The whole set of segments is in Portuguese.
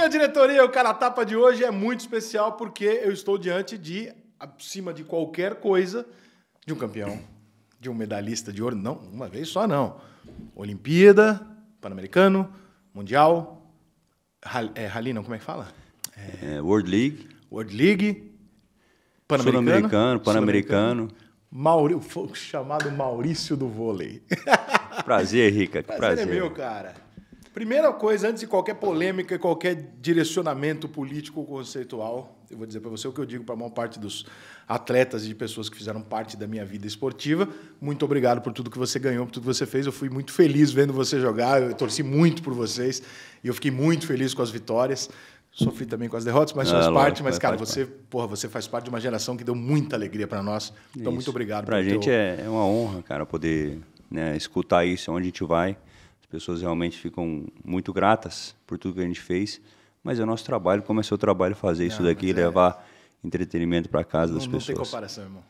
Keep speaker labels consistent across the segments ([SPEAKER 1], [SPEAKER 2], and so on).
[SPEAKER 1] Minha diretoria, o cara tapa de hoje é muito especial porque eu estou diante de, acima de qualquer coisa, de um campeão, de um medalhista de ouro. Não, uma vez só não. Olimpíada, Pan-Americano, Mundial, Rally, é, rally não, como é que fala?
[SPEAKER 2] É, World League. World League, Pan-Americano. Pan-Americano,
[SPEAKER 1] Mauri o chamado Maurício do Vôlei.
[SPEAKER 2] Prazer, Rica. Prazer, prazer é meu,
[SPEAKER 1] cara. Primeira coisa, antes de qualquer polêmica, e qualquer direcionamento político ou conceitual, eu vou dizer para você o que eu digo para a maior parte dos atletas e de pessoas que fizeram parte da minha vida esportiva. Muito obrigado por tudo que você ganhou, por tudo que você fez. Eu fui muito feliz vendo você jogar, eu torci muito por vocês e eu fiquei muito feliz com as vitórias. Sofri também com as derrotas, mas é, faz parte. Mas, cara, você, porra, você faz parte de uma geração que deu muita alegria para nós. Então, isso. muito obrigado. Para a gente teu... É,
[SPEAKER 2] é uma honra, cara, poder né, escutar isso é onde a gente vai pessoas realmente ficam muito gratas por tudo que a gente fez, mas é nosso trabalho, como é seu trabalho fazer isso daqui, é... levar entretenimento para casa não, das pessoas. Não tem comparação, irmão.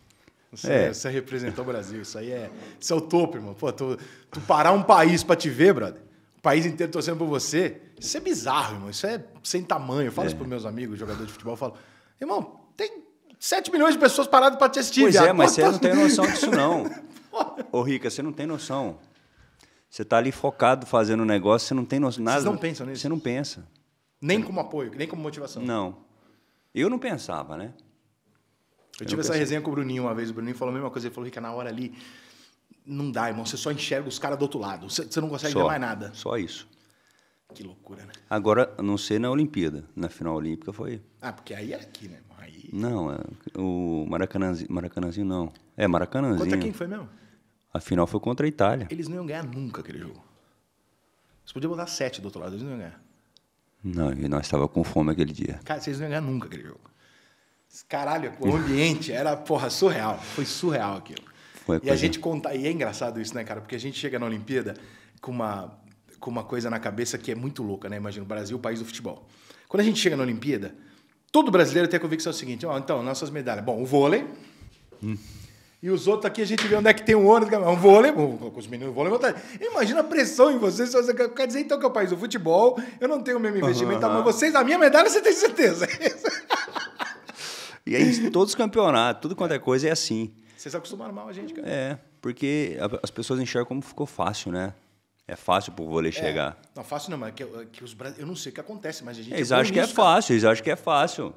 [SPEAKER 2] Você, é.
[SPEAKER 1] você representou o Brasil, isso aí é, isso é o topo, irmão. Pô, tu, tu parar um país para te ver, brother, o país inteiro torcendo por você, isso é bizarro, irmão. Isso é sem tamanho. Eu falo é. isso para meus amigos, jogadores de futebol, eu falo, irmão, tem 7 milhões de pessoas paradas para te assistir. Pois é, viado. é, mas Quanto... você não tem noção disso, não.
[SPEAKER 2] Ô, Rica, você não tem noção. Você está ali focado fazendo um negócio, você não tem noção, nada. Vocês não pensam nisso? Você não pensa.
[SPEAKER 1] Nem como apoio, nem como motivação?
[SPEAKER 2] Não. Eu não pensava, né? Eu, eu tive essa pensei. resenha
[SPEAKER 1] com o Bruninho uma vez. O Bruninho falou a mesma coisa. Ele falou, Rica, na hora ali, não dá, irmão. Você só enxerga os caras do outro lado. Você, você não consegue só, ver mais nada. Só isso. Que loucura, né?
[SPEAKER 2] Agora, não sei na Olimpíada. Na final olímpica foi.
[SPEAKER 1] Ah, porque aí era é aqui, né?
[SPEAKER 2] Aí... Não, é, o Maracanãzinho, Maracanãzinho não. É, Maracanãzinho. Conta quem foi mesmo? A final foi contra a Itália.
[SPEAKER 1] Eles não iam ganhar nunca aquele jogo. Eles podiam botar sete do outro lado, eles não iam ganhar.
[SPEAKER 2] Não, e nós estava com fome aquele dia.
[SPEAKER 1] Cara, vocês não iam ganhar nunca aquele jogo. Caralho, o ambiente era, porra, surreal. Foi surreal aquilo. Foi e a gente conta. E é engraçado isso, né, cara? Porque a gente chega na Olimpíada com uma, com uma coisa na cabeça que é muito louca, né? Imagina, o Brasil, o país do futebol. Quando a gente chega na Olimpíada, todo brasileiro tem a convicção seguinte: ó, oh, então, nossas medalhas. Bom, o vôlei. Hum. E os outros aqui, a gente vê onde é que tem um ônibus, um vôlei, com os meninos vôlei, tá... imagina a pressão em vocês, você quer dizer então que é o país do futebol, eu não tenho o mesmo investimento, uhum. mas vocês, a minha medalha, você tem certeza.
[SPEAKER 2] e aí, é todos os campeonatos, tudo quanto é. é coisa é assim.
[SPEAKER 1] Vocês acostumaram mal a gente,
[SPEAKER 2] cara. É, porque as pessoas enxergam como ficou fácil, né? É fácil pro vôlei é, chegar.
[SPEAKER 1] Não, fácil não, mas é que, que os eu não sei o que acontece, mas a gente. Eles é acham que é cara.
[SPEAKER 2] fácil, eles acham que é fácil.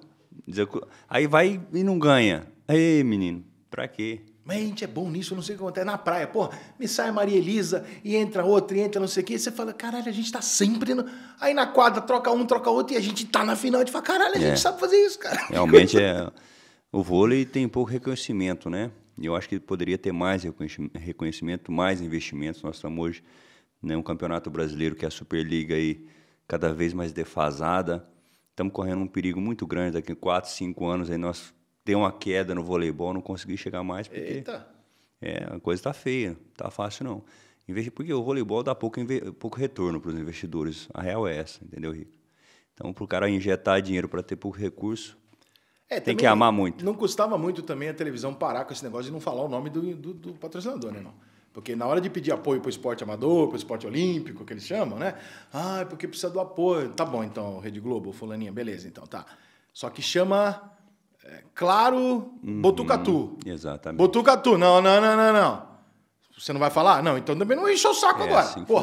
[SPEAKER 2] Aí vai e não ganha. Aí, menino, pra quê?
[SPEAKER 1] Mas a gente é bom nisso, eu não sei o que acontece. Na praia, porra, me sai Maria Elisa e entra outra, e entra não sei o que. Você fala, caralho, a gente tá sempre. No... Aí na quadra troca um, troca outro, e a gente tá na final. A gente fala, caralho, a gente é. sabe fazer isso, cara. Realmente
[SPEAKER 2] é. O vôlei tem pouco reconhecimento, né? E eu acho que poderia ter mais reconhecimento, mais investimentos. Nós estamos hoje né, um campeonato brasileiro que é a Superliga aí cada vez mais defasada. Estamos correndo um perigo muito grande. Daqui a 4, 5 anos aí nós deu uma queda no voleibol, não consegui chegar mais. Porque, Eita! É, a coisa tá feia, tá fácil não. Porque o voleibol dá pouco, pouco retorno para os investidores. A real é essa, entendeu, Rico? Então, para o cara injetar dinheiro para ter pouco recurso, é, tem que amar muito.
[SPEAKER 1] Não custava muito também a televisão parar com esse negócio de não falar o nome do, do, do patrocinador, né, irmão? Porque na hora de pedir apoio para o esporte amador, para o esporte olímpico, que eles chamam, né? Ah, é porque precisa do apoio. Tá bom, então, Rede Globo, fulaninha, beleza, então, tá. Só que chama é, claro, uhum, Botucatu. Exatamente. Botucatu, não, não, não, não, não. Você não vai falar? Não, então também não enche o saco é agora. Assim Pô,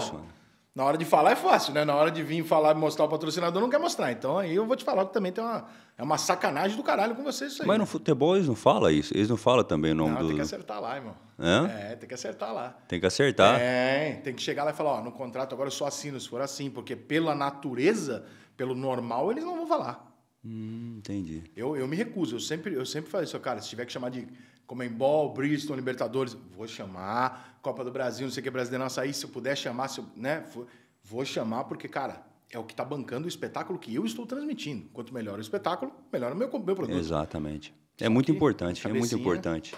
[SPEAKER 1] na hora de falar é fácil, né? Na hora de vir falar e mostrar o patrocinador, não quer mostrar. Então aí eu vou te falar que também tem uma, é uma sacanagem do caralho com vocês isso aí. Mas no
[SPEAKER 2] futebol eles não falam isso. Eles não falam também o nome não, do. Tem que acertar lá, irmão. É?
[SPEAKER 1] é, tem que acertar lá.
[SPEAKER 2] Tem que acertar.
[SPEAKER 1] É, tem que chegar lá e falar, ó, no contrato agora eu só assino se for assim, porque pela natureza, pelo normal, eles não vão falar.
[SPEAKER 2] Hum, entendi. Eu,
[SPEAKER 1] eu me recuso, eu sempre, eu sempre falei isso, cara, se tiver que chamar de Comembol, Bristol, Libertadores, vou chamar, Copa do Brasil, não sei o que, Brasileirão sair, se eu puder chamar, se eu, né, vou chamar, porque, cara, é o que está bancando o espetáculo que eu estou transmitindo. Quanto melhor o espetáculo, melhor o meu, meu produto.
[SPEAKER 2] Exatamente. É Só muito importante, é muito né? importante.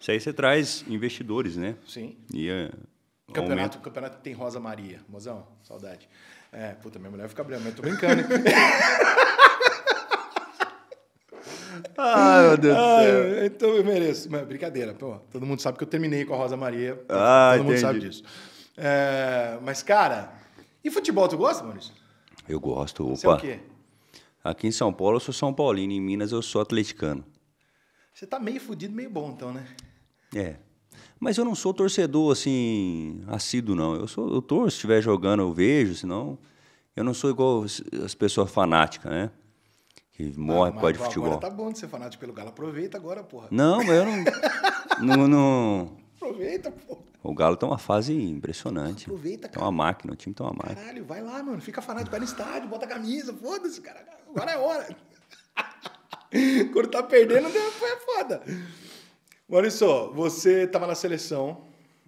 [SPEAKER 2] Isso aí você traz investidores, né? Sim. E é, campeonato,
[SPEAKER 1] campeonato tem Rosa Maria. Mozão, saudade. É, puta, minha mulher fica brava, mas eu tô brincando.
[SPEAKER 2] Ai, meu Deus Ai, do céu.
[SPEAKER 1] Então eu mereço. Mas, brincadeira, pô. Todo mundo sabe que eu terminei com a Rosa Maria. Ah, todo entendi. mundo sabe disso. É, mas, cara, e futebol tu gosta, Maurício?
[SPEAKER 2] Eu gosto. Opa. Você é o quê? Aqui em São Paulo eu sou São Paulino, em Minas eu sou atleticano.
[SPEAKER 1] Você tá meio fudido, meio bom, então, né?
[SPEAKER 2] É. Mas eu não sou torcedor, assim, assíduo, não. Eu, sou, eu torço, se estiver jogando, eu vejo, senão. Eu não sou igual as pessoas fanáticas, né? que ah, morre ah, por causa de futebol. Agora tá
[SPEAKER 1] bom de ser fanático pelo Galo. Aproveita agora, porra. Não, eu não.
[SPEAKER 2] não, não...
[SPEAKER 1] Aproveita, porra.
[SPEAKER 2] O Galo tá uma fase impressionante. Aproveita, tá cara. Tá uma máquina, o time tá uma máquina.
[SPEAKER 1] Caralho, vai lá, mano. Fica fanático, vai no estádio, bota a camisa, foda-se, cara. Agora é hora. Quando tá perdendo, né, é foda. Maurício, você tava na seleção,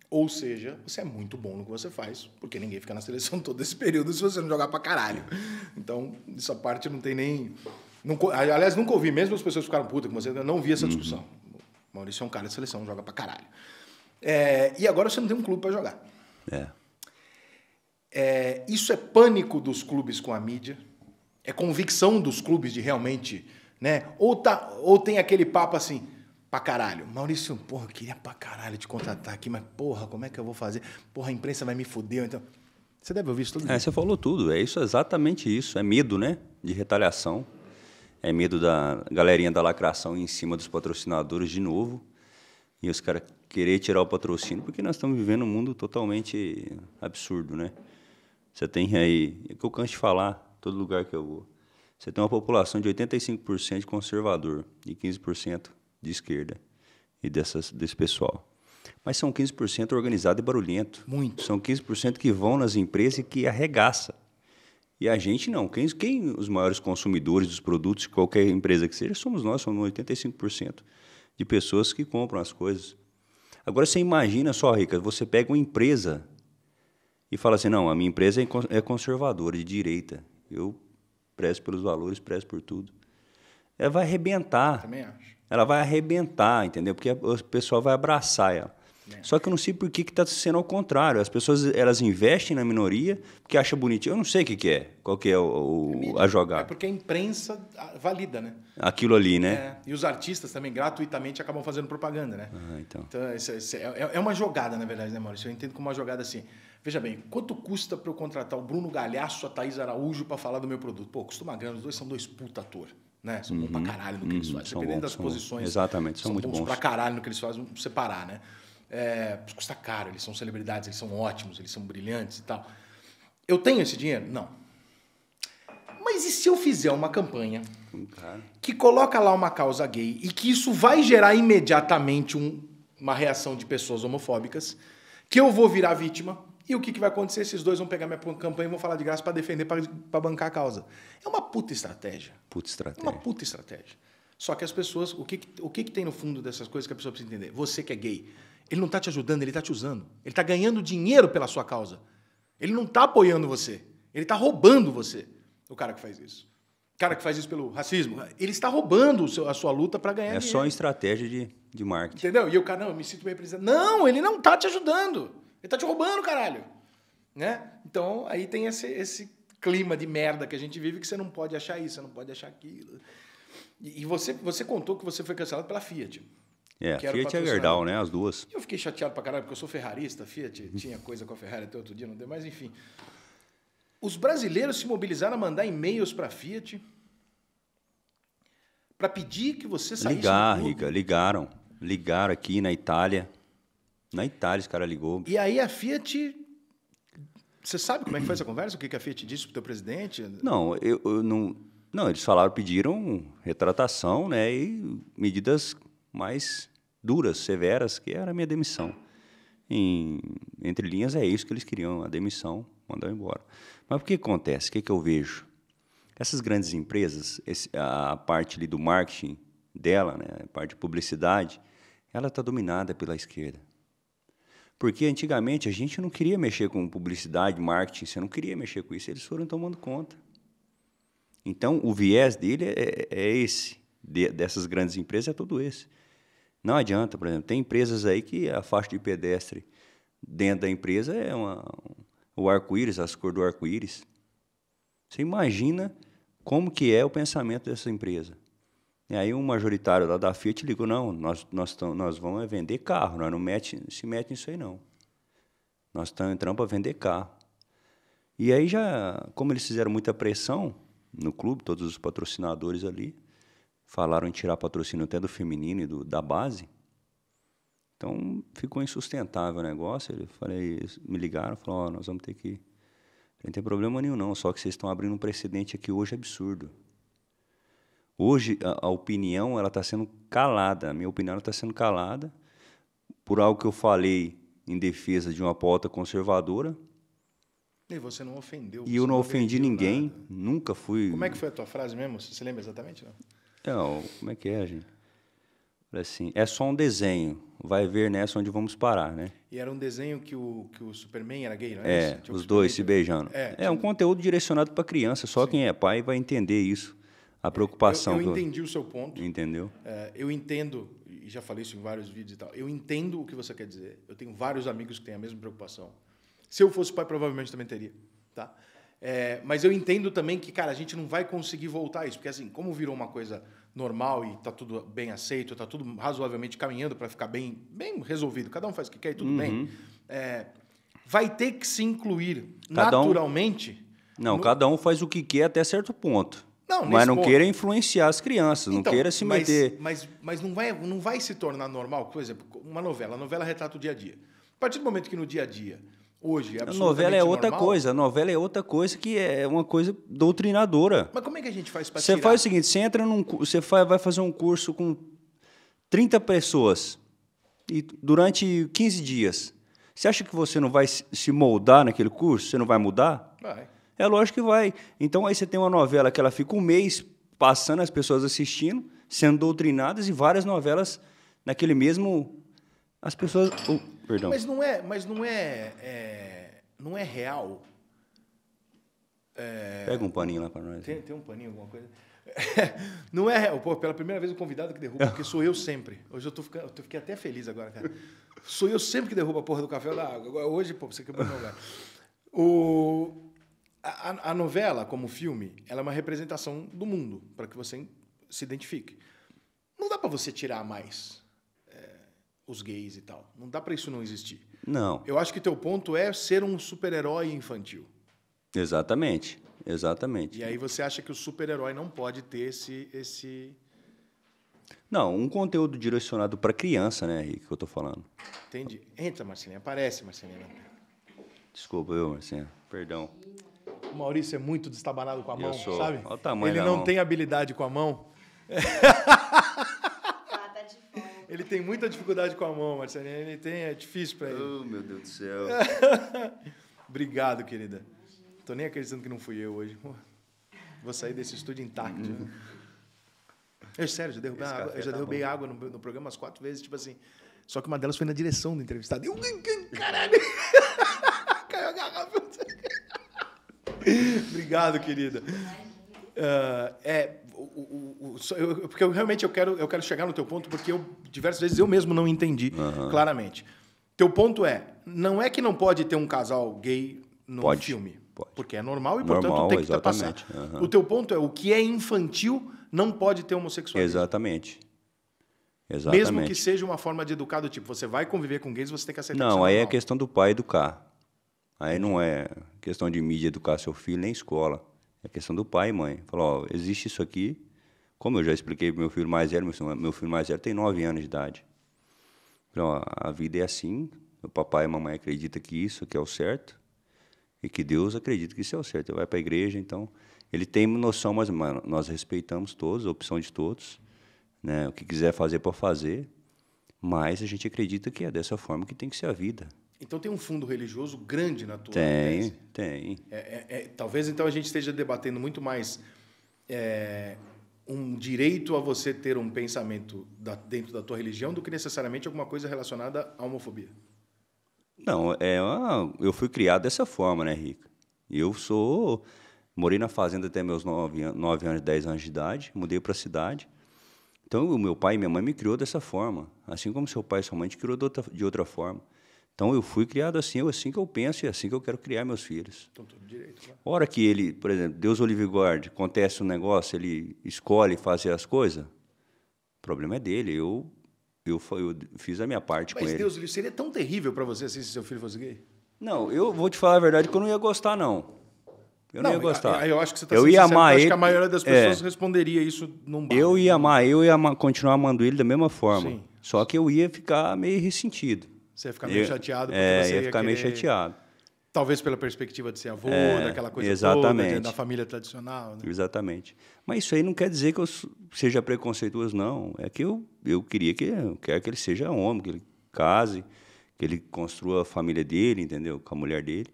[SPEAKER 1] ou seja, você é muito bom no que você faz, porque ninguém fica na seleção todo esse período se você não jogar pra caralho. Então, essa parte não tem nem não, aliás, nunca ouvi, mesmo as pessoas ficaram putas com você, eu não vi essa discussão. Uhum. Maurício é um cara de seleção, joga pra caralho. É, e agora você não tem um clube para jogar. É. é. Isso é pânico dos clubes com a mídia, é convicção dos clubes de realmente. Né? Ou, tá, ou tem aquele papo assim, pra caralho. Maurício, porra, eu queria pra caralho te contratar aqui, mas porra, como é que eu vou fazer? Porra, a imprensa vai me foder, então.
[SPEAKER 2] Você deve ouvir isso tudo. É, você falou tudo, é isso, é exatamente isso. É medo, né? De retaliação é medo da galerinha da lacração em cima dos patrocinadores de novo e os caras querer tirar o patrocínio, porque nós estamos vivendo um mundo totalmente absurdo, né? Você tem aí, é que eu canso de falar, todo lugar que eu vou. Você tem uma população de 85% conservador e 15% de esquerda e dessas, desse pessoal. Mas são 15% organizado e barulhento. Muito. São 15% que vão nas empresas e que arregaça. E a gente não. Quem, quem os maiores consumidores dos produtos qualquer empresa que seja somos nós, somos 85% de pessoas que compram as coisas. Agora você imagina só, Rica, você pega uma empresa e fala assim: não, a minha empresa é, é conservadora, de direita. Eu prezo pelos valores, prezo por tudo. Ela vai arrebentar. Também acho. Ela vai arrebentar, entendeu? Porque o pessoal vai abraçar ela. Né. Só que eu não sei por que está sendo ao contrário. As pessoas elas investem na minoria porque acham bonitinho. Eu não sei o que, que é, qual que é o, o é a jogada. É
[SPEAKER 1] porque a imprensa ah, valida, né?
[SPEAKER 2] Aquilo ali, né? É.
[SPEAKER 1] E os artistas também gratuitamente acabam fazendo propaganda, né? Ah, então. então isso, isso é, é, é uma jogada, na verdade, né, Maurício? Eu entendo como uma jogada assim. Veja bem, quanto custa para eu contratar o Bruno Galhaço, a Thaís Araújo para falar do meu produto? Pô, custa uma grana, os dois são dois puta ator né? São uhum. bons pra uhum. caralho no
[SPEAKER 2] que uhum. eles fazem. Dependendo bons, das posições. Bons. Exatamente, são, são muito bons. bons pra caralho
[SPEAKER 1] no que eles fazem, separar, né? é, custa caro, eles são celebridades, eles são ótimos, eles são brilhantes e tal. Eu tenho esse dinheiro? Não. Mas e se eu fizer uma campanha que coloca lá uma causa gay e que isso vai gerar imediatamente um, uma reação de pessoas homofóbicas, que eu vou virar vítima, e o que, que vai acontecer? Esses dois vão pegar minha campanha e vão falar de graça para defender, para bancar a causa. É uma puta estratégia.
[SPEAKER 2] Puta estratégia. É uma
[SPEAKER 1] puta estratégia. Só que as pessoas, o que, o que, que tem no fundo dessas coisas que a pessoa precisa entender? Você que é gay, ele não está te ajudando, ele está te usando. Ele está ganhando dinheiro pela sua causa. Ele não está apoiando você. Ele está roubando você, o cara que faz isso. O cara que faz isso pelo racismo. Ele está roubando
[SPEAKER 2] a sua luta para ganhar é dinheiro. É só uma estratégia de, de marketing.
[SPEAKER 1] Entendeu? E o cara, não, eu me sinto bem precisando. Não, ele não está te ajudando. Ele está te roubando, caralho. Né? Então, aí tem esse, esse clima de merda que a gente vive que você não pode achar isso, você não pode achar aquilo. E, e você, você contou que você foi cancelado pela Fiat.
[SPEAKER 2] É, Fiat e é Gerdau, né? As duas.
[SPEAKER 1] eu fiquei chateado pra caralho, porque eu sou ferrarista, Fiat tinha coisa com a Ferrari até outro dia, não deu, mas enfim. Os brasileiros se mobilizaram a mandar e-mails para Fiat para pedir que você saísse Ligar, Rica,
[SPEAKER 2] ligaram. Ligaram aqui na Itália. Na Itália esse cara ligou. E aí a Fiat... Você sabe como é que foi essa conversa? O que a Fiat
[SPEAKER 1] disse para o teu presidente?
[SPEAKER 2] Não, eu, eu não... Não, eles falaram, pediram retratação né, e medidas mais duras, severas, que era a minha demissão. Em, entre linhas, é isso que eles queriam, a demissão, mandar embora. Mas o que acontece? O que, é que eu vejo? Essas grandes empresas, esse, a parte ali do marketing dela, né, a parte de publicidade, ela está dominada pela esquerda. Porque antigamente a gente não queria mexer com publicidade, marketing, você não queria mexer com isso, eles foram tomando conta. Então, o viés dele é, é, é esse, de, dessas grandes empresas é todo esse. Não adianta, por exemplo, tem empresas aí que a faixa de pedestre dentro da empresa é uma, o arco-íris, as cores do arco-íris. Você imagina como que é o pensamento dessa empresa. E aí um majoritário lá da Fiat ligou, não, nós, nós, tam, nós vamos é vender carro, nós não mete, se mete nisso aí não. Nós estamos entrando para vender carro. E aí já, como eles fizeram muita pressão no clube, todos os patrocinadores ali, falaram em tirar patrocínio até do feminino e do, da base. Então ficou insustentável o negócio. Eu falei, me ligaram, falaram, oh, nós vamos ter que. Não tem problema nenhum, não. Só que vocês estão abrindo um precedente aqui hoje absurdo. Hoje a, a opinião ela está sendo calada. A minha opinião está sendo calada por algo que eu falei em defesa de uma pauta conservadora.
[SPEAKER 1] E você não ofendeu. E eu não ofendi
[SPEAKER 2] ninguém. Nada. Nunca fui. Como é que
[SPEAKER 1] foi a tua frase mesmo? Você lembra exatamente? Não?
[SPEAKER 2] Então, como é que é, gente? assim, é só um desenho. Vai ver nessa onde vamos parar, né?
[SPEAKER 1] E era um desenho que o, que o Superman era gay, não é? É, os
[SPEAKER 2] dois se beijando. É, é um conteúdo direcionado para criança. Só Sim. quem é pai vai entender isso. A preocupação. Eu, eu entendi do... o seu ponto. Entendeu?
[SPEAKER 1] É, eu entendo, e já falei isso em vários vídeos e tal. Eu entendo o que você quer dizer. Eu tenho vários amigos que têm a mesma preocupação. Se eu fosse pai, provavelmente também teria, tá? É, mas eu entendo também que, cara, a gente não vai conseguir voltar a isso, porque assim, como virou uma coisa normal e tá tudo bem aceito, tá tudo razoavelmente caminhando para ficar bem, bem resolvido, cada um faz o que quer e tudo uhum. bem, é, vai ter que se incluir cada naturalmente.
[SPEAKER 2] Um... Não, no... cada um faz o que quer até certo ponto. Não, mas não ponto. queira influenciar as crianças, então, não queira se mas, meter.
[SPEAKER 1] Mas, mas não, vai, não vai se tornar normal, por exemplo, uma novela. A novela retrata o dia a dia. A partir do momento que no dia a dia Hoje, A novela é outra normal?
[SPEAKER 2] coisa. A novela é outra coisa que é uma coisa doutrinadora. Mas
[SPEAKER 1] como é que a gente faz para Você faz o seguinte,
[SPEAKER 2] você entra num... Você vai fazer um curso com 30 pessoas e durante 15 dias. Você acha que você não vai se moldar naquele curso? Você não vai mudar? Vai. É lógico que vai. Então aí você tem uma novela que ela fica um mês passando, as pessoas assistindo, sendo doutrinadas, e várias novelas naquele mesmo as pessoas. Oh, perdão. Mas
[SPEAKER 1] não é, mas não é, é não é real. É... Pega um paninho lá para nós. Tem, tem, um paninho, alguma coisa. não é real. Pô, pela primeira vez o convidado que derruba, porque sou eu sempre. Hoje eu tô ficando, eu fiquei até feliz agora, cara. Sou eu sempre que derruba a porra do café ou da água. Agora, hoje, pô, você quebrou meu lugar. O, a, a, novela, como filme, ela é uma representação do mundo, para que você se identifique. Não dá para você tirar mais os gays e tal. Não dá para isso não existir. Não. Eu acho que teu ponto é ser um super-herói infantil.
[SPEAKER 2] Exatamente, exatamente.
[SPEAKER 1] E aí você acha que o super-herói não pode ter esse, esse...
[SPEAKER 2] Não, um conteúdo direcionado para criança, né, Henrique, que eu estou falando.
[SPEAKER 1] Entendi. Entra,
[SPEAKER 2] Marcelina. Aparece, Marcelina. Desculpa, eu, Marcelina. Perdão.
[SPEAKER 1] O Maurício é muito destabanado com a mão, sabe? Olha o tamanho Ele não mão. tem habilidade com a mão. Ele tem muita dificuldade com a mão, Marcelinho. Ele tem, é difícil para ele. Oh, meu Deus do céu. Obrigado, querida. Tô nem acreditando que não fui eu hoje. Vou sair desse estúdio intacto. Né? Uhum. Eu, sério, já derrubei água, eu já tá derrubei água no, no, programa umas quatro vezes, tipo assim. Só que uma delas foi na direção do entrevistado. Eu, caralho! Caiu a garrafa. Obrigado, querida. Uh, é, o, o, porque eu realmente eu quero, eu quero chegar no teu ponto, porque eu, diversas vezes eu mesmo não entendi uhum. claramente. Teu ponto é, não é que não pode ter um casal gay no pode, filme. Pode. Porque é normal e, normal, portanto, tem que ultrapassar. Uhum. O teu ponto é, o que é infantil não pode ter homossexualismo.
[SPEAKER 2] Exatamente. Exatamente. Mesmo que
[SPEAKER 1] seja uma forma de educado, tipo, você vai conviver com gays, você tem que aceitar Não, aí é normal. é questão
[SPEAKER 2] do pai educar. Aí não é questão de mídia educar seu filho, nem escola a questão do pai e mãe. Falou, ó, existe isso aqui, como eu já expliquei para meu filho mais velho, meu filho mais velho tem 9 anos de idade. Falou, ó, a vida é assim, o papai e a mamãe acreditam que isso que é o certo, e que Deus acredita que isso é o certo. Ele vai para a igreja, então, ele tem noção, mas nós respeitamos todos, a opção de todos, né? o que quiser fazer, pode fazer, mas a gente acredita que é dessa forma que tem que ser a vida.
[SPEAKER 1] Então tem um fundo religioso grande na tua tem, tese. Tem, tem. É, é, é, talvez então a gente esteja debatendo muito mais é, um direito a você ter um pensamento da, dentro da tua religião do que necessariamente alguma coisa relacionada à homofobia.
[SPEAKER 2] Não, é uma, eu fui criado dessa forma, né, Rica? Eu sou. Morei na fazenda até meus 9, 9 anos, 10 anos de idade, mudei para a cidade. Então, o meu pai e minha mãe me criou dessa forma, assim como seu pai e sua mãe te criou de outra, de outra forma. Então eu fui criado assim, eu, assim que eu penso e assim que eu quero criar meus filhos. Então, tudo direito. Claro. Hora que ele, por exemplo, Deus Olive livre guarde, acontece um negócio, ele escolhe fazer as coisas, o problema é dele. Eu eu, eu fiz a minha parte Mas com Deus, ele.
[SPEAKER 1] Mas Deus, seria tão terrível para você assim se seu filho fosse gay?
[SPEAKER 2] Não, eu vou te falar a verdade que eu não ia gostar não. Eu não, não ia gostar. Eu, eu acho que você está sendo sincero, amar eu ele, acho que a maioria das é. pessoas é,
[SPEAKER 1] responderia isso num bar.
[SPEAKER 2] Eu ia né? amar, eu ia amar, continuar amando ele da mesma forma. Sim. Só que eu ia ficar meio ressentido. Você ia ficar meio chateado. É, você ia, ia ficar querer, meio chateado.
[SPEAKER 1] Talvez pela perspectiva de ser avô, é, daquela coisa exatamente. Toda, da família tradicional. Né?
[SPEAKER 2] Exatamente. Mas isso aí não quer dizer que eu seja preconceituoso, não. É que eu, eu queria que, eu quero que ele seja homem, que ele case, que ele construa a família dele, entendeu? Com a mulher dele.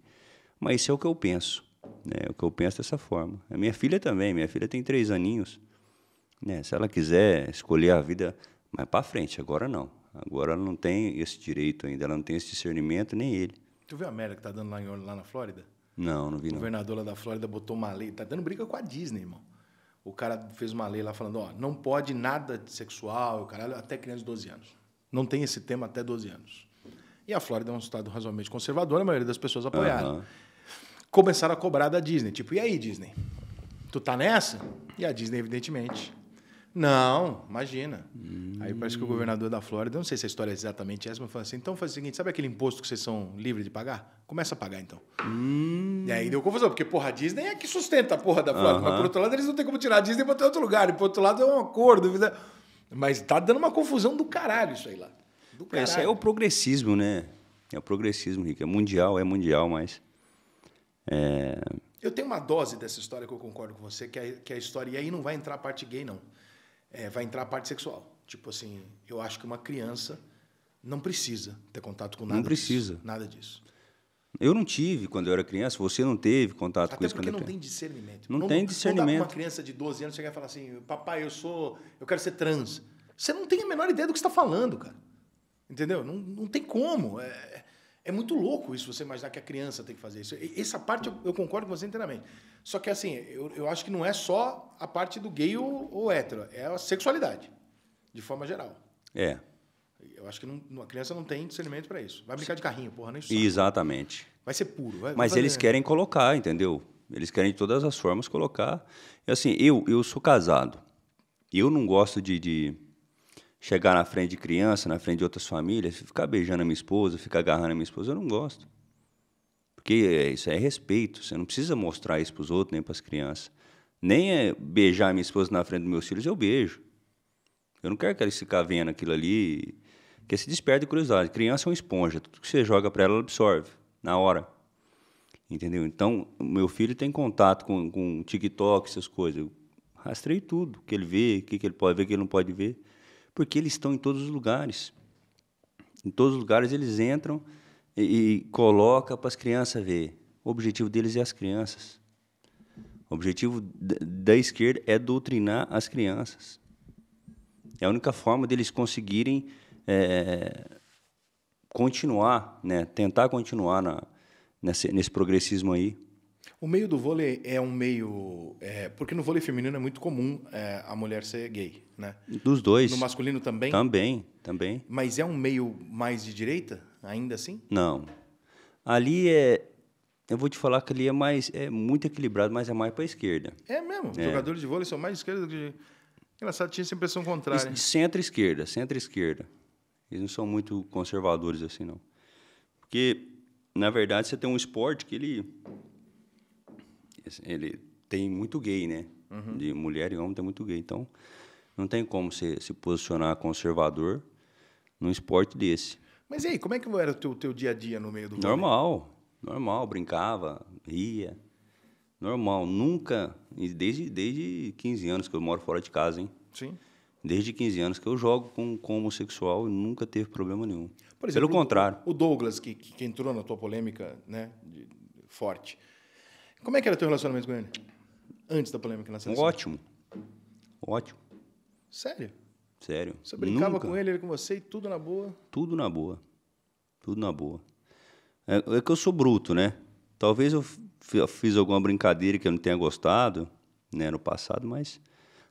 [SPEAKER 2] Mas isso é o que eu penso. Né? É o que eu penso dessa forma. A minha filha também. Minha filha tem três aninhos. Né? Se ela quiser escolher a vida mais para frente, agora não. Agora ela não tem esse direito ainda, ela não tem esse discernimento, nem ele. Tu viu a merda que tá
[SPEAKER 1] dando lá, em, lá na Flórida?
[SPEAKER 2] Não, não vi não. O
[SPEAKER 1] governador lá da Flórida botou uma lei, tá dando briga com a Disney, irmão. O cara fez uma lei lá falando, ó, não pode nada sexual, caralho, até criança de 12 anos. Não tem esse tema até 12 anos. E a Flórida é um estado razoavelmente conservador, a maioria das pessoas apoiaram. Uhum. Começaram a cobrar da Disney, tipo, e aí, Disney? Tu tá nessa? E a Disney, evidentemente, não, imagina. Hum. Aí parece que o governador da Flórida, não sei se a história é exatamente essa, mas falou assim: então faz o seguinte, sabe aquele imposto que vocês são livres de pagar? Começa a pagar então. Hum. E aí deu confusão, porque porra, a Disney é que sustenta a porra da Flórida. Uh -huh. Mas por outro lado, eles não têm como tirar a Disney e botar em outro lugar. E por outro lado, é um acordo. Mas tá dando uma confusão do caralho isso aí lá.
[SPEAKER 2] Do é, é caralho. Esse é o progressismo, né? É o progressismo, Rico. É mundial, é mundial, mas. É...
[SPEAKER 1] Eu tenho uma dose dessa história que eu concordo com você, que é, que é a história. E aí não vai entrar a parte gay, não é, vai entrar a parte sexual. Tipo assim, eu acho que uma criança não precisa ter contato com nada. Não precisa. Disso,
[SPEAKER 2] nada disso. Eu não tive quando eu era criança, você não teve contato Até com isso quando não tem
[SPEAKER 1] discernimento. Não, não tem discernimento. Não uma criança de 12 anos chegar e falar assim: "Papai, eu sou, eu quero ser trans". Você não tem a menor ideia do que está falando, cara. Entendeu? Não, não tem como. É, é muito louco isso, você imaginar que a criança tem que fazer isso. Essa parte eu, concordo com você inteiramente. Só que, assim, eu, eu, acho que não é só a parte do gay ou, ou hétero, é a sexualidade, de forma geral. É. Eu acho que não, a criança não tem discernimento para isso. Vai brincar de carrinho, porra, nem isso.
[SPEAKER 2] Exatamente.
[SPEAKER 1] Vai ser puro. Vai, Mas vai eles querem
[SPEAKER 2] colocar, entendeu? Eles querem de todas as formas colocar. E assim, eu, eu sou casado. Eu não gosto de, de chegar na frente de criança, na frente de outras famílias, ficar beijando a minha esposa, ficar agarrando a minha esposa, eu não gosto. Porque é, isso é respeito, você não precisa mostrar isso para os outros nem para as crianças. Nem é beijar a minha esposa na frente dos meus filhos, eu beijo. Eu não quero que eles ficar vendo aquilo ali, que se desperta curiosidade. Criança é uma esponja, tudo que você joga para ela, ela absorve, na hora. Entendeu? Então, meu filho tem contato com, com TikTok, essas coisas. Eu rastrei tudo que ele vê, o que, que ele pode ver, o que ele não pode ver porque eles estão em todos os lugares. Em todos os lugares eles entram e, e coloca para as crianças ver. O objetivo deles é as crianças. O objetivo da esquerda é doutrinar as crianças. É a única forma deles conseguirem é, continuar, né, tentar continuar na, nesse, nesse progressismo aí.
[SPEAKER 1] O meio do vôlei é um meio. É, porque no vôlei feminino é muito comum é, a mulher ser gay, né?
[SPEAKER 2] Dos dois. No masculino também? Também, também.
[SPEAKER 1] Mas é um meio mais de direita, ainda assim?
[SPEAKER 2] Não. Ali é. Eu vou te falar que ali é mais. É muito equilibrado, mas é mais para a esquerda. É
[SPEAKER 1] mesmo. É. Jogadores de vôlei são mais de esquerda do que. Engraçado, tinha essa impressão contrária. De
[SPEAKER 2] centro-esquerda, centro-esquerda. Eles não são muito conservadores assim, não. Porque, na verdade, você tem um esporte que ele ele tem muito gay, né? Uhum. De mulher e homem tem muito gay. Então, não tem como se, se posicionar conservador num esporte desse. Mas e aí, como é que era o teu, teu dia
[SPEAKER 1] a dia no meio do vôlei?
[SPEAKER 2] Normal, normal. Brincava, ria. Normal. Nunca, desde, desde 15 anos que eu moro fora de casa, hein? Sim. Desde 15 anos que eu jogo com, com homossexual e nunca teve problema nenhum. Exemplo, Pelo contrário. O Douglas,
[SPEAKER 1] que, que entrou na tua polêmica né, de, forte, como é que era teu relacionamento com ele? Antes da polêmica na seleção? Ótimo.
[SPEAKER 2] Ótimo. Sério? Sério. Você brincava Nunca. com
[SPEAKER 1] ele, ele com você e tudo na boa?
[SPEAKER 2] Tudo na boa. Tudo na boa. É, é que eu sou bruto, né? Talvez eu fiz alguma brincadeira que eu não tenha gostado, né, no passado, mas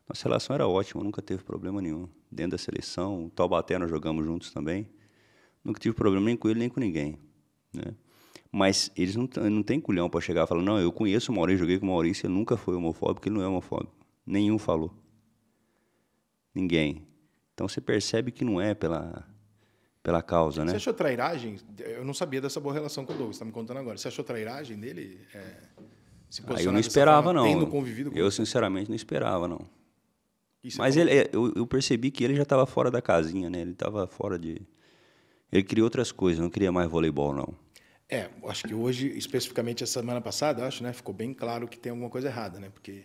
[SPEAKER 2] nossa relação era ótima, nunca teve problema nenhum. Dentro da seleção, o Taubaté nós jogamos juntos também. Nunca tive problema nem com ele, nem com ninguém, né? Mas eles não, não têm culhão para chegar e falar: não, eu conheço o Maurício, joguei com o Maurício, ele nunca foi homofóbico, ele não é homofóbico. Nenhum falou. Ninguém. Então você percebe que não é pela, pela causa, né? Você achou
[SPEAKER 1] trairagem? Eu não sabia dessa boa relação com o Douglas, está me contando agora. Você achou trairagem dele? É, se ah, eu não esperava, forma, não. Tendo convivido com
[SPEAKER 2] eu, sinceramente, não esperava, não. Isso é Mas é ele, eu, eu, percebi que ele já estava fora da casinha, né? Ele estava fora de. Ele queria outras coisas, não queria mais voleibol, não.
[SPEAKER 1] É, acho que hoje, especificamente essa semana passada, acho, né, ficou bem claro que tem alguma coisa errada, né? Porque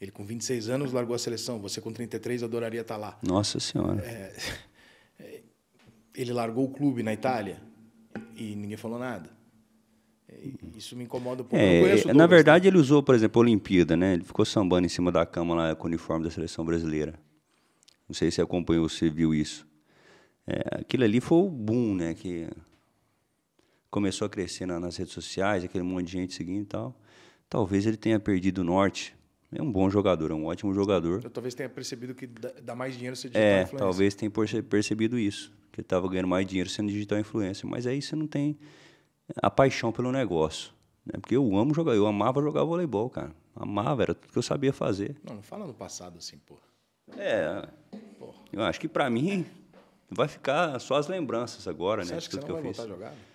[SPEAKER 1] ele com 26 anos largou a seleção, você com 33 adoraria estar tá lá. Nossa Senhora. É, ele largou o clube na Itália e ninguém falou nada. É, isso me incomoda um pouco. É, na verdade,
[SPEAKER 2] né? ele usou, por exemplo, a Olimpíada, né? Ele ficou sambando em cima da cama lá com o uniforme da seleção brasileira. Não sei se acompanhou, você viu isso. É, aquilo ali foi o boom, né? Que começou a crescer na, nas redes sociais, aquele monte de gente seguindo e tal, talvez ele tenha perdido o norte. É um bom jogador, é um ótimo jogador. Eu
[SPEAKER 1] talvez tenha percebido que dá mais dinheiro ser digital é, influencer. talvez
[SPEAKER 2] tenha percebido isso, que ele estava ganhando mais dinheiro sendo digital influencer. Mas aí você não tem a paixão pelo negócio. Né? Porque eu amo jogar, eu amava jogar voleibol, cara. Amava, era tudo que eu sabia fazer.
[SPEAKER 1] Não, não fala no passado assim, pô.
[SPEAKER 2] É, porra. eu acho que para mim vai ficar só as lembranças agora, você né? Acha que tudo você não que vai eu voltar fiz. a jogar?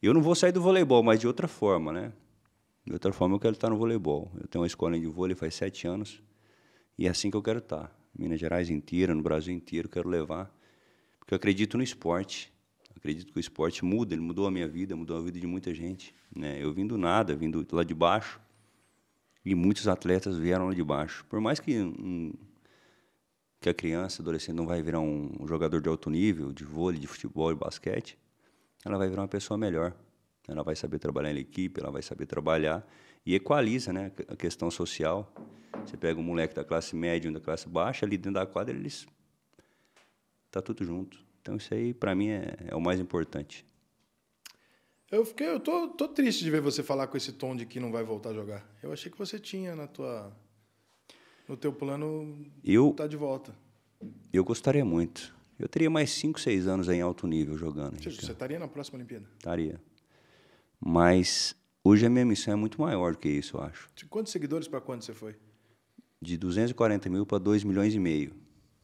[SPEAKER 2] Eu não vou sair do voleibol, mas de outra forma, né? De outra forma, eu quero estar no voleibol. Eu tenho uma escola de vôlei faz sete anos e é assim que eu quero estar. Minas Gerais inteira, no Brasil inteiro, quero levar. Porque eu acredito no esporte. acredito que o esporte muda, ele mudou a minha vida, mudou a vida de muita gente. Né? Eu vim do nada, vim do, lá de baixo. E muitos atletas vieram lá de baixo. Por mais que, um, que a criança, adolescente, não vai virar um, um jogador de alto nível, de vôlei, de futebol, de basquete, ela vai virar uma pessoa melhor. Ela vai saber trabalhar em equipe, ela vai saber trabalhar e equaliza, né, a questão social. Você pega um moleque da classe média e um da classe baixa, ali dentro da quadra eles tá tudo junto. Então isso aí para mim é, é, o mais importante.
[SPEAKER 1] Eu fiquei, eu tô, tô triste de ver você falar com esse tom de que não vai voltar a jogar. Eu achei que você tinha na tua no teu plano eu tá de volta.
[SPEAKER 2] Eu gostaria muito. Eu teria mais 5, 6 anos em alto nível jogando. você
[SPEAKER 1] estaria na próxima Olimpíada?
[SPEAKER 2] Estaria. Mas hoje a minha missão é muito maior do que isso, eu acho.
[SPEAKER 1] De quantos seguidores para quando você foi?
[SPEAKER 2] De 240 mil para 2 milhões e meio.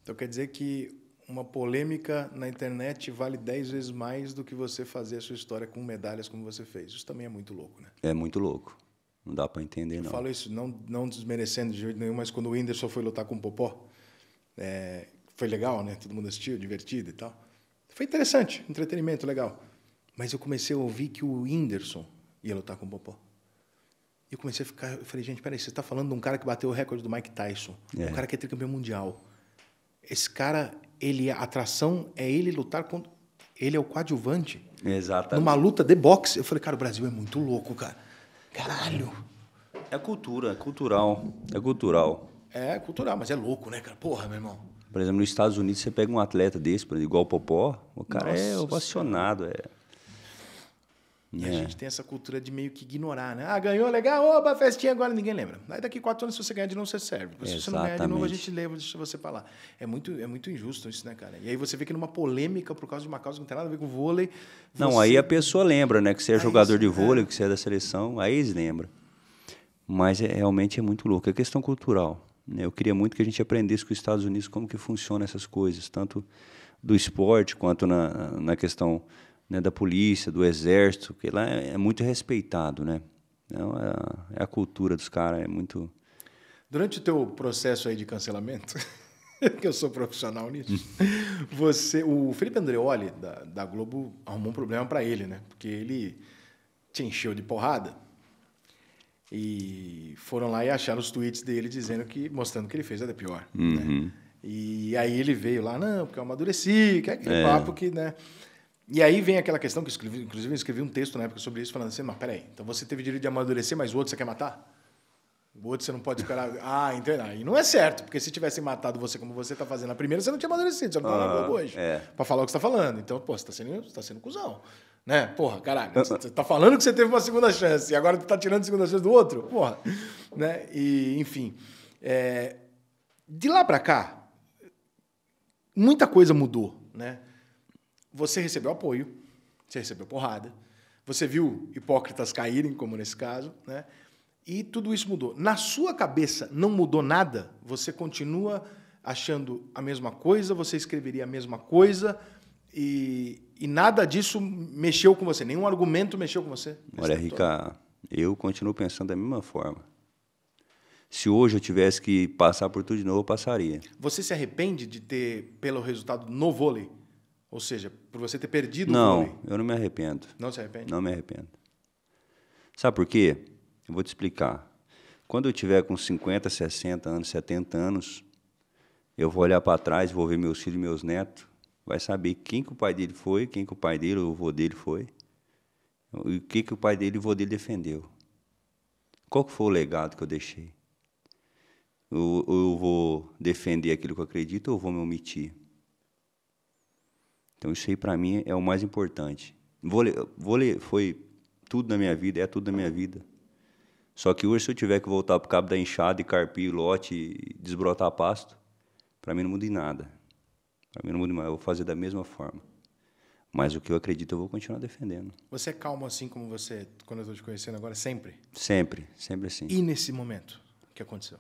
[SPEAKER 1] Então quer dizer que uma polêmica na internet vale 10 vezes mais do que você fazer a sua história com
[SPEAKER 2] medalhas como você fez. Isso também é muito louco, né? É muito louco. Não dá para entender, Eu não. Eu falo
[SPEAKER 1] isso não, não desmerecendo de jeito nenhum, mas quando o Whindersson foi lutar com o Popó, é, foi legal, né? Todo mundo assistiu, divertido e tal. Foi interessante, entretenimento legal. Mas eu comecei a ouvir que o Whindersson ia lutar com o Popó. E eu comecei a ficar. Eu falei, gente, peraí, você está falando de um cara que bateu o recorde do Mike Tyson. É. Um cara que é tricampeão mundial. Esse cara, ele, a atração é ele lutar contra. Ele é o coadjuvante.
[SPEAKER 2] Exatamente. Numa luta
[SPEAKER 1] de boxe. Eu falei, cara, o Brasil é muito louco, cara. Caralho.
[SPEAKER 2] É cultura, é cultural. É cultural.
[SPEAKER 1] É cultural, mas é louco, né, cara? Porra, meu irmão.
[SPEAKER 2] Por exemplo, nos Estados Unidos, você pega um atleta desse, exemplo, igual o Popó, o cara é Nossa é ovacionado. É... A é. gente
[SPEAKER 1] tem essa cultura de meio que ignorar, né? Ah, ganhou, legal, oba, festinha agora, ninguém lembra. Aí daqui quatro anos, se você ganhar de novo, você serve. Se você não ganhar de novo, a gente leva, deixa você pra lá. É muito, é muito injusto isso, né, cara? E aí você vê que numa polêmica, por causa de uma causa que não tem nada a ver com vôlei. Você... Não, aí a
[SPEAKER 2] pessoa lembra, né? Que você é aí jogador você... de é. vôlei, que você é da seleção, aí eles lembram. Mas é, realmente é muito louco. É questão cultural. Né, eu queria muito que a gente aprendesse com os Estados Unidos como que funcionam essas coisas, tanto do esporte quanto na, na questão né, da polícia, do exército, que lá é, é muito respeitado, né? Então, é, a, é a cultura dos caras, é muito...
[SPEAKER 1] Durante o teu processo aí de cancelamento, que eu sou profissional nisso, hum. você, o Felipe Andreoli, da, da Globo, arrumou um problema para ele, né? Porque ele te encheu de porrada e foram lá e acharam os tweets dele dizendo que, mostrando que ele fez até pior. Né? Uhum. Né? E aí ele veio lá, não, porque eu amadureci, que é aquele é. papo que, né? E aí vem aquela questão que, eu escrevi, inclusive, eu escrevi um texto na época sobre isso, falando assim, mas peraí, então você teve direito de amadurecer, mas o outro você quer matar? O outro você não pode esperar. Ah, entendeu? E não é certo, porque se tivessem matado você como você está fazendo na primeira, você não tinha amadurecido, você não tá ah, na hoje. É. falar o que você está falando. Então, pô, você está sendo, tá sendo cuzão. Né? Porra, caralho, você tá falando que você teve uma segunda chance e agora tu tá tirando a segunda chance do outro? Porra. Né? E, enfim. É... De lá para cá, muita coisa mudou, né? Você recebeu apoio, você recebeu porrada, você viu hipócritas caírem, como nesse caso, né? E tudo isso mudou. Na sua cabeça não mudou nada? Você continua achando a mesma coisa? Você escreveria a mesma coisa? E, e nada disso mexeu com você, nenhum argumento mexeu com você.
[SPEAKER 2] Olha, Rica, eu continuo pensando da mesma forma. Se hoje eu tivesse que passar por tudo de novo, eu passaria.
[SPEAKER 1] Você se arrepende de ter, pelo resultado, no vôlei? Ou seja, por você ter perdido não, o vôlei?
[SPEAKER 2] Não, eu não me arrependo. Não se arrepende? Não me arrependo. Sabe por quê? Eu vou te explicar. Quando eu tiver com 50, 60 anos, 70 anos, eu vou olhar para trás, vou ver meus filhos e meus netos, vai saber quem que o pai dele foi, quem que o pai dele, ou o avô dele foi, e o que que o pai dele e o avô dele defendeu. Qual que foi o legado que eu deixei? Eu, eu vou defender aquilo que eu acredito ou vou me omitir? Então isso aí para mim é o mais importante. vou ler, foi tudo na minha vida, é tudo na minha vida. Só que hoje, se eu tiver que voltar para o cabo da enxada e carpir lote e desbrotar pasto, para mim não muda em nada. Para mim não muda mais, eu vou fazer da mesma forma. Mas o que eu acredito, eu vou continuar defendendo. Você
[SPEAKER 1] é calmo assim como você, quando eu estou te conhecendo agora, sempre?
[SPEAKER 2] Sempre, sempre assim. E
[SPEAKER 1] nesse momento, o que aconteceu?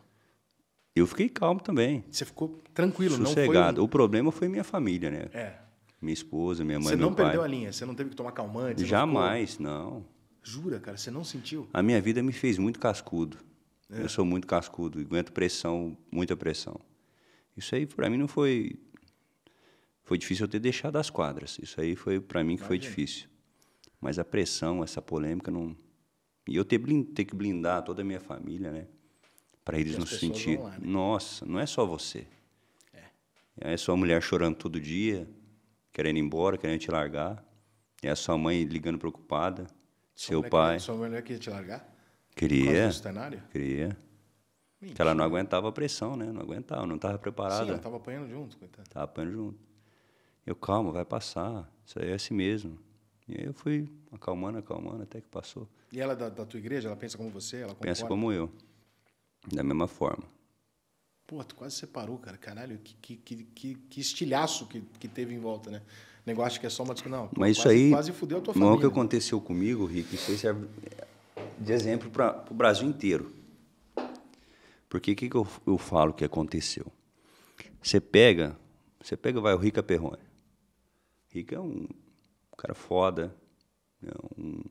[SPEAKER 2] Eu fiquei calmo também. Você ficou tranquilo, Sossegado. não um... O problema foi minha família, né? É. Minha esposa, minha mãe, Você não perdeu a
[SPEAKER 1] linha? Você não teve que tomar calmante? Jamais, não, ficou... não. Jura, cara? Você não sentiu?
[SPEAKER 2] A minha vida me fez muito cascudo. É. Eu sou muito cascudo, aguento pressão, muita pressão. Isso aí, para mim, não foi foi difícil eu ter deixado as quadras. Isso aí foi para mim que foi difícil. Mas a pressão, essa polêmica não. E eu ter, blind... ter que blindar toda a minha família, né? Para eles não se sentir. Lá, né? Nossa, não é só você. É. é sua mulher chorando todo dia, querendo ir embora, querendo te largar. É a sua mãe ligando preocupada. Seu pai. Queria, sua
[SPEAKER 1] mulher queria te largar?
[SPEAKER 2] Queria. Queria. Porque Que ela não aguentava a pressão, né? Não aguentava, não estava preparada. Sim, ela estava apanhando junto, coitado. Estava apanhando junto. Eu, calma, vai passar, isso aí é assim mesmo. E aí eu fui acalmando, acalmando, até que passou.
[SPEAKER 1] E ela é da, da tua igreja, ela pensa como você? Ela concorda? Pensa como
[SPEAKER 2] eu, da mesma forma.
[SPEAKER 1] Pô, tu quase separou, cara. Caralho, que, que, que, que estilhaço que, que teve em volta, né? Negócio que é só uma discussão. Não, pô, Mas quase, isso aí. Quase fudeu a tua família. É o que
[SPEAKER 2] aconteceu comigo, Rick, isso aí serve de exemplo para o Brasil inteiro. Porque o que, que eu, eu falo que aconteceu? Você pega, você pega vai o Rica Perrone. Rick é um cara foda, é um,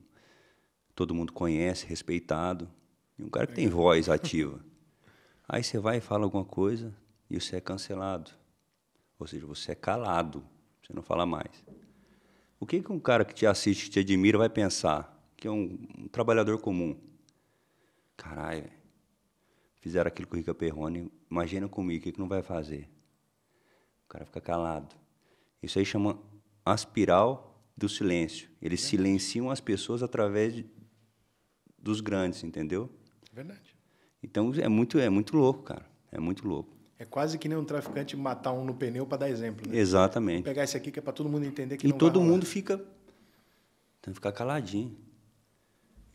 [SPEAKER 2] todo mundo conhece, respeitado, e um cara que tem voz ativa. Aí você vai e fala alguma coisa e você é cancelado. Ou seja, você é calado, você não fala mais. O que, que um cara que te assiste, que te admira, vai pensar? Que é um, um trabalhador comum. Caralho, fizeram aquilo com o Rica Perrone, imagina comigo, o que, que não vai fazer? O cara fica calado. Isso aí chama aspiral do silêncio. Eles Verdade. silenciam as pessoas através de, dos grandes, entendeu? Verdade. Então é muito, é muito louco, cara. É muito louco.
[SPEAKER 1] É quase que nem um traficante matar um no pneu para dar exemplo.
[SPEAKER 2] Né? Exatamente.
[SPEAKER 1] pegar esse aqui que é para todo mundo entender que e não todo mundo
[SPEAKER 2] fica tem que ficar caladinho.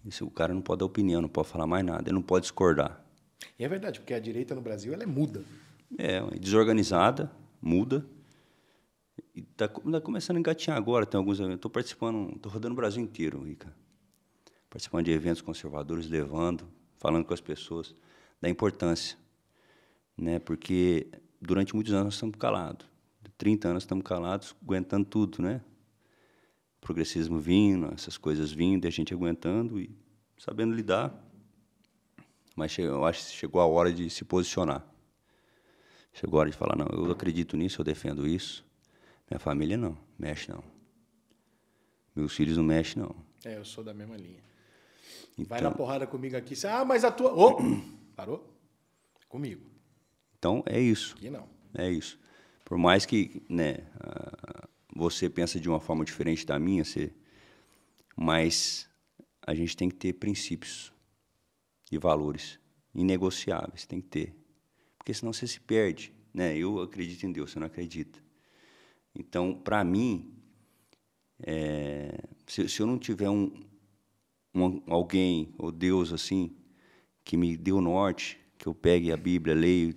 [SPEAKER 2] Isso, o cara não pode dar opinião, não pode falar mais nada, ele não pode discordar.
[SPEAKER 1] E é verdade, porque a direita no Brasil ela é muda.
[SPEAKER 2] É, é desorganizada, muda está tá começando a engatinhar agora, tem alguns Estou participando, estou rodando o Brasil inteiro, Rica. Participando de eventos conservadores, levando, falando com as pessoas da importância. Né? Porque durante muitos anos nós estamos calados. 30 anos estamos calados, aguentando tudo, né? Progressismo vindo, essas coisas vindo, e a gente aguentando e sabendo lidar. Mas eu acho que chegou a hora de se posicionar. Chegou a hora de falar, não, eu acredito nisso, eu defendo isso minha família não, mexe não. Meus filhos não mexem, não.
[SPEAKER 1] É, eu sou da mesma linha. Então, Vai na porrada comigo aqui. Você, ah, mas a tua. Oh! Parou? Comigo.
[SPEAKER 2] Então é isso. Aqui não. É isso. Por mais que né, ah, você pense de uma forma diferente da minha, você... mas a gente tem que ter princípios e valores inegociáveis. Tem que ter. Porque senão você se perde. Né? Eu acredito em Deus, você não acredita. Então, para mim, é, se, se, eu não tiver um, um, alguém ou Deus assim que me dê o norte, que eu pegue a Bíblia, leio,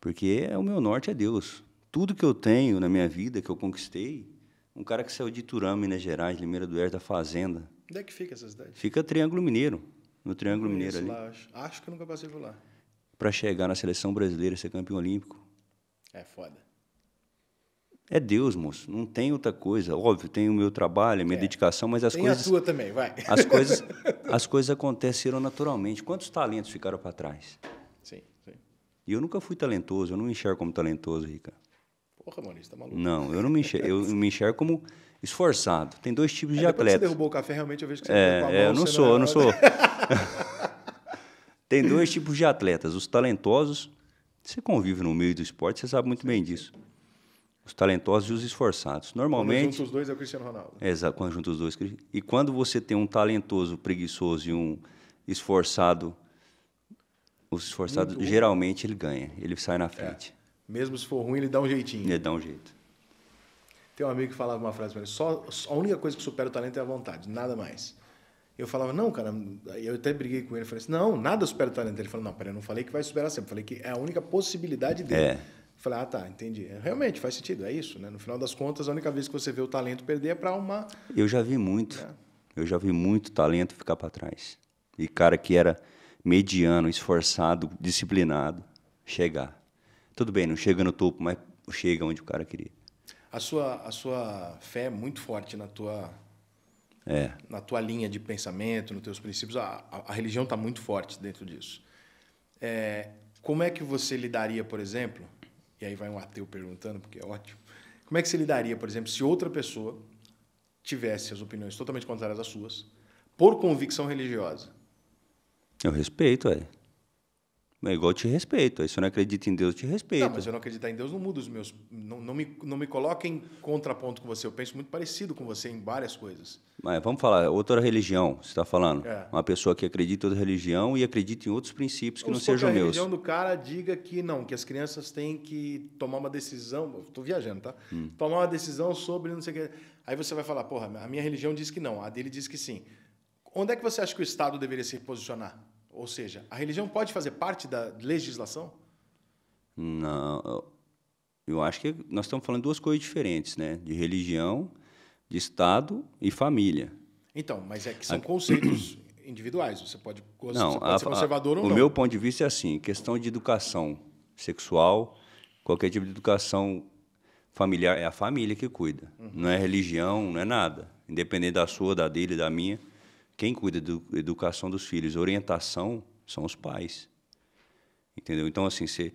[SPEAKER 2] porque é, o meu norte é Deus. Tudo que eu tenho na minha vida, que eu conquistei, um cara que saiu de Turama, Minas Gerais, Limeira do Oeste, da Fazenda.
[SPEAKER 1] Onde é que fica essa cidade?
[SPEAKER 2] Fica Triângulo Mineiro, no Triângulo Mineiro ali. Lá,
[SPEAKER 1] acho. acho que eu nunca passei por lá.
[SPEAKER 2] Para chegar na seleção brasileira, e ser campeão olímpico. É foda. É Deus, moço. Não tem outra coisa. Óbvio, tem o meu trabalho, a minha é. dedicação, mas as tem coisas. A sua
[SPEAKER 1] também, vai. As coisas, as
[SPEAKER 2] coisas aconteceram naturalmente. Quantos talentos ficaram para trás? Sim, sim. E eu nunca fui talentoso, eu não me enxergo como talentoso, Rica. Porra, Maurício, tá maluco. Não, eu não me enxergo, eu me enxergo como esforçado. Tem dois tipos é, de atleta. Você derrubou
[SPEAKER 1] o café, realmente eu vejo que você é, mão, é, eu não sou, eu não sou.
[SPEAKER 2] tem dois tipos de atletas, os talentosos. Você convive no meio do esporte, você sabe muito bem disso os talentosos e os esforçados. Normalmente. Quando junta os dois é o Cristiano Ronaldo. Exato, quando junta os dois. E quando você tem um talentoso, preguiçoso e um esforçado, os esforçados Muito geralmente ele ganha, ele sai na frente. É. Mesmo se for ruim, ele dá um jeitinho. Ele dá um jeito.
[SPEAKER 1] Tem um amigo que falava uma frase para só, a única coisa que supera o talento é a vontade, nada mais. Eu falava, não, cara, eu até briguei com ele. Falei assim, não, nada supera o talento. Ele falou, não, peraí, eu não falei que vai superar sempre. Falei que é a única possibilidade dele. É. Falei, ah, tá, entendi. É, realmente faz sentido, é isso, né? No final das contas, a única vez que você vê o talento perder é para uma.
[SPEAKER 2] Eu já vi muito. É. Eu já vi muito talento ficar para trás. E cara que era mediano, esforçado, disciplinado, chegar. Tudo bem, não chega no topo, mas chega onde o cara queria.
[SPEAKER 1] A sua, a sua fé é muito forte na tua é. na tua linha de pensamento, nos teus princípios. A, a, a religião está muito forte dentro disso. É, como é que você lidaria, por exemplo, e aí vai um ateu perguntando, porque é ótimo. Como é que você lidaria, por exemplo, se outra pessoa tivesse as opiniões totalmente contrárias às suas, por convicção religiosa?
[SPEAKER 2] Eu respeito, é. É igual eu te respeito. Aí se eu não acredito em Deus, eu te respeito.
[SPEAKER 1] Não, mas se eu não acreditar em Deus, não muda os meus. Não, não, me, não me coloca em contraponto com você. Eu penso muito parecido com você em várias coisas.
[SPEAKER 2] Mas vamos falar, outra religião, você está falando. É. Uma pessoa que acredita em outra religião e acredita em outros princípios que não sejam meus. a religião do
[SPEAKER 1] cara diga que não, que as crianças têm que tomar uma decisão. Estou viajando, tá? Hum. Tomar uma decisão sobre não sei o que. Aí você vai falar, porra, a minha religião diz que não, a dele diz que sim. Onde é que você acha que o Estado deveria se posicionar? Ou seja, a religião pode fazer parte da legislação?
[SPEAKER 2] Não. Eu acho que nós estamos falando duas coisas diferentes, né? De religião, de Estado e família. Então, mas é que são a... conceitos
[SPEAKER 1] individuais. Você pode, não, pode a, ser conservador a, ou não. O meu
[SPEAKER 2] ponto de vista é assim: questão de educação sexual, qualquer tipo de educação familiar, é a família que cuida. Uhum. Não é religião, não é nada. Independente da sua, da dele, da minha. Quem cuida da educação dos filhos, orientação, são os pais. Entendeu? Então, assim, você,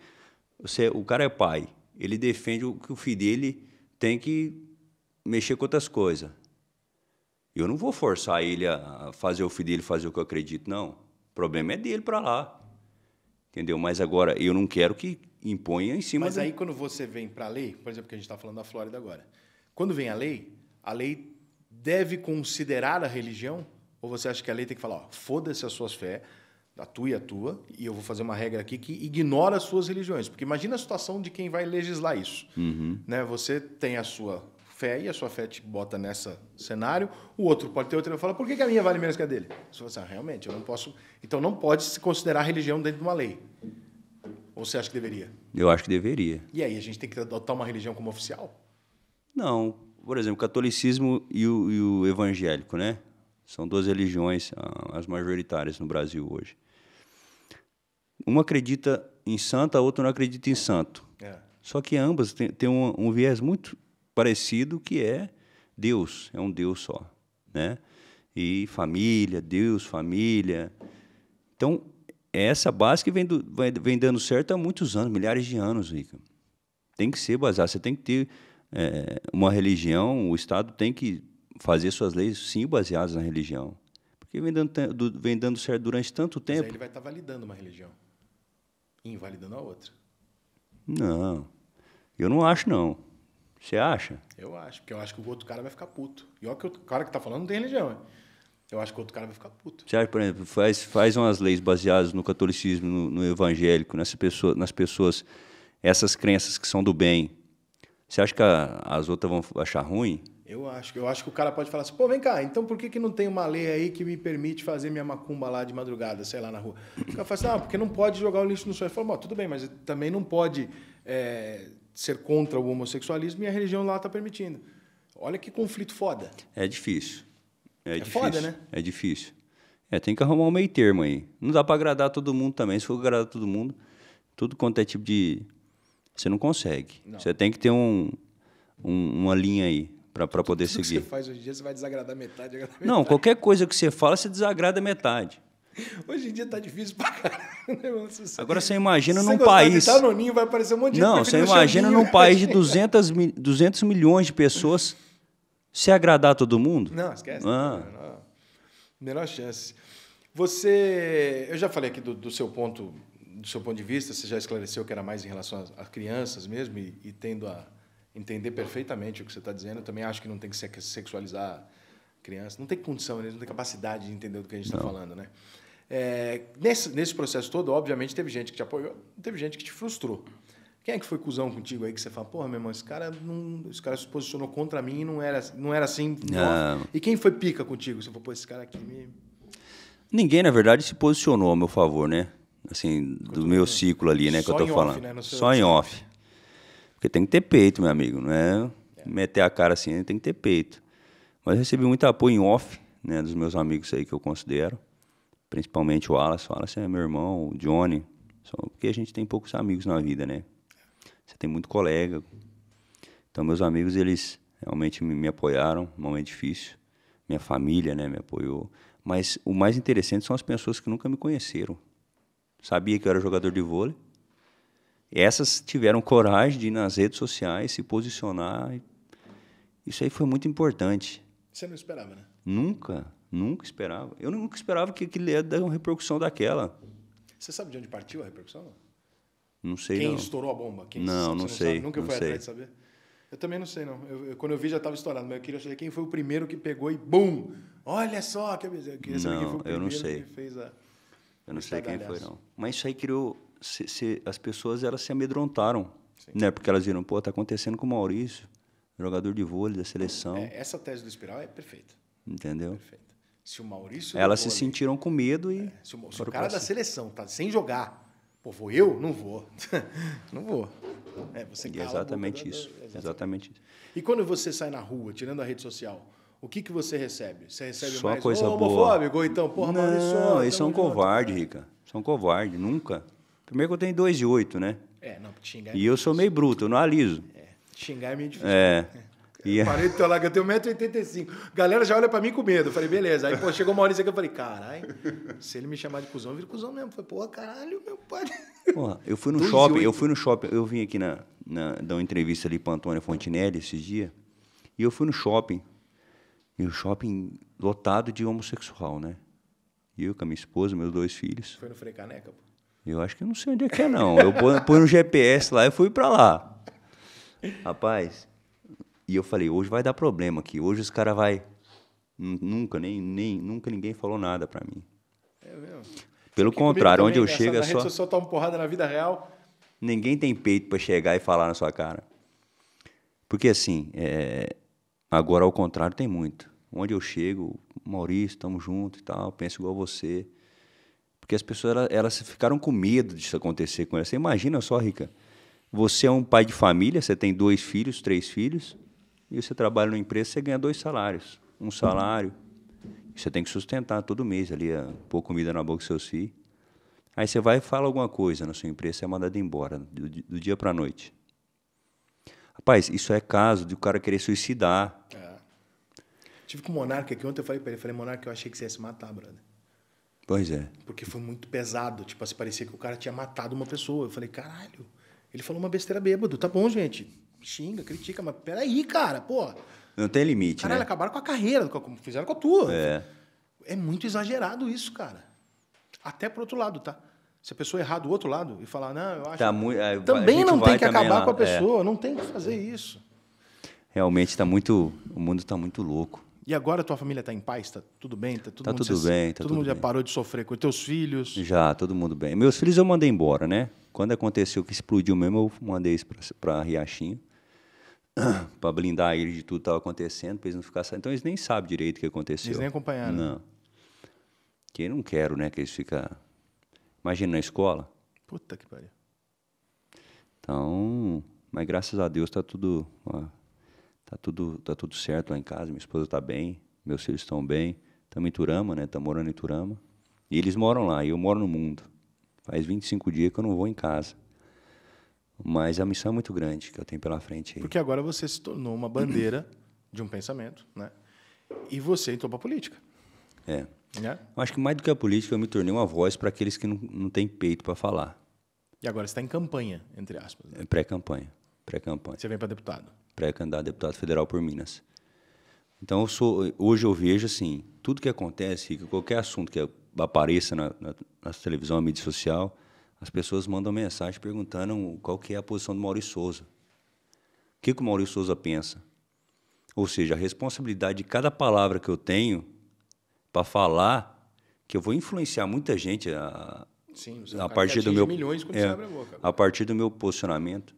[SPEAKER 2] você, o cara é pai, ele defende o, que o filho dele tem que mexer com outras coisas. Eu não vou forçar ele a fazer o filho dele fazer o que eu acredito, não. O problema é dele para lá. Entendeu? Mas agora, eu não quero que imponha em cima. Mas aí,
[SPEAKER 1] quando você vem para a lei, por exemplo, que a gente está falando da Flórida agora, quando vem a lei, a lei deve considerar a religião ou você acha que a lei tem que falar, foda-se as suas fé, a tua e a tua, e eu vou fazer uma regra aqui que ignora as suas religiões. Porque imagina a situação de quem vai legislar isso. Uhum. Né? Você tem a sua fé e a sua fé te bota nesse cenário, o outro pode ter outra e fala, por que, que, a minha vale menos que a dele? Você fala assim, ah, realmente, eu não posso... Então não pode se considerar religião dentro de uma lei. Ou você acha que deveria?
[SPEAKER 2] Eu acho que deveria.
[SPEAKER 1] E aí, a gente tem que adotar uma religião como oficial?
[SPEAKER 2] Não. Por exemplo, o catolicismo e o, e o evangélico, né? São duas religiões ah, as majoritárias no Brasil hoje. Uma acredita em santo, a outra não acredita em santo. É. Só que ambas têm, um, um, viés muito parecido que é Deus, é um Deus só, né? E família, Deus, família. Então, é essa base que vem, do, vem dando certo há muitos anos, milhares de anos, Rica. Tem que ser baseado, você tem que ter é, uma religião, o Estado tem que fazer suas leis, sim, baseadas na religião. Porque vem dando, vem dando certo durante tanto tempo. Mas ele
[SPEAKER 1] vai estar tá validando uma religião e invalidando a outra.
[SPEAKER 2] Não. Eu não acho, não. Você acha?
[SPEAKER 1] Eu acho, porque eu acho que o outro cara vai ficar puto. E olha que o cara que tá falando não tem religião, Eu acho que o outro cara vai ficar
[SPEAKER 2] puto. Você acha, por exemplo, faz, faz umas leis baseadas no catolicismo, no, no evangélico, nessa pessoa, nas pessoas, essas crenças que são do bem. Você acha que a, as outras vão achar ruim?
[SPEAKER 1] Eu acho, eu acho que o cara pode falar assim, pô, vem cá, então por que, que não tem uma lei aí que me permite fazer minha macumba lá de madrugada, sei lá, na rua? O cara fala assim, ah, porque não pode jogar o lixo no chão. Ele fala, tudo bem, mas também não pode é, ser contra o homossexualismo e a religião lá está permitindo. Olha que conflito foda.
[SPEAKER 2] É difícil. É, é difícil. foda, né? É difícil. É, tem que arrumar um meio termo aí. Não dá para agradar todo mundo também. Se for agradar todo mundo, tudo quanto é tipo de... Você não consegue. Não. Você tem que ter um, um uma linha aí para poder Tudo seguir. Que você
[SPEAKER 1] faz hoje em dia, você vai desagradar metade, agradar metade. Não, qualquer
[SPEAKER 2] coisa que você fala, você desagrada metade.
[SPEAKER 1] Hoje em dia tá difícil pra caralho.
[SPEAKER 2] Agora você imagina Se num você país. De tá noninho,
[SPEAKER 1] vai aparecer um monte de Não, você imagina num país de 200,
[SPEAKER 2] 200 milhões de pessoas se agradar a todo mundo? Não, esquece. Ah.
[SPEAKER 1] Menor, chance. Você. Eu já falei aqui do, do, seu ponto do seu ponto de vista, você já esclareceu que era mais em relação às, às crianças mesmo e, e tendo a entender perfeitamente o que você está dizendo. Eu também acho que não tem que sexualizar criança. Não tem condição, né? eles não têm capacidade de entender do que a gente está falando, né? É, nesse, nesse processo todo, obviamente, teve gente que te apoiou, teve gente que te frustrou. Quem é que foi cuzão contigo aí que você fala, porra, meu irmão, esse cara, não, esse cara se posicionou contra mim e não era, não era assim? Não. E quem foi pica contigo? Você falou, pô, esse cara aqui me...
[SPEAKER 2] Ninguém, na verdade, se posicionou a meu favor, né? Assim, do meu bem. ciclo ali, né? Só que eu tô falando. Off, né? Só em off. Porque tem que ter peito, meu amigo, não é? é meter a cara assim, tem que ter peito. Mas recebi muito apoio em off, né, dos meus amigos aí que eu considero, principalmente o Alas, o Alas é meu irmão, o Johnny, só porque a gente tem poucos amigos na vida, né? Você tem muito colega. Então meus amigos, eles realmente me, me apoiaram num momento difícil. Minha família, né, me apoiou. Mas o mais interessante são as pessoas que nunca me conheceram. Sabia que eu era jogador de vôlei, essas tiveram coragem de ir nas redes sociais, se posicionar. Isso aí foi muito importante.
[SPEAKER 1] Você não esperava, né?
[SPEAKER 2] Nunca, nunca esperava. Eu nunca esperava que aquilo ia dar uma repercussão daquela.
[SPEAKER 1] Você sabe de onde partiu a repercussão?
[SPEAKER 2] Não sei, Quem não. estourou a bomba? Quem não, não sei. nunca foi atrás de
[SPEAKER 1] saber? Eu também não sei, não. Eu, eu, quando eu vi já estava estourado, mas eu queria saber quem foi o primeiro que pegou e bum! Olha só! Eu queria saber não, quem foi o primeiro eu não sei. que fez a...
[SPEAKER 2] Eu não sei quem foi, não. Mas isso aí criou se, se, as pessoas elas se amedrontaram, Sim. né? Porque elas viram, pô, tá acontecendo com o Maurício, jogador de vôlei da seleção. É,
[SPEAKER 1] essa tese do espiral é perfeita.
[SPEAKER 2] Entendeu? Perfeita.
[SPEAKER 1] Se o Maurício elas se vôlei,
[SPEAKER 2] sentiram com medo e é, se, o, se o cara da
[SPEAKER 1] seleção tá sem jogar, pô, vou eu? Não vou. Não vou. É, você e exatamente isso. Da, da, exatamente.
[SPEAKER 2] exatamente isso.
[SPEAKER 1] E quando você sai na rua, tirando a rede social, o que, que você recebe? Você recebe Só mais coisa oh, homofóbico,
[SPEAKER 2] boa. então, porra, Não, Maurício. Não, eles são covardes, Rica. São covardes, nunca. Primeiro que eu tenho 2 de 8, né? É, não, xingar. É e eu sou meio bruto, eu não aliso. É, xingar é meio difícil. É. Né? Eu yeah. parei
[SPEAKER 1] de teu lado, eu tenho 1,85m. Galera já olha pra mim com medo. Eu falei, beleza. Aí, pô, chegou uma hora aqui, eu falei, caralho, se ele me chamar de cuzão, eu viro cuzão mesmo. Eu falei, porra, caralho, meu pai.
[SPEAKER 2] Porra, eu fui no shopping, eu fui no shopping, eu vim aqui na, na, dar uma entrevista ali pra Antônia Fontinelli esses dias, e eu fui no shopping. E o shopping lotado de homossexual, né? Eu com a minha esposa, meus dois filhos.
[SPEAKER 1] Foi no Frei Caneca, pô?
[SPEAKER 2] eu acho que eu não sei onde é que é, não. Eu pus no GPS lá e fui para lá. Rapaz, e eu falei, hoje vai dar problema aqui. Hoje os caras vai Nunca, nem, nem, nunca ninguém falou nada para mim. É mesmo? Pelo contrário, onde eu né? chego é só... Na rede tá porrada na vida real. Ninguém tem peito para chegar e falar na sua cara. Porque assim, é... agora ao contrário tem muito. Onde eu chego, Maurício, estamos juntos e tal, penso igual você. Porque as pessoas elas, elas ficaram com medo disso acontecer com elas. Você imagina só, Rica, você é um pai de família, você tem dois filhos, três filhos, e você trabalha numa empresa, você ganha dois salários. Um salário, você tem que sustentar todo mês ali, ah, pôr comida na boca dos seus filhos. Aí você vai e fala alguma coisa na sua empresa, você é mandado embora, do, do dia para a noite. Rapaz, isso é caso de o um cara querer suicidar. É.
[SPEAKER 1] Tive com o Monarca aqui ontem, eu falei para ele, falei, Monarca, eu achei que você ia se matar, brother. Pois é. Porque foi muito pesado. Tipo, assim, parecia que o cara tinha matado uma pessoa. Eu falei, caralho, ele falou uma besteira bêbado. Tá bom, gente. Xinga, critica, mas
[SPEAKER 2] peraí, cara, pô. Não tem limite, né? caralho, né? acabaram com a carreira, como fizeram com a tua. É.
[SPEAKER 1] É muito exagerado isso, cara. Até pro outro lado, tá? Se a pessoa errar do outro lado e falar, não, eu acho. Tá
[SPEAKER 2] é, também não tem que acabar lá. com a é. pessoa,
[SPEAKER 1] é. não tem que fazer isso.
[SPEAKER 2] Realmente está muito. O mundo está muito louco.
[SPEAKER 1] E agora tua família está em paz? Está tudo bem? Está tudo, tá, tá tudo se... bem. Tá todo tudo mundo bem. já parou de sofrer com teus filhos?
[SPEAKER 2] Já, todo mundo bem. Meus filhos eu mandei embora, né? Quando aconteceu que explodiu mesmo, eu mandei isso para Riachinho. para blindar eles de tudo que estava acontecendo, para eles não ficarem Então eles nem sabem direito o que aconteceu. Eles nem acompanharam. Não. Que eu não quero, né? Que eles ficam. Imagina na escola.
[SPEAKER 1] Puta que pariu.
[SPEAKER 2] Então. Mas graças a Deus está tudo. Ó, tá tudo tá tudo certo lá em casa, minha esposa está bem, meus filhos estão bem, estamos em Turama, né? Estamos morando em Turama. E eles moram lá, e eu moro no mundo. Faz 25 dias que eu não vou em casa. Mas a missão é muito grande que eu tenho pela frente aí.
[SPEAKER 1] Porque agora você se tornou uma bandeira de um pensamento, né? E você entrou para a política.
[SPEAKER 2] É. Né? Acho que mais do que a política, eu me tornei uma voz para aqueles que não, não têm peito para falar.
[SPEAKER 1] E agora você está em campanha, entre aspas.
[SPEAKER 2] Né? É pré-campanha. Pré-campanha. Você
[SPEAKER 1] vem para deputado
[SPEAKER 2] pré-candidato a deputado federal por Minas. Então, eu sou, hoje eu vejo assim, tudo que acontece, qualquer assunto que apareça na, na, na televisão, na mídia social, as pessoas mandam mensagem perguntando qual que é a posição do Maurício Souza. O que, que o Maurício Souza pensa? Ou seja, a responsabilidade de cada palavra que eu tenho para falar, que eu vou influenciar muita gente a,
[SPEAKER 1] Sim, a partir do meu milhões quando é, abre a, boca.
[SPEAKER 2] a partir do meu posicionamento.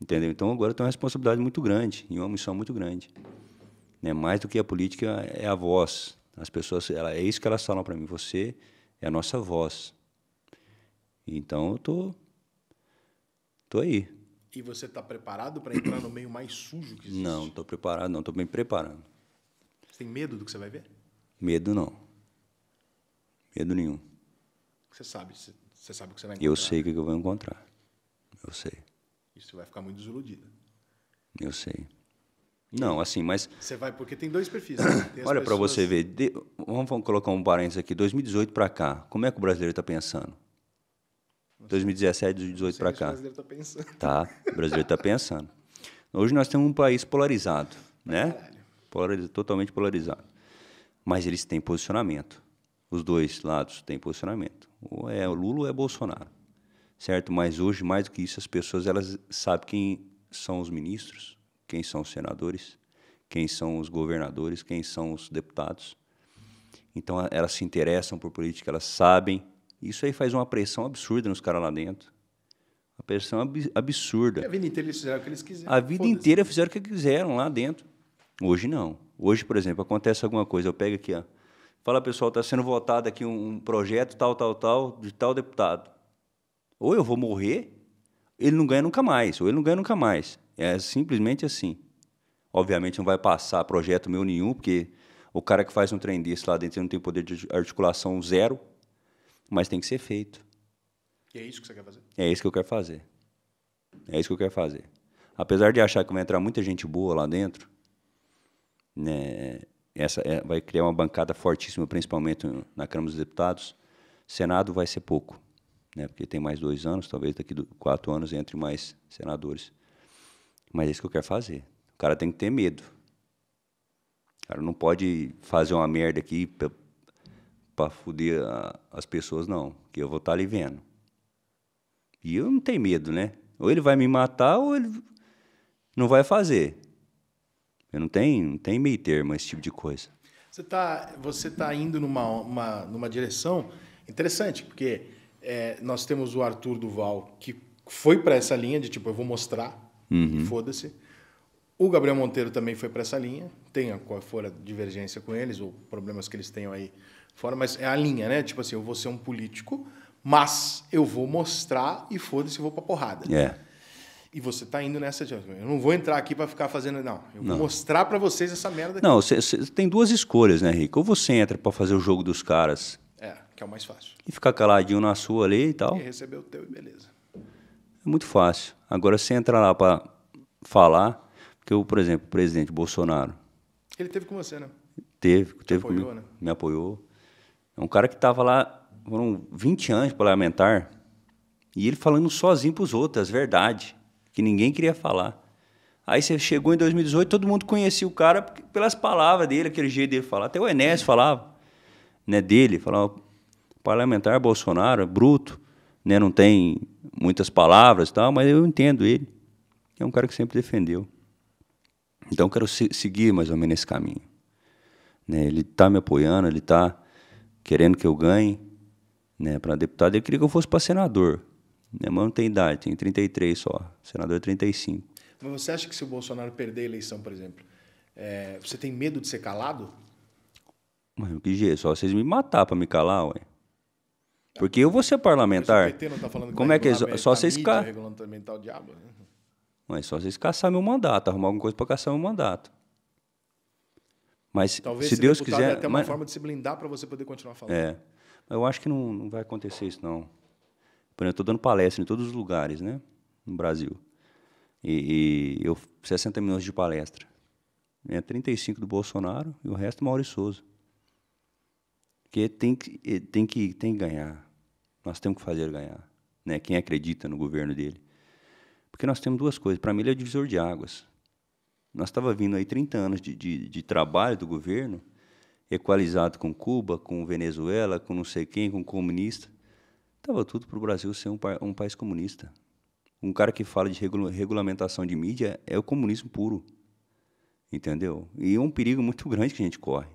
[SPEAKER 2] Entendeu? Então agora tem uma responsabilidade muito grande e uma missão muito grande. Né? Mais do que a política é a voz. As pessoas, ela, é isso que elas falam para mim. Você é a nossa voz. Então eu tô, tô aí.
[SPEAKER 1] E você está preparado para entrar no meio mais sujo
[SPEAKER 2] que existe? Não, estou preparado, não estou bem preparando.
[SPEAKER 1] Você tem medo do que você vai ver?
[SPEAKER 2] Medo não. Medo nenhum.
[SPEAKER 1] Você sabe, você sabe o que você vai encontrar. Eu sei
[SPEAKER 2] o que eu vou encontrar. Eu sei
[SPEAKER 1] isso vai ficar muito desiludida.
[SPEAKER 2] Eu sei. Não, assim, mas.
[SPEAKER 1] Você vai, porque tem dois perfis. Né? Tem Olha, pessoas... para você
[SPEAKER 2] ver, de... vamos, vamos colocar um parênteses aqui: 2018 para cá, como é que o brasileiro está pensando? 2017, 2018 para cá. O brasileiro está pensando. Tá, o brasileiro está pensando. Hoje nós temos um país polarizado, né? totalmente polarizado. Mas eles têm posicionamento. Os dois lados têm posicionamento. Ou é Lula ou é Bolsonaro certo? Mas hoje, mais do que isso, as pessoas elas sabem quem são os ministros, quem são os senadores, quem são os governadores, quem são os deputados. Então elas se interessam por política, elas sabem. Isso aí faz uma pressão absurda nos caras lá dentro. Uma pressão ab absurda. a
[SPEAKER 1] vida inteira eles fizeram o que eles quiseram.
[SPEAKER 2] A vida inteira fizeram o que quiseram lá dentro. Hoje não. Hoje, por exemplo, acontece alguma coisa, eu pego aqui, ó, fala pessoal, está sendo votado aqui um projeto tal, tal, tal, de tal deputado. Ou eu vou morrer, ele não ganha nunca mais, ou ele não ganha nunca mais. É simplesmente assim. Obviamente não vai passar projeto meu nenhum, porque o cara que faz um trem desse lá dentro não tem poder de articulação zero, mas tem que ser feito. E é isso que você quer fazer? É isso que eu quero fazer. É isso que eu quero fazer. Apesar de achar que vai entrar muita gente boa lá dentro, né, essa é, vai criar uma bancada fortíssima, principalmente na Câmara dos Deputados, Senado vai ser pouco né? Porque tem mais dois anos, talvez daqui quatro anos entre mais senadores. Mas é isso que eu quero fazer. O cara tem que ter medo. O cara não pode fazer uma merda aqui para foder as pessoas, não. Que eu vou estar tá ali vendo. E eu não tenho medo, né? Ou ele vai me matar ou ele não vai fazer. Eu não tenho, não tenho meio termo esse tipo de coisa.
[SPEAKER 1] Você está você tá indo numa, uma, numa direção interessante, porque é, nós temos o Arthur Duval, que foi para essa linha de tipo, eu vou mostrar, uhum. foda-se. O Gabriel Monteiro também foi para essa linha, tenha qual for a divergência com eles, ou problemas que eles tenham aí fora, mas é a linha, né? Tipo assim, eu vou ser um político, mas eu vou mostrar e foda-se, eu vou para porrada. é E você tá indo nessa. Eu não vou entrar aqui para ficar fazendo. Não, eu vou mostrar para vocês essa merda aqui. Não, você
[SPEAKER 2] tem duas escolhas, né, Rico? Ou você entra para fazer o jogo dos caras que é o mais fácil. E ficar caladinho na sua ali e tal. E
[SPEAKER 1] receber o teu e beleza. É
[SPEAKER 2] muito fácil. Agora, você entrar lá para falar, porque, eu, por exemplo, o presidente Bolsonaro.
[SPEAKER 1] Ele teve com você, né?
[SPEAKER 2] Teve, teve apoiou, comigo. Né? Me apoiou. É um cara que estava lá, foram 20 anos parlamentar, e ele falando sozinho para os outros, as verdades, que ninguém queria falar. Aí você chegou em 2018, todo mundo conhecia o cara pelas palavras dele, aquele jeito dele falar. Até o enes falava né, dele, falava parlamentar Bolsonaro, é bruto, né, não tem muitas palavras tal, mas eu entendo ele. É um cara que sempre defendeu. Então, eu quero se seguir mais ou menos esse caminho. Né, ele está me apoiando, ele está querendo que eu ganhe né, para deputado. Ele queria que eu fosse para senador. Né, mas não tem idade, tem 33 só. Senador é 35.
[SPEAKER 1] Mas você acha que se o Bolsonaro perder a eleição, por exemplo, é, você tem medo de ser calado?
[SPEAKER 2] Mas que jeito, só vocês me matar para me calar, ué. Porque eu vou ser parlamentar. o PT não tá falando que Como é que é? Só vocês ca...
[SPEAKER 1] regulamentar o diabo.
[SPEAKER 2] Né? só vocês caçar meu mandato, arrumar alguma coisa para caçar meu mandato. Mas Talvez se Deus quiser, é até uma mas... forma
[SPEAKER 1] de se blindar para você poder continuar falando. É.
[SPEAKER 2] Eu acho que não, não vai acontecer isso não. Por exemplo, eu estou dando palestra em todos os lugares, né? No Brasil. E, e eu 60 minutos de palestra. É 35 do Bolsonaro e o resto do Maurício Souza. Porque tem que, tem que, tem que ganhar. Nós temos que fazer ganhar. Né? Quem acredita no governo dele. Porque nós temos duas coisas. Para mim, ele é o divisor de águas. Nós estava vindo aí 30 anos de, de, de trabalho do governo, equalizado com Cuba, com Venezuela, com não sei quem, com comunista. Estava tudo para o Brasil ser um, um, país comunista. Um cara que fala de regula regulamentação de mídia é o comunismo puro. Entendeu? E é um perigo muito grande que a gente corre.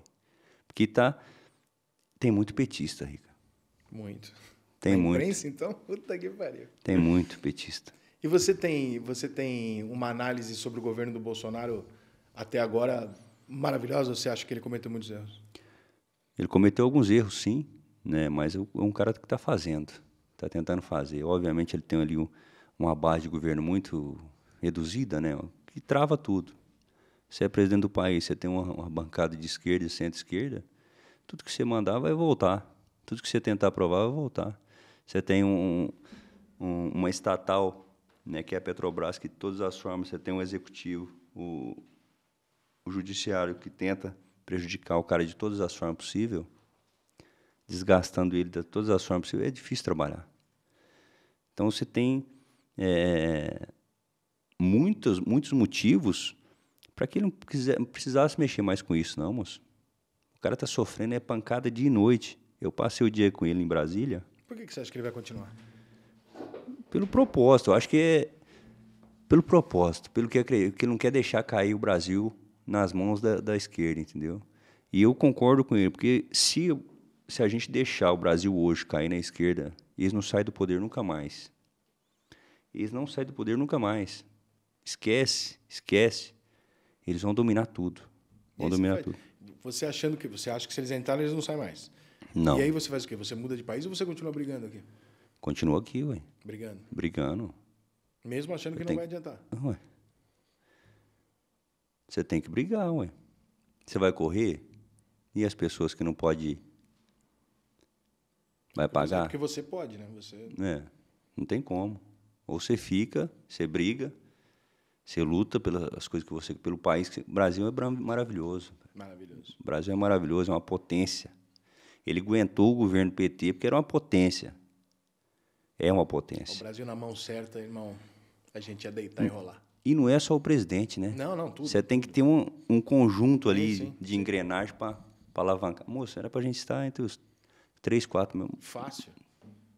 [SPEAKER 2] Porque tá, tem muito petista, Rica. Muito. Tem Na muito.
[SPEAKER 1] então? Puta que pariu.
[SPEAKER 2] Tem muito petista.
[SPEAKER 1] E você tem, você tem uma análise sobre o governo do Bolsonaro até agora maravilhosa? Você acha que ele cometeu muitos erros?
[SPEAKER 2] Ele cometeu alguns erros, sim, né? mas é, é um cara que está fazendo, está tentando fazer. Obviamente, ele tem ali um, uma base de governo muito reduzida, né? que trava tudo. Você é presidente do país, você tem uma, uma bancada de esquerda e centro-esquerda, tudo que você mandar vai voltar. Tudo que você tentar aprovar vai voltar. Você tem um, um, uma estatal, né, que é a Petrobras, que de todas as formas você tem um executivo, o, o judiciário que tenta prejudicar o cara de todas as formas possível, desgastando ele de todas as formas possíveis, é difícil trabalhar. Então você tem é, muitos, muitos motivos para que ele não, quiser, não precisasse mexer mais com isso, não, moço. O cara está sofrendo é pancada dia e noite. Eu passei o dia com ele em Brasília,
[SPEAKER 1] por que, que você acha que ele vai continuar?
[SPEAKER 2] Pelo propósito. Eu acho que é pelo propósito, pelo que eu que ele não quer deixar cair o Brasil nas mãos da, da esquerda, entendeu? E eu concordo com ele, porque se, se a gente deixar o Brasil hoje cair na esquerda, eles não saem do poder nunca mais. Eles não saem do poder nunca mais. Esquece, esquece. Eles vão dominar tudo. Vão dominar vai, tudo.
[SPEAKER 1] Você achando que você acha que se eles entrarem eles não saem mais? Não. E aí você faz o quê? Você muda de país ou você continua brigando aqui?
[SPEAKER 2] Continua aqui, ué. Brigando. Brigando.
[SPEAKER 1] Mesmo achando que eu não tenho... vai adiantar.
[SPEAKER 2] Não, ué. Você tem que brigar, ué. Você vai correr e as pessoas que não podem ir? Vai é pagar? porque
[SPEAKER 1] você pode, né? Você...
[SPEAKER 2] É, não tem como. Ou você fica, você briga, você luta pelas coisas que você... Pelo país. O Brasil é maravilhoso. Maravilhoso. O Brasil é maravilhoso, é uma potência. Ele aguentou o governo PT porque era uma potência. É uma potência. O
[SPEAKER 1] Brasil na mão certa, irmão, a gente ia deitar e hum. rolar.
[SPEAKER 2] E não é só o presidente, né? Não, não, tudo. Você tem que ter um, um conjunto ali sim, sim. de engrenagem para alavancar. Moço, era para a gente estar entre os três, quatro mesmo. Fácil.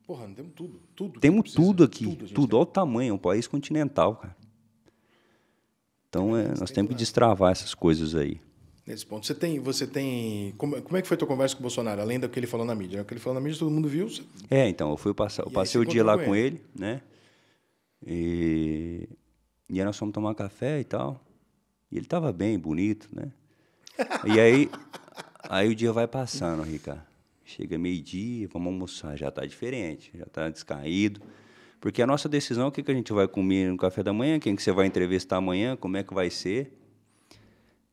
[SPEAKER 1] Porra, não temos tudo. tudo
[SPEAKER 2] temos tudo aqui. Tudo, tudo. Olha o tamanho, é um país continental, cara. Então, é, nós temos que né? destravar essas coisas aí.
[SPEAKER 1] Nesse ponto. Você tem. Você tem como, como é que foi a tua conversa com o Bolsonaro, além do que ele falou na mídia? Né? O que ele falou na mídia, todo mundo viu. Você...
[SPEAKER 2] É, então, eu fui passar, eu passei o dia lá com ele, ele né? E, e aí nós fomos tomar café e tal. E ele tava bem, bonito, né? E aí, aí o dia vai passando, Ricardo. Chega meio-dia, vamos almoçar, já está diferente, já está descaído. Porque a nossa decisão, o que, que a gente vai comer no café da manhã, quem que você vai entrevistar amanhã, como é que vai ser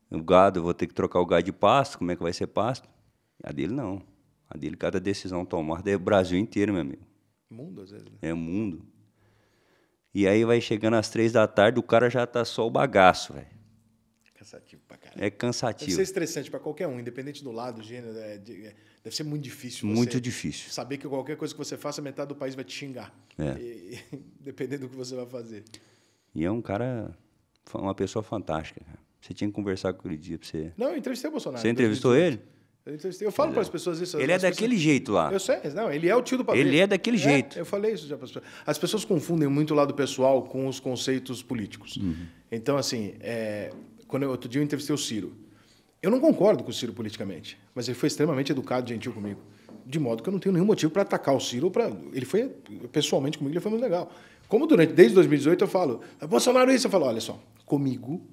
[SPEAKER 2] o gado, vou ter que trocar o gado de pasto, como é que vai ser pasto? A dele não. A dele, cada decisão tomada é o Brasil inteiro, meu amigo. Mundo, às vezes. Né? É mundo. E aí vai chegando às três da tarde, o cara já tá só o bagaço, velho.
[SPEAKER 1] Cansativo pra
[SPEAKER 2] caralho. É cansativo. Deve ser
[SPEAKER 1] estressante para qualquer um, independente do lado, gênero. É, de, é, deve ser muito difícil. Muito difícil. Saber que qualquer coisa que você faça, metade do país vai te xingar. É. E, dependendo do que você vai fazer.
[SPEAKER 2] E é um cara, uma pessoa fantástica, cara. Você tinha que conversar com ele dia pra você. Não,
[SPEAKER 1] eu entrevistei o Bolsonaro. Você entrevistou ele? Eu, entrevistei. eu falo para as é. pessoas isso. Ele é daquele pessoas... jeito lá. Eu sei, não, ele é o tio do papel. Ele é daquele é, jeito. Eu falei isso já para as pessoas. As pessoas confundem muito o lado pessoal com os conceitos políticos. Uhum. Então, assim, é... quando eu, outro dia eu entrevistei o Ciro. Eu não concordo com o Ciro politicamente, mas ele foi extremamente educado, e gentil comigo. De modo que eu não tenho nenhum motivo para atacar o Ciro. Pra... Ele foi, pessoalmente comigo, ele foi muito legal. Como durante, desde 2018 eu falo, Bolsonaro isso, eu falo, olha só, comigo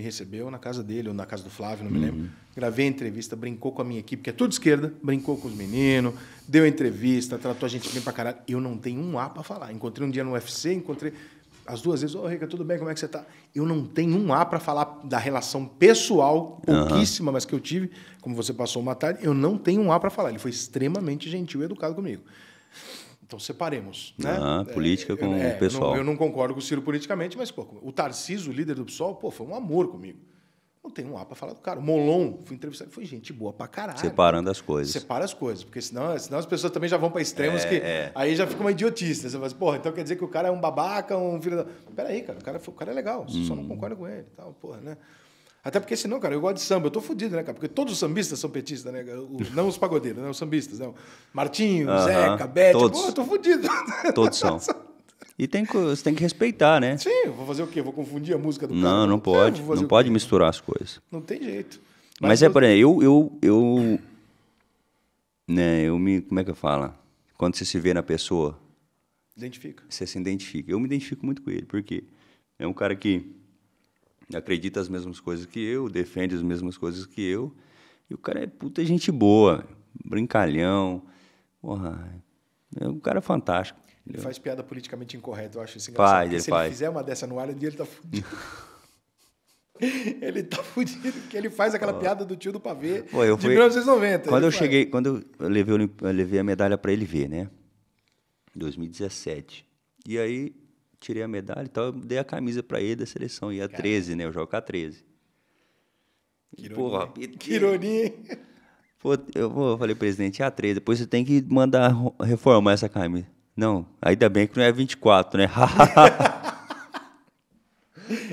[SPEAKER 1] me recebeu na casa dele ou na casa do Flávio, não me lembro. Uhum. Gravei a entrevista, brincou com a minha equipe, que é tudo esquerda, brincou com os meninos, deu entrevista, tratou a gente bem pra caralho. Eu não tenho um A pra falar. Encontrei um dia no UFC, encontrei as duas vezes, ô oh, Rica, tudo bem, como é que você tá? Eu não tenho um A para falar da relação pessoal, pouquíssima, uhum. mas que eu tive, como você passou uma tarde, eu não tenho um A para falar. Ele foi extremamente gentil e educado comigo. Então separemos. Né? Ah, é, política é, com é, o é, pessoal. Não, eu não concordo com o Ciro politicamente, mas pô, o Tarciso, líder do PSOL, pô, foi um amor comigo. Não tem um A para falar do cara. O Molon, fui entrevistado, foi gente boa pra caralho.
[SPEAKER 2] Separando as coisas.
[SPEAKER 1] Separa as coisas, porque senão, senão as pessoas também já vão para extremos é, que é. aí já fica uma idiotice. Né? Você fala assim, porra, então quer dizer que o cara é um babaca, um filho da. Peraí, cara, o cara, o cara é legal, hum. só não hum. concorda com ele. Tal, porra, né? Até porque senão, cara, eu gosto de samba, eu tô fudido, né, cara? Porque todos os sambistas são petistas, né? não os pagodeiros, né? Os sambistas, não. Né? Martinho, uh -huh. Zeca, Bete, todos. pô, eu tô fudido.
[SPEAKER 2] Todos são. E tem que, você tem que respeitar, né? Sim, vou fazer o quê? Vou confundir a música do Não, cara? não é, pode. É, não pode misturar as coisas. Não tem jeito. Mas, Mas é, por exemplo, eu, eu, eu. Né, eu me. Como é que eu falo? Quando você se vê na pessoa. Identifica. Você se identifica. Eu me identifico muito com ele, porque é um cara que acredita as mesmas coisas que eu, defende as mesmas coisas que eu. E o cara é puta gente boa, brincalhão. Porra, é um cara fantástico. Ele
[SPEAKER 1] faz piada politicamente incorreta, eu acho isso engraçado. Faz, ele se faz. ele fizer uma dessa no ar, ele tá fudido. ele tá fudido, porque ele faz aquela oh. piada do tio do pavê Pô, eu de fui... 1990. Quando eu faz. cheguei,
[SPEAKER 2] quando eu levei, eu levei a medalha para ele ver, né? 2017. E aí tirei a medalha e tal, eu dei a camisa pra ele da seleção. Né, e a 13, né? Eu jogo com a 13. Que ironia. Porra, que ironia, Pô, eu, eu falei, presidente, é a 13, depois você tem que mandar reformar essa camisa. Não, ainda bem que não é 24, né?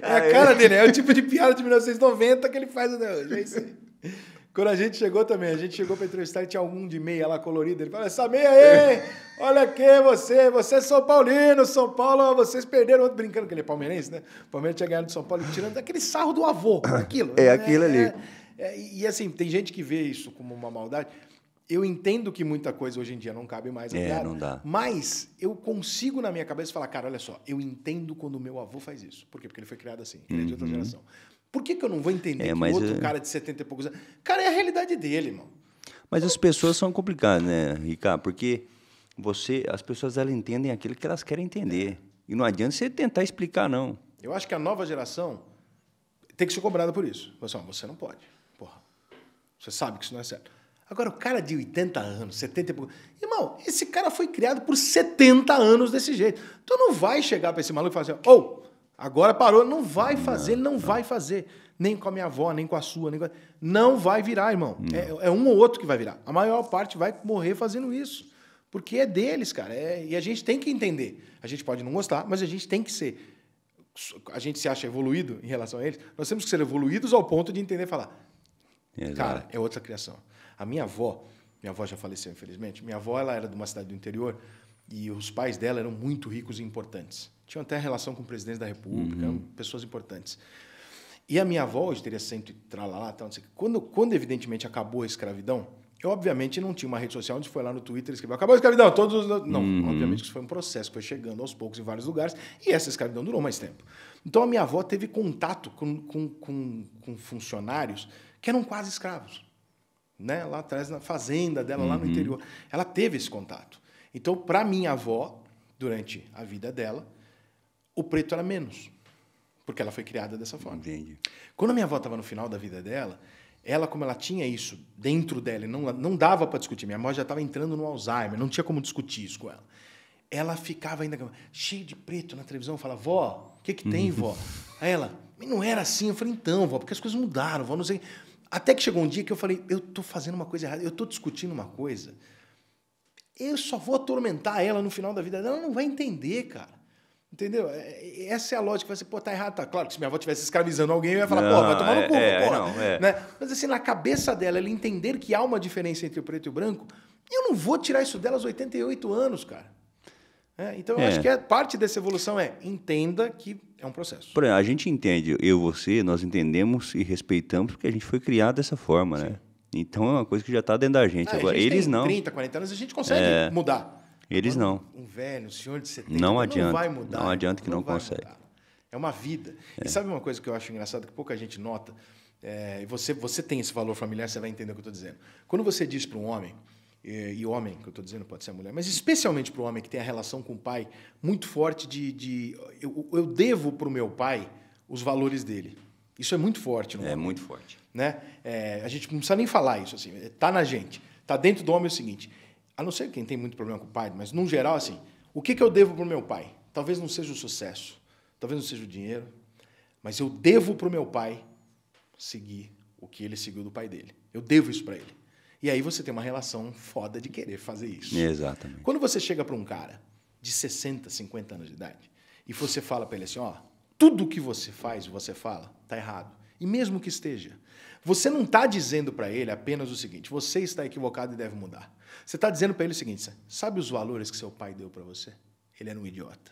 [SPEAKER 2] é a cara dele, é o tipo de
[SPEAKER 1] piada de 1990 que ele faz até hoje, é isso aí. Quando a gente chegou também, a gente chegou para entrevistar e tinha um de meia lá colorida. Ele falou: essa meia aí, olha aqui você, você é São Paulino, São Paulo, vocês perderam. Brincando que ele é palmeirense, né? O Palmeiras tinha ganhado de São Paulo, tirando aquele sarro do avô, aquilo. É, né? aquilo ali. É, é, e assim, tem gente que vê isso como uma maldade. Eu entendo que muita coisa hoje em dia não cabe mais. É, é não dá. Mas eu consigo na minha cabeça falar, cara, olha só, eu entendo quando meu avô faz isso. Por quê? Porque ele foi criado assim, ele é de outra uhum. geração. Por que, que eu não vou entender é, que outro eu... Eh, cara de 70 e poucos anos. Cara, é a realidade dele, irmão.
[SPEAKER 2] Mas as pessoas são complicadas, né, Ricardo? Porque você, as pessoas elas entendem aquilo que elas querem entender. E não adianta você tentar explicar, não.
[SPEAKER 1] Eu acho que a nova geração tem que ser cobrada por isso. Você, assim, você não pode. Porra. Você sabe que isso não é certo. Agora, o cara de 80 anos, 70 e poucos. Irmão, esse cara foi criado por 70 anos desse jeito. Tu não vai chegar para esse maluco e falar assim, ou, oh, Agora parou, não vai fazer, não, não vai fazer. Nem com a minha avó, nem com a sua. Nem com a... Não vai virar, irmão. Hum. É, é, um ou outro que vai virar. A maior parte vai morrer fazendo isso. Porque é deles, cara. É... E a gente tem que entender. A gente pode não gostar, mas a gente tem que ser. A gente se acha evoluído em relação a eles. Nós temos que ser evoluídos ao ponto de entender e falar: Exato. cara, é outra criação. A minha avó, minha avó já faleceu, infelizmente. Minha avó ela era de uma cidade do interior e os pais dela eram muito ricos e importantes. Tinham até relação com o presidente da República, uhum. pessoas importantes. E a minha avó, hoje teria cento e tralalá, tal, não sei quando, quando, evidentemente, acabou a escravidão, eu, obviamente, não tinha uma rede social onde foi lá no Twitter e escreveu acabou a escravidão, todos... Não, uhum. obviamente isso foi um processo, que foi chegando aos poucos em vários lugares, e essa escravidão durou mais tempo. Então, a minha avó teve contato com, com, com, com funcionários que eram quase escravos, né? Lá atrás, na fazenda dela, uhum. lá no uhum. interior. Ela teve esse contato. Então, para minha avó, durante a vida dela, o preto era menos, porque ela foi criada dessa forma. Entendi. Quando a minha avó estava no final da vida dela, ela, como ela tinha isso dentro dela, e não, não dava para discutir, minha avó já estava entrando no Alzheimer, não tinha como discutir isso com ela. Ela ficava ainda cheia de preto na televisão, falava, vó, o que, que tem, uhum. vó? Aí ela, não era assim. Eu falei, então, vó, porque as coisas mudaram, vó, não sei. Até que chegou um dia que eu falei, eu tô fazendo uma coisa errada, eu tô discutindo uma coisa, eu só vou atormentar ela no final da vida dela, ela não vai entender, cara. Entendeu? É, é, essa é a lógica. Você, pô, tá errado, tá? Claro que se minha avó estivesse escravizando alguém, eu ia falar, não, pô, vai tomar no é, cu, é, porra. Não, é. né? Mas assim, na cabeça dela, ela entender que há uma diferença entre o preto e o branco, eu não vou tirar isso dela aos 88 anos, cara. É, então, eu acho que parte dessa evolução é entenda que é um processo.
[SPEAKER 2] Por exemplo, a gente entende, eu e você, nós entendemos e respeitamos porque a gente foi criado dessa forma, né? Sim. né? Então é uma coisa que já está dentro da gente. Agora, gente eles não. 30, 40 anos, a gente consegue mudar. Eles não.
[SPEAKER 1] Um velho, um senhor de 70 não adianta, não vai mudar. Não adianta que não, não consegue. Mudar. É uma vida. É. E sabe uma coisa que eu acho engraçada, que pouca gente nota? É, você, você tem esse valor familiar, você vai entender o que eu estou dizendo. Quando você diz para um homem, e, e, homem que eu estou dizendo pode ser mulher, mas especialmente para o homem que tem a relação com o pai muito forte de, de eu, eu devo para o meu pai os valores dele. Isso é muito forte. é homem. É? muito forte. Né? É, a gente não precisa nem falar isso. assim Está na gente. Está dentro do homem é o seguinte, a não ser quem tem muito problema com o pai, mas no geral, assim, o que, que eu devo para o meu pai? Talvez não seja o sucesso, talvez não seja o dinheiro, mas eu devo para o meu pai seguir o que ele seguiu do pai dele. Eu devo isso para ele. E aí você tem uma relação foda de querer fazer isso.
[SPEAKER 2] Exatamente.
[SPEAKER 1] Quando você chega para um cara de 60, 50 anos de idade e você fala para ele assim, ó, tudo que você faz, você fala, tá errado. E mesmo que esteja, você não está dizendo para ele apenas o seguinte: você está equivocado e deve mudar. Você está dizendo para ele o seguinte: sabe os valores que seu pai deu para você? Ele era um idiota.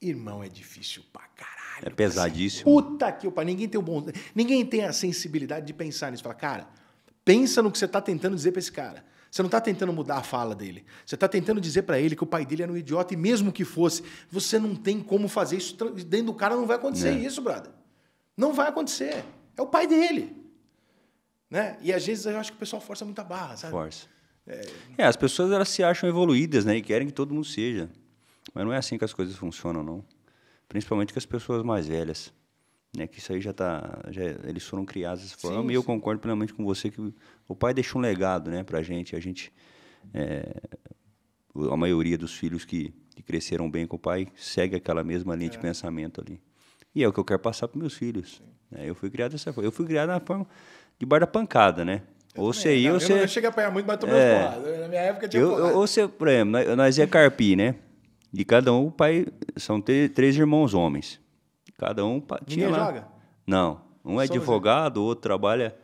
[SPEAKER 1] Irmão, é difícil pra
[SPEAKER 2] caralho. É pesadíssimo.
[SPEAKER 1] Puta que o Ninguém tem o bom. Ninguém tem a sensibilidade de pensar nisso. Fala, cara, pensa no que você está tentando dizer para esse cara. Você não está tentando mudar a fala dele. Você está tentando dizer para ele que o pai dele era um idiota e mesmo que fosse, você não tem como fazer isso. Dentro do cara não vai acontecer é. isso, brother. Não vai acontecer. É o pai dele. Né? E às vezes eu acho que o pessoal força muita barra, sabe? Força. É...
[SPEAKER 2] é, as pessoas elas se acham evoluídas, né? E querem que todo mundo seja. Mas não é assim que as coisas funcionam, não. Principalmente com as pessoas mais velhas. Né, que isso aí já tá, já, eles foram criados dessa forma, sim, e eu concordo plenamente com você que o pai deixou um legado, né, pra gente, a gente, é, a maioria dos filhos que, que, cresceram bem com o pai segue aquela mesma linha é. de pensamento ali. E é o que eu quero passar para meus filhos. É, eu fui criado dessa forma. Eu fui criado na forma de bar da pancada, né? ou você ia, ou você. Eu cheguei a apanhar muito, mas tomei é, porrada.
[SPEAKER 1] Na minha época tinha eu, porrada.
[SPEAKER 2] Ou você, por exemplo, nós, é carpi, né? E cada um, o pai. São três irmãos homens. Cada um tinha. Ninguém lá. joga? Não. Um é Só advogado, o outro trabalha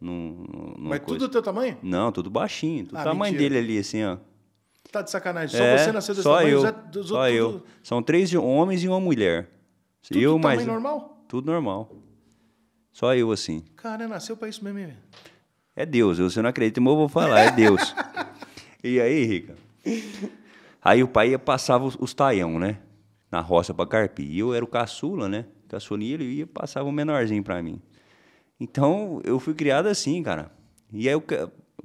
[SPEAKER 2] num. num mas coisa. tudo do teu tamanho? Não, tudo baixinho. Tudo ah, tamanho mentira. dele ali, assim, ó.
[SPEAKER 1] Tá de sacanagem. Só é, você nasceu desse só tamanho, eu, dos só outros. eu. Tudo...
[SPEAKER 2] São três homens e uma mulher. Tudo eu mais normal? Tudo normal. Só eu assim.
[SPEAKER 1] Cara, nasceu para isso mesmo.
[SPEAKER 2] É Deus, você não acredita, mas eu vou falar, é Deus. e aí, Rica? Aí o pai passava os, os taião, né? Na roça para carpir. E eu era o caçula, né? Caçulinha, ele ia passava o menorzinho para mim. Então, eu fui criado assim, cara. E aí eu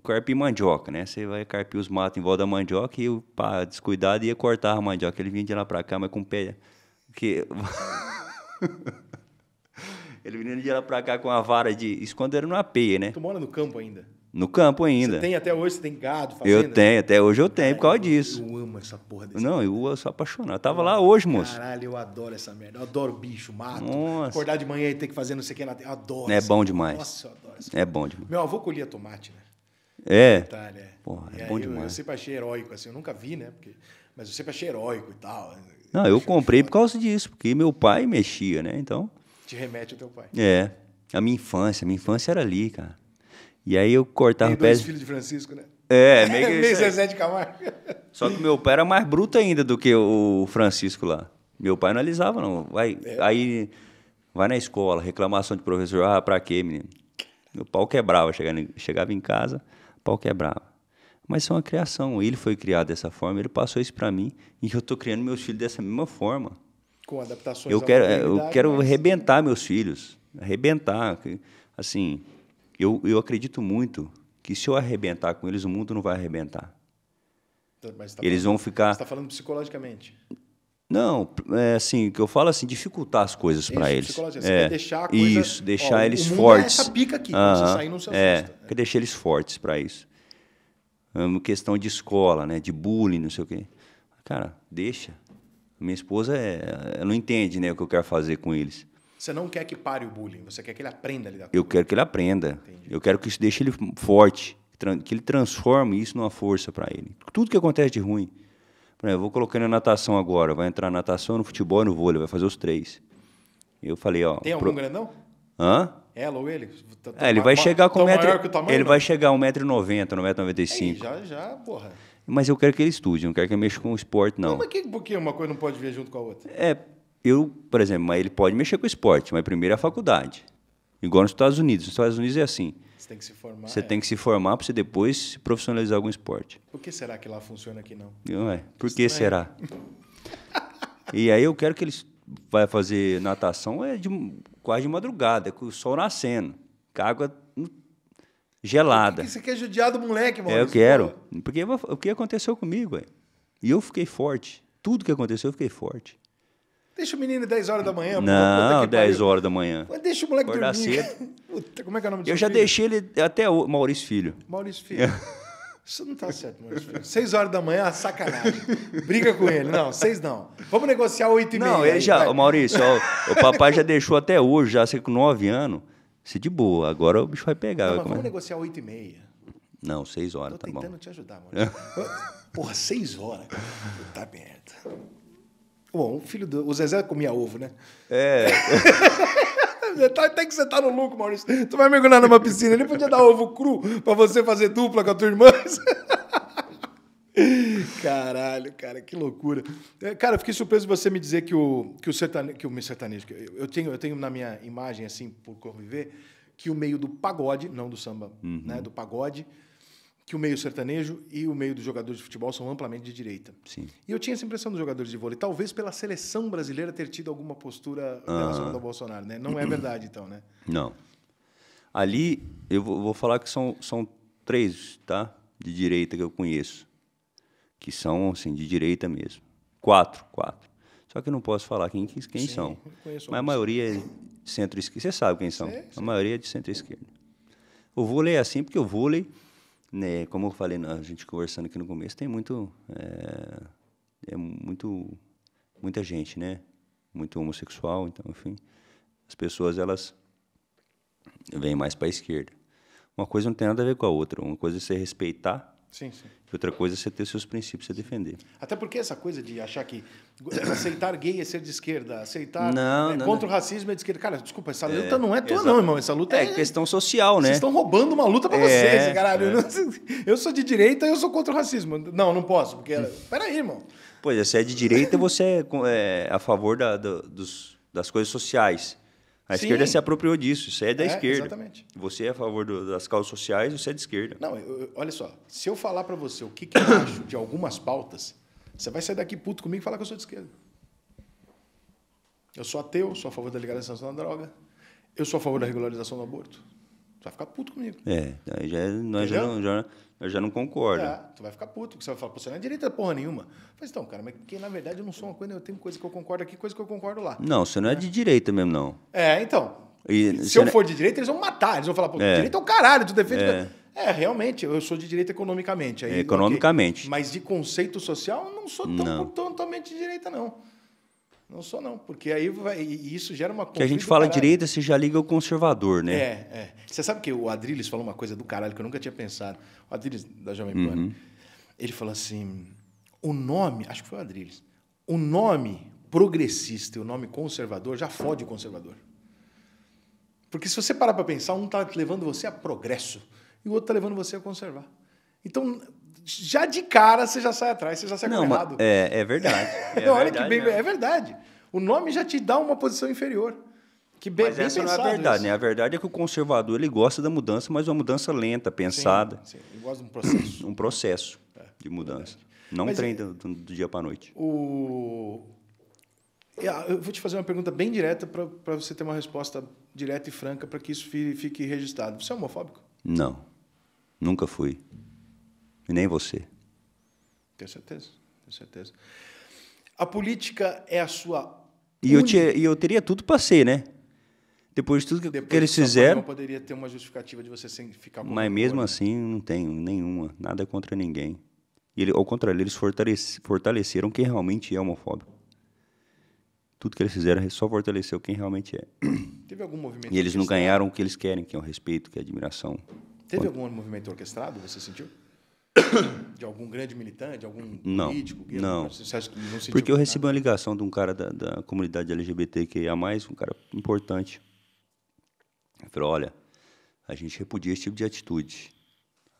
[SPEAKER 2] carpi mandioca, né? Você vai carpir os matos em volta da mandioca e eu, pá, descuidado, ia cortar a mandioca. Ele vinha de lá para cá, mas com o pé que ele vinha de lá pra cá com a vara de esconder numa peia, né? Tu
[SPEAKER 1] mora no campo ainda?
[SPEAKER 2] No campo ainda. Você tem
[SPEAKER 1] até hoje, você tem gado, fazenda? Eu
[SPEAKER 2] tenho, né? até hoje eu tenho, é, por causa disso. Eu amo essa porra desse Não, eu, sou apaixonado. Eu tava lá hoje, moço.
[SPEAKER 1] Caralho, eu adoro essa merda. Eu adoro bicho, mato. Nossa. Acordar de manhã e ter que fazer não sei o que na Eu Adoro. É bom demais. Nossa, eu adoro essa É bom demais. Meu avô colhia tomate, né? É.
[SPEAKER 2] Itália. Porra, é bom demais. Eu, eu sempre
[SPEAKER 1] achei heróico, assim. Eu nunca vi, né? Porque, mas eu sempre achei heróico e tal.
[SPEAKER 2] Não, eu comprei por causa disso, porque meu pai mexia, né? Então.
[SPEAKER 1] Te remete ao teu pai.
[SPEAKER 2] É. A minha infância, a minha infância era ali, cara. E aí eu cortava dois pés. filho
[SPEAKER 1] de Francisco, né? É, meio que. meio Zezé de Camargo.
[SPEAKER 2] Só que meu pai era mais bruto ainda do que o Francisco lá. Meu pai não alisava, não. Vai, é. Aí vai na escola, reclamação de professor, ah, pra quê, menino? Meu pau quebrava, chegava em casa, pau quebrava mas são é a criação. Ele foi criado dessa forma, ele passou isso para mim e eu estou criando meus filhos dessa mesma forma. Com adaptações. Eu quero, é, eu quero mas... arrebentar meus filhos, arrebentar. Assim, eu, eu acredito muito que se eu arrebentar com eles, o mundo não vai arrebentar.
[SPEAKER 1] Então, tá eles falando, vão ficar. Você está falando psicologicamente?
[SPEAKER 2] Não, é assim, que eu falo é assim, dificultar as coisas para eles. É, deixar coisa, isso, deixar ó, eles fortes. É essa pica aqui, ah, você sair, não se assusta. É, é. deixar eles fortes para isso uma questão de escola, né? De bullying, não sei o quê. Cara, deixa. Minha esposa é, não entende né, o que eu quero fazer com eles.
[SPEAKER 1] Você não quer que pare o bullying, você quer que ele aprenda a lidar
[SPEAKER 2] com Eu quero que ele aprenda. Entendi. Eu quero que isso deixe ele forte, que ele transforme isso numa força para ele. Tudo que acontece de ruim. eu vou colocando na natação agora, vai entrar na natação, no futebol e no vôlei, vai fazer os três. Eu falei, ó. Tem algum pro... grandão? Hã?
[SPEAKER 1] Ela é, ou ele? Tá, tá é, ele vai chegar com metro, tamanho, Ele não? vai
[SPEAKER 2] chegar a 1,90m, 1,95m.
[SPEAKER 1] Já, já, porra.
[SPEAKER 2] Mas eu quero que ele estude, não quero que ele mexa com o esporte, não. não mas
[SPEAKER 1] é que, por que uma coisa não pode vir junto com a outra? É,
[SPEAKER 2] eu, por exemplo, mas ele pode mexer com o esporte, mas primeiro é a faculdade. Igual nos Estados Unidos. Nos Estados Unidos é assim. Você tem que se formar. Você é. tem que se formar para você depois se profissionalizar algum esporte.
[SPEAKER 1] Por que será que lá funciona aqui não?
[SPEAKER 2] Não é. Por que será? e aí eu quero que eles vai fazer natação é de, quase de madrugada, com o sol nascendo, com a água gelada. você
[SPEAKER 1] quer judiar do moleque, mano? É, eu quero.
[SPEAKER 2] Porque o que aconteceu comigo, ué? E eu fiquei forte. Tudo que aconteceu, eu fiquei forte.
[SPEAKER 1] Deixa o menino 10 horas da manhã.
[SPEAKER 2] Não, 10 horas da manhã. Mas
[SPEAKER 1] deixa o moleque Acordar dormir. cedo. Puta, como é que é o nome Eu
[SPEAKER 2] já filho? deixei ele até o Maurício Filho.
[SPEAKER 1] Maurício Filho. Isso não está certo, Maurício Filho. Seis horas da manhã, sacanagem. Briga com ele. Não, seis não. Vamos negociar oito e meia. Não, ele já... Vai. Maurício, ó, o papai já
[SPEAKER 2] deixou até hoje, já sei com nove anos. Se de boa, agora o bicho vai pegar. Não, vai vamos
[SPEAKER 1] negociar oito e meia.
[SPEAKER 2] Não, seis horas, tá bom. Tô tentando te ajudar, Maurício.
[SPEAKER 1] Porra, seis horas. Tá merda. Bom, o filho do... O Zezé comia ovo, né? É... Até que você tá no lucro, Maurício. Tu vai mergulhar numa piscina. Ele podia dar ovo cru pra você fazer dupla com a tua irmã. Caralho, cara, que loucura. É, cara, eu fiquei surpreso você me dizer que o, que o sertanejo. Que o sertanejo que eu, eu, tenho, eu tenho na minha imagem, assim, por conviver, que o meio do pagode, não do samba, uhum. né? Do pagode que o meio sertanejo e o meio dos jogadores de futebol são amplamente de direita. Sim. E eu tinha essa impressão dos jogadores de vôlei, talvez pela seleção brasileira ter tido alguma postura em relacionada ah. ao Bolsonaro, né? Não é verdade, então, né?
[SPEAKER 2] Não. Ali, eu vou falar que são, são três, tá? De direita que eu conheço. Que são, assim, de direita mesmo. Quatro, quatro. Só que eu não posso falar quem, quem sim, são. Mas a maioria é centro-esquerda. Você sabe quem são. Sim, a maioria é de centro-esquerda. O vôlei é assim porque o vôlei né, como eu falei, né, a gente conversando aqui no começo, tem muito, é, é muito, muita gente, né? Muito homossexual, então, enfim, as pessoas elas vêm mais para a esquerda. Uma coisa não tem nada a ver com a outra. Uma coisa é você respeitar Sim, sim. E outra coisa é você ter seus princípios, a defender.
[SPEAKER 1] Até porque essa coisa de achar que aceitar gay é ser de esquerda, aceitar não, é, não, contra não. o racismo é de esquerda. Cara, desculpa, essa é, luta não é tua, não, irmão. Essa
[SPEAKER 2] luta é, é questão social, né? Vocês estão roubando uma luta para é, vocês, caralho. É. Eu sou
[SPEAKER 1] de direita e eu sou contra o racismo. Não, não posso, porque. Hum. Peraí, irmão.
[SPEAKER 2] Pois você é de direita, você é a favor da, da, dos, das coisas sociais. A Sim. esquerda se apropriou disso, Isso é da é, esquerda. Exatamente. Você é a favor do, das causas sociais, você é de esquerda. Não, eu, olha só, se eu falar
[SPEAKER 1] para você o que, que eu acho de algumas pautas, você vai sair daqui puto comigo e falar que eu sou de esquerda. Eu sou ateu, sou a favor da legalização da droga, eu sou a favor da regularização do aborto, vai ficar puto comigo.
[SPEAKER 2] É, aí já, é, nós já não, já, eu já não concordo. É,
[SPEAKER 1] tu vai ficar puto, porque você vai falar, você não é direita porra nenhuma. mas assim, então, cara, mas que na verdade eu não sou uma coisa, eu tenho coisa que eu concordo aqui, coisa que eu concordo lá.
[SPEAKER 2] Não, você não é, é de direita mesmo, não. É, então. E, se eu é for de
[SPEAKER 1] direita, eles vão matar, eles vão falar, pô, é. direita é o caralho, tu defende. É. É, realmente, eu sou de direita economicamente. Aí, é, economicamente. Okay. Mas de conceito social, eu não sou tão, não. totalmente de direita, não. Não sou, não, porque aí vai, isso gera uma Que a gente fala direita,
[SPEAKER 2] você já liga o conservador, né? É,
[SPEAKER 1] é. Você sabe que o Adriles falou uma coisa do caralho que eu nunca tinha pensado. O Adriles, da Jovem Pan, uhum. ele falou assim: o nome, acho que foi o Adriles, o nome progressista e o nome conservador já fode o conservador. Porque se você parar para pensar, um está levando você a progresso e o outro está levando você a conservar. Então, já de cara você já sai atrás, você já sai não,
[SPEAKER 2] É, é verdade. É Olha verdade que bem, é
[SPEAKER 1] verdade. O nome já te dá uma posição inferior. Que bem, mas bem essa não é a verdade,
[SPEAKER 2] isso. né? A verdade é que o conservador ele gosta da mudança, mas uma mudança lenta, pensada. Sim, sim. Ele gosta de um processo. um processo é, de mudança. Verdade. Não mas, trem é do, do dia para a noite.
[SPEAKER 1] O... Eu vou te fazer uma pergunta bem direta para você ter uma resposta direta e franca para que isso fique registrado. Você é homofóbico?
[SPEAKER 2] Não. Nunca fui e nem você.
[SPEAKER 1] Tenho certeza, tenho certeza. A política é a sua.
[SPEAKER 2] E eu, e eu teria tudo para ser, né? Depois de tudo que, Depois que eles fizeram.
[SPEAKER 1] poderia ter uma justificativa de você sem ficar. Mas mesmo
[SPEAKER 2] assim, não tenho nenhuma, nada contra ninguém. E ele, ao contrário, eles fortaleceram quem realmente é homofóbico. Tudo que eles fizeram é só fortaleceu quem realmente é. Teve algum movimento? E eles não ganharam o que eles querem, que é o respeito, que é a admiração. Teve
[SPEAKER 1] algum movimento orquestrado? Você sentiu? de algum grande militante, de algum não, político? Não, não porque eu
[SPEAKER 2] recebi uma ligação de um cara da, da comunidade LGBTQIA+, um cara importante. Ele falou, olha, a gente repudia esse tipo de atitude.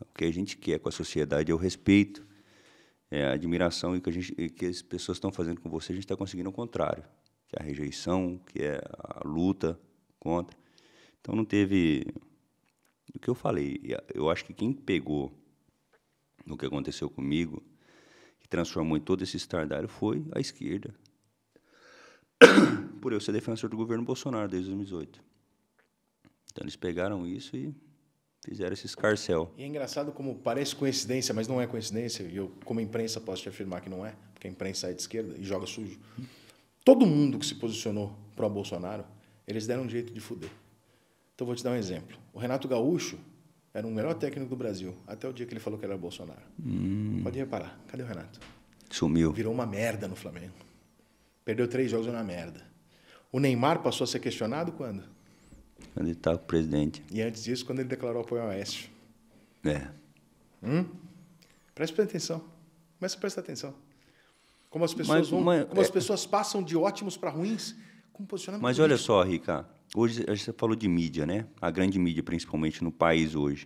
[SPEAKER 2] O que a gente quer com a sociedade é o respeito, é a admiração e que, a gente, e que as pessoas estão fazendo com você, a gente está conseguindo o contrário, que é a rejeição, que é a luta contra. Então não teve... O que eu falei, eu acho que quem pegou no que aconteceu comigo, que transformou em todo esse estardalho, foi a esquerda. Por eu ser defensor do governo Bolsonaro desde 2018. Então eles pegaram isso e fizeram esse escarcel.
[SPEAKER 1] E é engraçado como parece coincidência, mas não é coincidência, e eu, como imprensa, posso te afirmar que não é, porque a imprensa é de esquerda e joga sujo. Todo mundo que se posicionou pro bolsonaro eles deram um jeito de fuder. Então vou te dar um exemplo. O Renato Gaúcho era o melhor técnico do Brasil, até o dia que ele falou que era Bolsonaro.
[SPEAKER 2] Hum. Pode
[SPEAKER 1] reparar, cadê o Renato? Sumiu. Virou uma merda no Flamengo. Perdeu três jogos na merda. O Neymar passou a ser questionado quando?
[SPEAKER 2] Quando ele estava tá com o presidente.
[SPEAKER 1] E antes disso, quando ele declarou apoio ao Aécio.
[SPEAKER 2] É. Hum?
[SPEAKER 1] Preste atenção. Começa a prestar atenção. Como as pessoas, mas, vão, mas, como é... as pessoas passam de ótimos para ruins com posicionamento. Mas político. olha só,
[SPEAKER 2] Rica, Hoje, você tá falou de mídia, né? A grande mídia, principalmente no país hoje.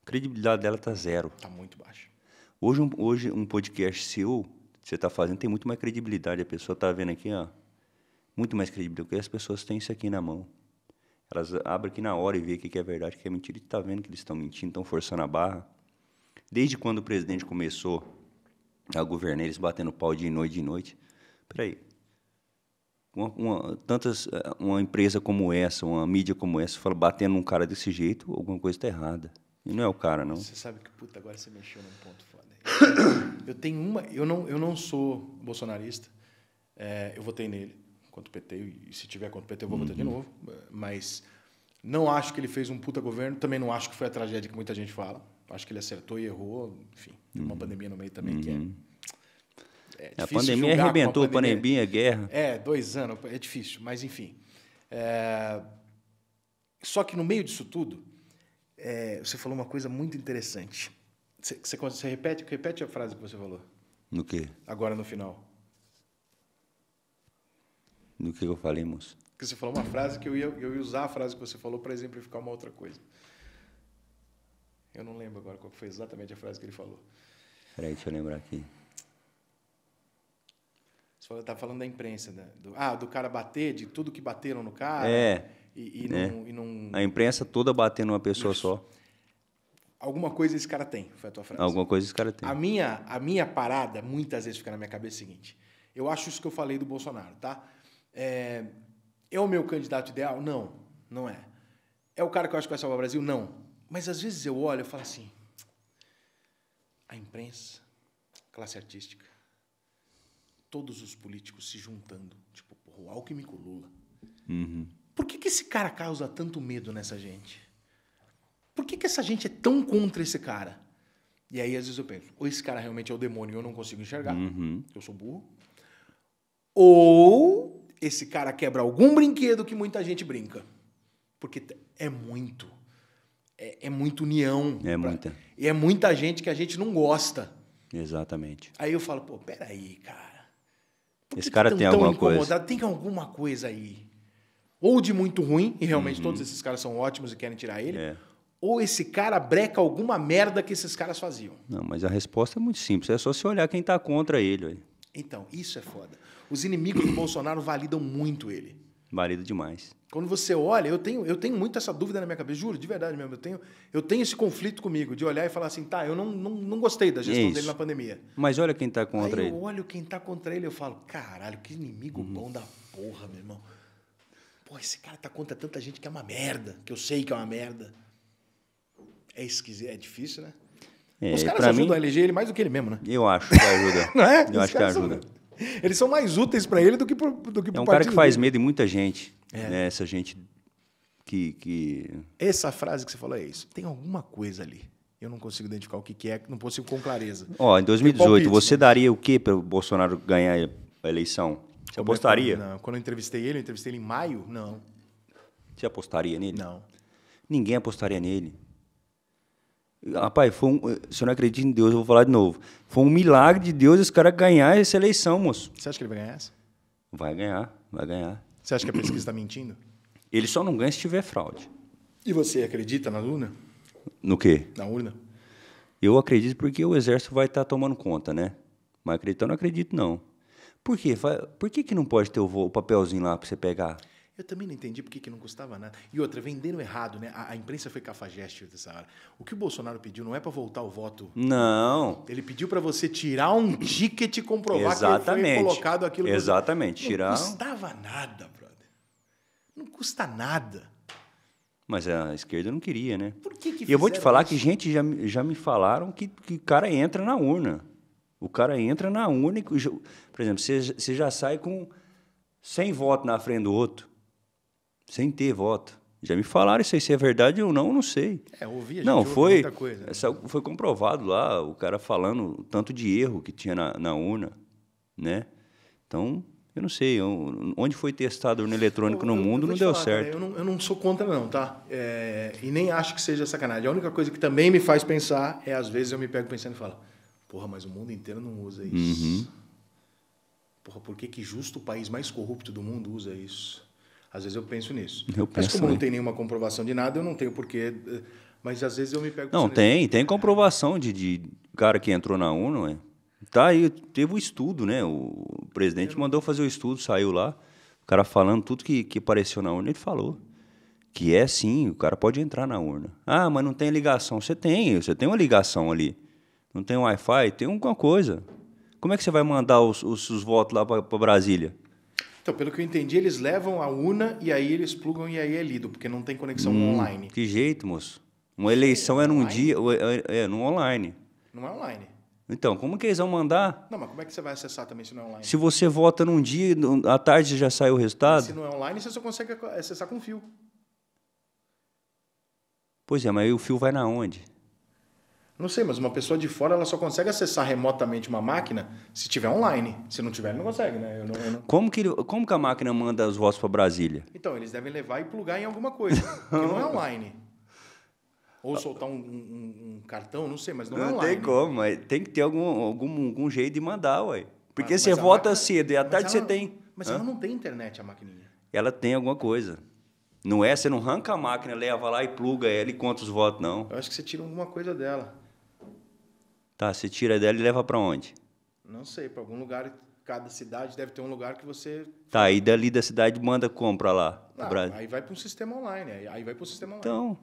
[SPEAKER 2] A credibilidade dela tá zero. Tá muito baixa. Hoje um, hoje, um podcast seu, que você tá fazendo, tem muito mais credibilidade. A pessoa tá vendo aqui, ó. Muito mais credibilidade, porque as pessoas têm isso aqui na mão. Elas abrem aqui na hora e vê o que é verdade, o que é mentira, e tá vendo que eles estão mentindo, estão forçando a barra. Desde quando o presidente começou a governar, eles batendo pau de noite de noite. aí uma, uma, tantas, eh, uma empresa como essa, uma mídia como essa, fala batendo num cara desse jeito, alguma coisa está errada. E não é o cara, não. Você
[SPEAKER 1] sabe que, puta, agora você mexeu num ponto foda. Eu tenho uma. Eu não, eu não sou bolsonarista. É, eu votei nele contra o PT. E se tiver contra o PT, eu vou uhum. votar de uhum. novo. Mas não acho que ele fez um puta governo. Também não acho que foi a tragédia que muita gente fala. Acho que ele acertou e errou. Enfim, tem uma uhum. pandemia no meio também uhum. que é uhum. É a pandemia arrebentou, a pandemia. pandemia, guerra. É, dois anos, é difícil, mas enfim. É... Só que no meio disso tudo, é... você falou uma coisa muito interessante. Você, você, você, repete, repete a frase que você falou. No quê? Agora no final.
[SPEAKER 2] No que eu falei, moço?
[SPEAKER 1] Porque você falou uma frase que eu ia, eu ia usar a frase que você falou para exemplificar uma outra coisa. Eu não lembro agora qual foi exatamente a frase que ele falou.
[SPEAKER 2] Peraí, deixa eu lembrar aqui
[SPEAKER 1] senhor tá falando da imprensa, né? do, ah, do cara bater, de tudo que bateram no cara. É. E, e, né? não, e não, A
[SPEAKER 2] imprensa toda batendo uma pessoa Isso. só.
[SPEAKER 1] Alguma coisa esse cara tem, foi a tua frase. Alguma
[SPEAKER 2] coisa esse cara tem.
[SPEAKER 1] A minha, a minha parada, muitas vezes, fica na minha cabeça é o seguinte. Eu acho isso que eu falei do Bolsonaro, tá? É, é o meu candidato ideal? Não, não é. É o cara que eu acho que vai salvar o Brasil? Não. Mas às vezes eu olho e falo assim: a imprensa, classe artística, todos os políticos se juntando. Tipo, porra, o Alckmin com o Lula. Uhum. Por que, que esse cara causa tanto medo nessa gente? Por que, que essa gente é tão contra esse cara? E aí, às vezes, eu penso, ou esse cara realmente é o demônio e eu não consigo enxergar, uhum. eu sou burro. Ou esse cara quebra algum brinquedo que muita gente brinca. Porque é
[SPEAKER 2] muito.
[SPEAKER 1] É, é muita união. É pra, muita. E é muita gente que a gente não gosta.
[SPEAKER 2] Exatamente.
[SPEAKER 1] Aí eu falo, pô, peraí, cara
[SPEAKER 2] por Esse cara tem alguma coisa.
[SPEAKER 1] Tem alguma coisa aí. Ou de muito ruim, e realmente uhum. todos esses caras são ótimos e querem tirar ele. É. Ou esse cara breca alguma merda que esses caras faziam.
[SPEAKER 2] Não, mas a resposta é muito simples. É só se olhar quem está contra ele.
[SPEAKER 1] Então, isso é foda. Os inimigos do Bolsonaro validam muito ele.
[SPEAKER 2] Marido demais.
[SPEAKER 1] Quando você olha, eu tenho, eu tenho muito essa dúvida na minha cabeça, juro, de verdade mesmo. Eu tenho, eu tenho esse conflito comigo de olhar e falar assim, tá, eu não, não, não gostei da gestão Isso. dele na pandemia.
[SPEAKER 2] Mas olha quem tá contra Aí ele. Eu
[SPEAKER 1] olho quem tá contra ele, eu falo, caralho, que inimigo uhum. bom da porra, meu irmão. Pô, esse cara tá contra tanta gente que é uma merda, que eu sei que é uma merda. É esquisito, é difícil, né?
[SPEAKER 2] É, Os caras ajudam mim, a eleger ele mais do que ele mesmo, né? Eu acho que ajuda. não é? Eu Os acho que ajuda.
[SPEAKER 1] São... Eles são mais úteis para ele do que para o que É um cara que faz dele.
[SPEAKER 2] medo em muita gente. É. Né? Essa gente que, que.
[SPEAKER 1] Essa frase que você falou é isso. Tem alguma coisa ali. Eu não consigo identificar o que, que é, não consigo com clareza. Ó, em 2018, palpite, você né?
[SPEAKER 2] daria o que para o Bolsonaro ganhar a eleição? Você é apostaria? Não,
[SPEAKER 1] quando eu entrevistei ele, eu entrevistei ele em maio? Não. Você apostaria nele? Não.
[SPEAKER 2] Ninguém apostaria nele. Rapaz, foi um, se eu não acredito em Deus, eu vou falar de novo. Foi um milagre de Deus esse cara ganhar essa eleição, moço. Você acha que ele vai ganhar essa? Vai ganhar, vai ganhar. Você acha que a pesquisa está mentindo? Ele só não ganha se tiver fraude. E você acredita na urna? No quê? Na urna. Eu acredito porque o exército vai estar tá tomando conta, né? Mas acreditar, eu não acredito, não. Por quê? Por que, que não pode ter o papelzinho lá para você pegar?
[SPEAKER 1] Eu também não entendi por que, que não custava nada. E outra, venderam errado, né? A, a imprensa foi cafajeste dessa hora. O que o Bolsonaro pediu não é para voltar o voto.
[SPEAKER 2] Não.
[SPEAKER 1] Ele pediu para você tirar um ticket e comprovar Exatamente. que foi colocado aquilo. Exatamente. Que... Tirar... Não custava nada, brother. Não custa nada.
[SPEAKER 2] Mas a esquerda não queria, né? Por que, que E eu vou te falar isso? que gente já, já me falaram que o cara entra na urna. O cara entra na urna e... Por exemplo, você, você já sai com 100 votos na frente do outro sem ter voto. Já me falaram isso aí, se é verdade ou não, eu não sei. É, ouvi, a não, foi, muita coisa. Né? Essa, foi comprovado lá, o cara falando o tanto de erro que tinha na, na urna, né? Então, eu não sei, eu, onde foi testado urna eletrônica eu, no eu, mundo não deu falar, certo.
[SPEAKER 1] Cara, não, eu, não, sou contra não, tá? É, e nem acho que seja sacanagem. A única coisa que também me faz pensar é, às vezes, eu me pego pensando e falo, porra, mas o mundo inteiro não usa isso. Uhum. Porra, por que que justo o país mais corrupto do mundo usa isso? Às vezes eu penso nisso. Eu mas penso como não tem nenhuma comprovação de nada, eu não tenho porquê. Eh, mas às vezes eu me pego. Não, tem,
[SPEAKER 2] tem comprovação de, de cara que entrou na UNO, é. Tá aí, teve o um estudo, né? O presidente eu... mandou fazer o estudo, saiu lá. O cara falando tudo que, que apareceu na urna, ele falou. Que é sim, o cara pode entrar na urna. Ah, mas não tem ligação. Você tem, você tem uma ligação ali. Não tem Wi-Fi, tem alguma coisa. Como é que você vai mandar os, os, os votos lá para Brasília?
[SPEAKER 1] Então, pelo que eu entendi, eles levam a UNA e aí eles plugam e aí é lido, porque não tem conexão hum, online.
[SPEAKER 2] Que jeito, moço. Uma eleição é num online? dia, é, é, é no online. Não é online. Então, como que eles vão mandar?
[SPEAKER 1] Não, mas como é que você vai acessar também se não é online? Se
[SPEAKER 2] você vota num dia, à tarde já sai o resultado? Mas se
[SPEAKER 1] não é online, você só consegue acessar com fio.
[SPEAKER 2] Pois é, mas aí o fio vai na onde?
[SPEAKER 1] Não sei, mas uma pessoa de fora ela só consegue acessar remotamente uma máquina se tiver online. Se não tiver, não consegue, né? Eu não, eu não...
[SPEAKER 2] Como, que, como que a máquina manda os votos para Brasília?
[SPEAKER 1] Então, eles devem levar e plugar em alguma coisa, que não é online. Ou soltar um, um, um, cartão, não sei, mas não, não é online. Não tem como,
[SPEAKER 2] mas tem que ter algum, algum, algum jeito de mandar, ué. Porque mas, você mas vota máquina... cedo e à tarde ela, você tem. Mas Hã? ela
[SPEAKER 1] não tem internet, a maquininha.
[SPEAKER 2] Ela tem alguma coisa. Não é? Você não arranca a máquina, leva lá e pluga ela e conta os votos, não. Eu acho que você tira alguma coisa dela. Tá, você tira dela e leva para onde?
[SPEAKER 1] Não sei, para algum lugar, cada cidade deve ter um lugar que você.
[SPEAKER 2] Tá, e dali da cidade manda compra lá? Ah,
[SPEAKER 1] Aí vai para um sistema online, aí vai para o sistema então,
[SPEAKER 2] online.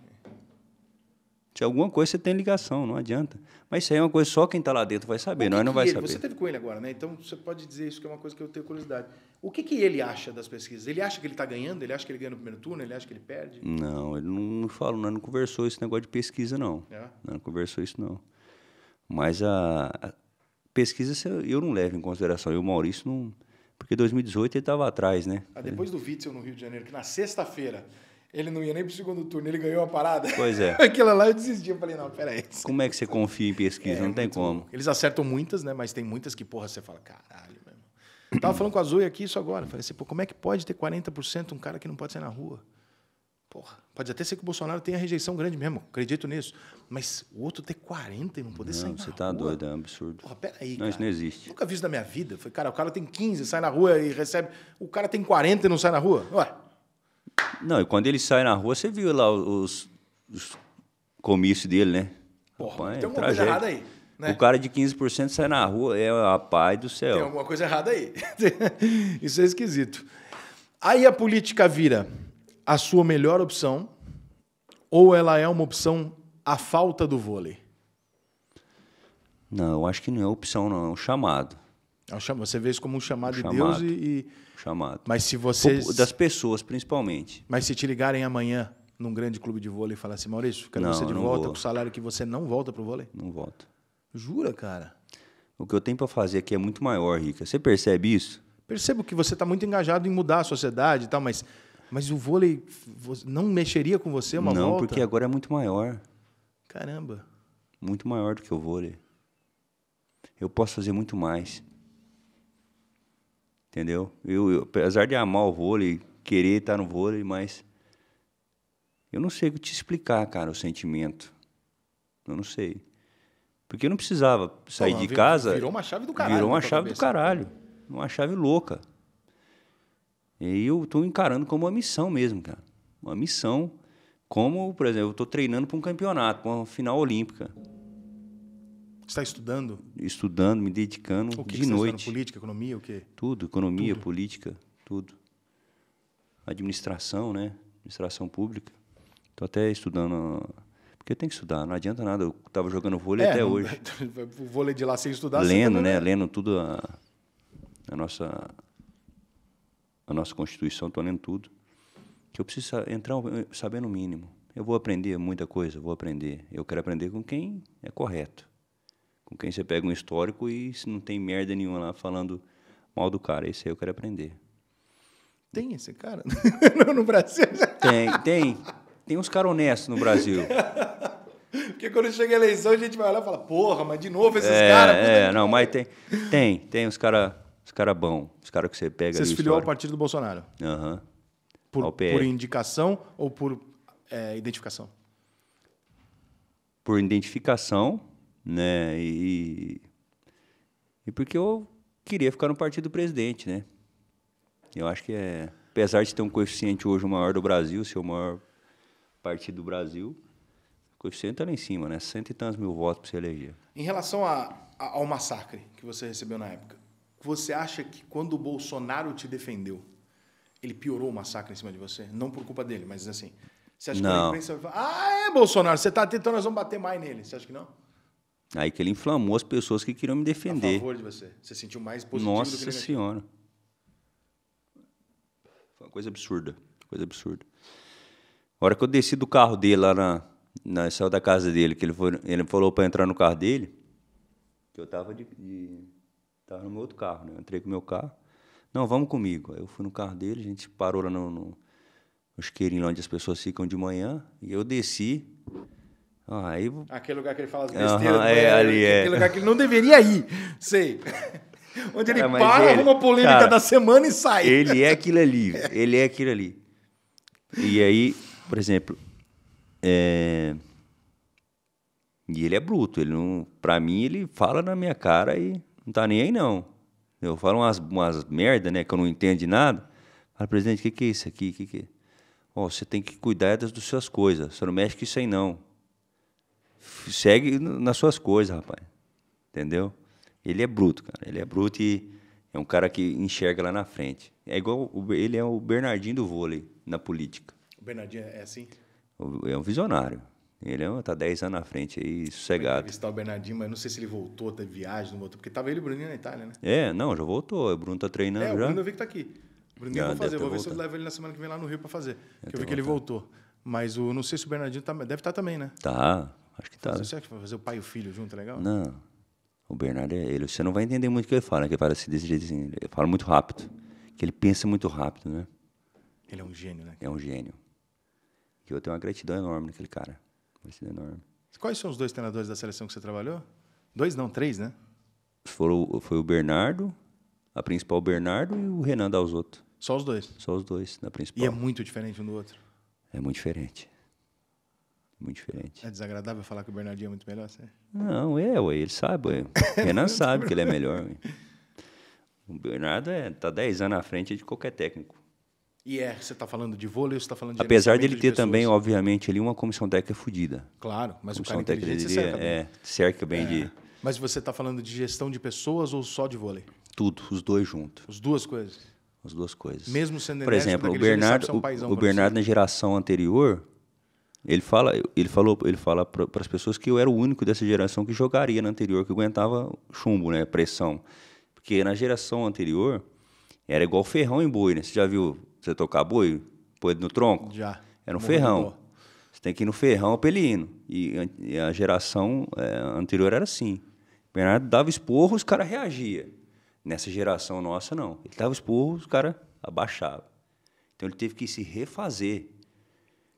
[SPEAKER 2] Então. alguma coisa você tem ligação, não adianta. Mas isso aí é uma coisa só quem está lá dentro vai saber, nós não vai ele, saber. Você teve
[SPEAKER 1] com ele agora, né? Então você pode dizer isso que é uma coisa que eu tenho curiosidade. O que, que ele acha das pesquisas? Ele acha que ele está ganhando? Ele acha que ele ganha no primeiro turno? Ele acha que ele perde?
[SPEAKER 2] Não, ele não, não falou, não, não conversou esse negócio de pesquisa, não. É? Não, não conversou isso, não. Mas a, a pesquisa eu não levo em consideração. E o Maurício não. Porque 2018 ele estava atrás, né? Ah,
[SPEAKER 1] depois do Witzel no Rio de Janeiro, que na sexta-feira ele não ia nem para o segundo turno, ele ganhou a parada. Pois é. Aquilo lá eu desisti, eu falei, não, peraí.
[SPEAKER 2] Como é que você confia em pesquisa? É, não tem como.
[SPEAKER 1] Eles acertam muitas, né? Mas tem muitas que, porra, você fala, caralho, meu irmão. Tava falando com a Zoe aqui isso agora. Eu falei assim, pô, como é que pode ter 40% um cara que não pode sair na rua? Porra, pode até ser que o Bolsonaro tenha rejeição grande mesmo, acredito nisso. Mas o outro ter 40 e não poder não, sair na você tá rua. doido, é
[SPEAKER 2] um absurdo. Porra, peraí. Não, isso não existe.
[SPEAKER 1] Nunca vi isso na minha vida. cara, o cara tem 15, sai na rua e recebe. O cara tem 40 e não sai na rua? Ué.
[SPEAKER 2] Não, e quando ele sai na rua, você viu lá os, os comícios dele, né? Porra, é tem alguma tragédia. coisa errada aí. Né? O cara de 15% sai na rua, é a paz do céu. Tem alguma
[SPEAKER 1] coisa errada aí. isso é esquisito. Aí a política vira a sua melhor opção ou ela é uma opção à falta do vôlei?
[SPEAKER 2] Não, eu acho que não é opção, não. É um chamado. É um chamado. Você vê isso como um chamado, chamado. de Deus e, chamado. Mas se você Das pessoas, principalmente.
[SPEAKER 1] Mas se te ligarem amanhã num grande clube de vôlei e falar assim, Maurício, quero não, você de volta vou. com o salário que você não volta pro vôlei? Não volta. Jura, cara?
[SPEAKER 2] O que eu tenho para fazer aqui é muito maior, Rica. Você percebe isso?
[SPEAKER 1] Percebo que você está muito engajado em mudar a sociedade e tal, mas mas o vôlei não mexeria com você uma não, volta? Não, porque
[SPEAKER 2] agora é muito maior. Caramba. Muito maior do que o vôlei. Eu posso fazer muito mais. Entendeu? Eu, eu apesar de amar o vôlei, querer estar no vôlei, mas eu não sei te explicar, cara, o sentimento. Eu não sei. Porque eu não precisava sair de casa. Virou uma chave do caralho. Virou uma chave cabeça. do caralho. Uma chave louca. E eu estou encarando como uma missão mesmo, cara. Uma missão, como, por exemplo, eu estou treinando para um campeonato, para uma final olímpica. Você está estudando? Estudando, me dedicando o que de que tá noite. Você política, economia, o quê? Tudo, economia, tudo. política, tudo. Administração, né? Administração pública. Estou até estudando. Porque eu tenho que estudar, não adianta nada. Eu estava jogando vôlei é, até não, hoje.
[SPEAKER 1] o vôlei de lá sem estudar. Lendo, né? É.
[SPEAKER 2] Lendo tudo a, a nossa a nossa Constituição, estou lendo tudo, que eu preciso entrar sabendo o mínimo. Eu vou aprender muita coisa, vou aprender. Eu quero aprender com quem é correto, com quem você pega um histórico e se não tem merda nenhuma lá falando mal do cara, esse aí eu quero aprender.
[SPEAKER 1] Tem esse cara no Brasil? Tem,
[SPEAKER 2] tem. Tem uns caras honestos no Brasil.
[SPEAKER 1] Porque quando chega a eleição, a gente vai lá e fala, porra, mas de novo esses é, caras. É, não, mas
[SPEAKER 2] tem, tem, tem uns caras os caras bons, os caras que você pega. Você se filiou ao partido do Bolsonaro? Aham. Uhum. Por, por,
[SPEAKER 1] indicação ou por é, identificação?
[SPEAKER 2] Por identificação, né? E, e porque eu queria ficar no partido do presidente, né? Eu acho que é. Apesar de ter um coeficiente hoje o maior do Brasil, ser o maior partido do Brasil, o coeficiente está lá em cima, né? Cento e tantos mil votos para se eleger.
[SPEAKER 1] Em relação a, a, ao massacre que você recebeu na época, você acha que quando o Bolsonaro te defendeu, ele piorou o massacre em cima de você? Não por culpa dele, mas assim. Você acha não. que a imprensa vai falar, ah, é, Bolsonaro, você está tentando, nós vamos bater mais nele. Você acha que não?
[SPEAKER 2] Aí que ele inflamou as pessoas que queriam me defender. A favor
[SPEAKER 1] de você. Você sentiu mais positivo Nossa do que Nossa
[SPEAKER 2] Senhora. Foi uma coisa absurda. Coisa absurda. A hora que eu desci do carro dele lá na. na saiu da casa dele, que ele, foi, ele falou para entrar no carro dele, que eu tava de, de Estava no meu outro carro, né? Eu entrei com o meu carro. Não, vamos comigo. Aí eu fui no carro dele, a gente parou lá no, no, nos onde as pessoas ficam de manhã, e eu desci. Ah, aí... Aquele lugar que ele fala as besteiras. Uhum, é, manhã, ali aquele é. Aquele lugar que
[SPEAKER 1] ele não deveria ir, sei. Onde ele é, para, ele, uma polêmica cara, da semana e sai. Ele é
[SPEAKER 2] aquilo ali, é. ele é aquilo ali. E aí, por exemplo, é... e ele é bruto, ele não, para mim ele fala na minha cara e não tá nem aí não. Eu falo umas, umas merda, né, que eu não entendo de nada. Fala, presidente, o que, que é isso aqui? que, que é? Ó, você tem que cuidar das, das suas coisas. Você não mexe com isso aí, não. Segue nas suas coisas, rapaz. Entendeu? Ele é bruto, cara. Ele é bruto e é um cara que enxerga lá na frente. É igual, ele é o Bernardinho do vôlei na política.
[SPEAKER 1] O Bernardinho é assim?
[SPEAKER 2] É um visionário. Ele está é 10 anos na frente aí, sossegado. Entrevistar
[SPEAKER 1] o Bernardinho, mas não sei se ele voltou, teve viagem, não voltou, porque tava ele e o Bruninho na Itália, né?
[SPEAKER 2] É, não, já voltou. O Bruno tá treinando é, já. O Bruno eu
[SPEAKER 1] vi que tá aqui. O Bruninho eu vou fazer, vou ver se eu levo ele na semana que vem lá no Rio para fazer. É, eu tá vi que ele
[SPEAKER 2] voltou. Mas o, não sei se o
[SPEAKER 1] Bernardinho tá, deve estar tá também,
[SPEAKER 2] né? Tá, acho que tá. Você será
[SPEAKER 1] que vai fazer o pai e o filho junto, é legal? Não.
[SPEAKER 2] O Bernardo é ele. Você não vai entender muito o que ele fala, né? que parece assim, desse assim, Ele fala muito rápido. Que ele pensa muito rápido, né? Ele é um gênio, né? É um gênio. Que eu tenho uma gratidão enorme naquele cara. É enorme.
[SPEAKER 1] Quais são os dois treinadores da seleção que você trabalhou? Dois, não, três, né?
[SPEAKER 2] Foram, foi o Bernardo, a principal Bernardo e o Renan Dalzotto. Só os dois? Só os dois, na principal. E é muito diferente um do outro? É muito diferente. Muito diferente.
[SPEAKER 1] É desagradável falar que o Bernardinho é muito melhor, você?
[SPEAKER 2] Não, é, ué, ele sabe. Ué. O Renan sabe que ele é melhor. Ué. O Bernardo é, tá 10 anos na frente de qualquer técnico.
[SPEAKER 1] E é, você está falando de vôlei, você está falando de. Apesar dele de ter também,
[SPEAKER 2] obviamente, ali uma comissão técnica fodida. Claro, mas comissão o cara técnica dele cerca bem. É, cerca bem é. de.
[SPEAKER 1] Mas você está falando de gestão de pessoas ou só de vôlei?
[SPEAKER 2] Tudo, os dois juntos.
[SPEAKER 1] As duas coisas.
[SPEAKER 2] As duas coisas. Mesmo sendo Por exemplo, o Bernardo, é o, paizão, o Bernardo na geração anterior, ele fala, ele falou, ele fala para as pessoas que eu era o único dessa geração que jogaria na anterior, que aguentava chumbo, né, pressão. Porque na geração anterior era igual ferrão em boi, né? Você já viu você tocar boi, pôr ele no tronco? Já. Era um ferrão. Você tem que ir no ferrão pra ele E a geração é, anterior era assim. O Bernardo dava esporro, os caras reagiam. Nessa geração nossa, não. Ele dava esporro, os caras abaixavam. Então ele teve que se refazer.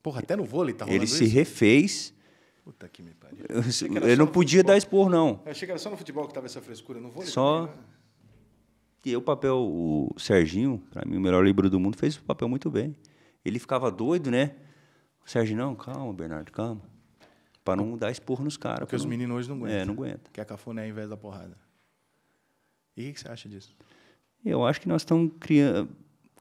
[SPEAKER 2] Porra, até no vôlei tá rolando Ele se refez. Puta que me pariu. Ele não podia futebol. dar esporro, não. Eu é, achei que era só no futebol que
[SPEAKER 1] tava essa frescura, no vôlei?
[SPEAKER 2] Só. Também, né? e o papel, o Serginho, para mim o melhor livro do mundo, fez o papel muito bem. Ele ficava doido, né? Serginho, não, calma, Bernardo, calma. Para não dar esporro nos caras. Porque os não... meninos hoje não aguentam. É, não aguentam.
[SPEAKER 1] Quer cafuné ao invés da porrada. E o que você acha disso?
[SPEAKER 2] Eu acho que nós estamos criando.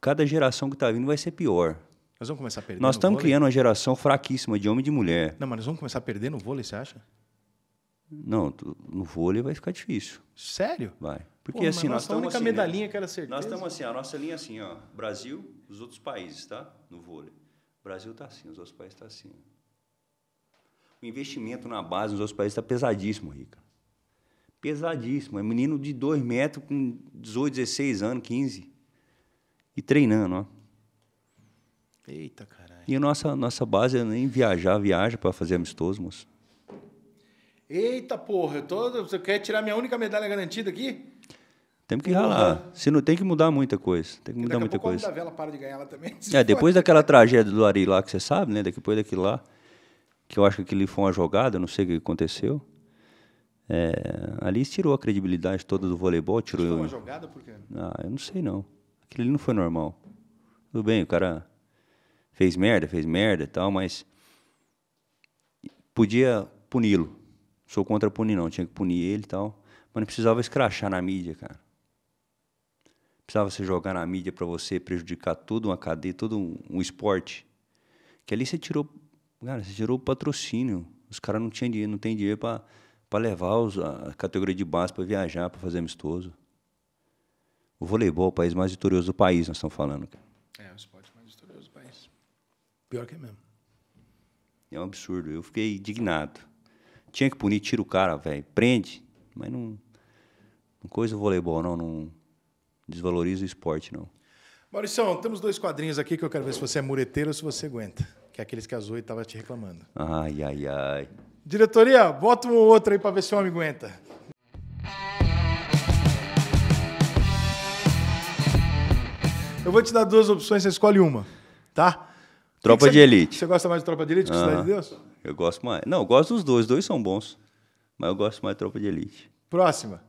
[SPEAKER 2] Cada geração que está vindo vai ser pior. Nós vamos começar a perder. Nós estamos criando uma geração fraquíssima de homem e de mulher. Não,
[SPEAKER 1] mas nós vamos começar a perder no vôlei, você acha?
[SPEAKER 2] Não, no vôlei vai ficar difícil. Sério? Vai. Porque assim, nós estamos. A única assim, né? medalhinha né? que era certeza. Nós estamos assim, a nossa linha é assim, ó. Brasil, os outros países, tá? No vôlei. Brasil está assim, os outros países estão tá assim. O investimento na base nos outros países está pesadíssimo, Rica. Pesadíssimo. É menino de 2 metros com 18, 16 anos, 15. E treinando, ó. Eita, caralho. E a nossa, nossa base é nem viajar, viaja para fazer amistoso, moço.
[SPEAKER 1] Eita porra, eu tô, você quer tirar minha única medalha garantida aqui?
[SPEAKER 2] Temos que ralar. Se não tem que mudar muita coisa. Tem que mudar muita coisa.
[SPEAKER 1] Vela para de ganhar ela também. É, depois daquela
[SPEAKER 2] tragédia do Ari lá que você sabe, né? Depois daquilo lá, que eu acho que aquilo foi uma jogada, não sei o que aconteceu. É, ali tirou a credibilidade toda do voleibol, tirou. Foi uma jogada por quê? Ah, eu não sei não. Aquilo ali não foi normal. Tudo bem, o cara fez merda, fez merda e tal, mas podia puni-lo. Sou contra punir não, tinha que punir ele e tal, mas não precisava escrachar na mídia, cara precisava se jogar na mídia para você prejudicar toda uma cadeia, todo um, um, esporte. Que ali você tirou, cara, você tirou o patrocínio. Os caras não tinham dinheiro, não tem dinheiro para levar os, a categoria de base para viajar, para fazer amistoso. O voleibol é o país mais vitorioso do país, nós estamos falando.
[SPEAKER 1] É, o esporte mais vitorioso do país. Pior que é mesmo.
[SPEAKER 2] É um absurdo. Eu fiquei indignado. Tinha que punir, tira o cara, velho. Prende. Mas não. Não coisa o voleibol, não. Não, Desvaloriza o esporte, não.
[SPEAKER 1] Maurício, temos dois quadrinhos aqui que eu quero ver se você é mureteiro ou se você aguenta. Que é aqueles que a Zoe estava te reclamando.
[SPEAKER 2] Ai, ai, ai.
[SPEAKER 1] Diretoria, bota um outro aí para ver se o homem aguenta. Eu vou te dar duas opções, você escolhe uma, tá?
[SPEAKER 2] Tropa de Elite. Você
[SPEAKER 1] gosta mais de Tropa de Elite que ah, Cidade de Deus?
[SPEAKER 2] Eu gosto mais. Não, eu gosto dos dois, os dois são bons. Mas eu gosto mais de Tropa de Elite.
[SPEAKER 1] Próxima.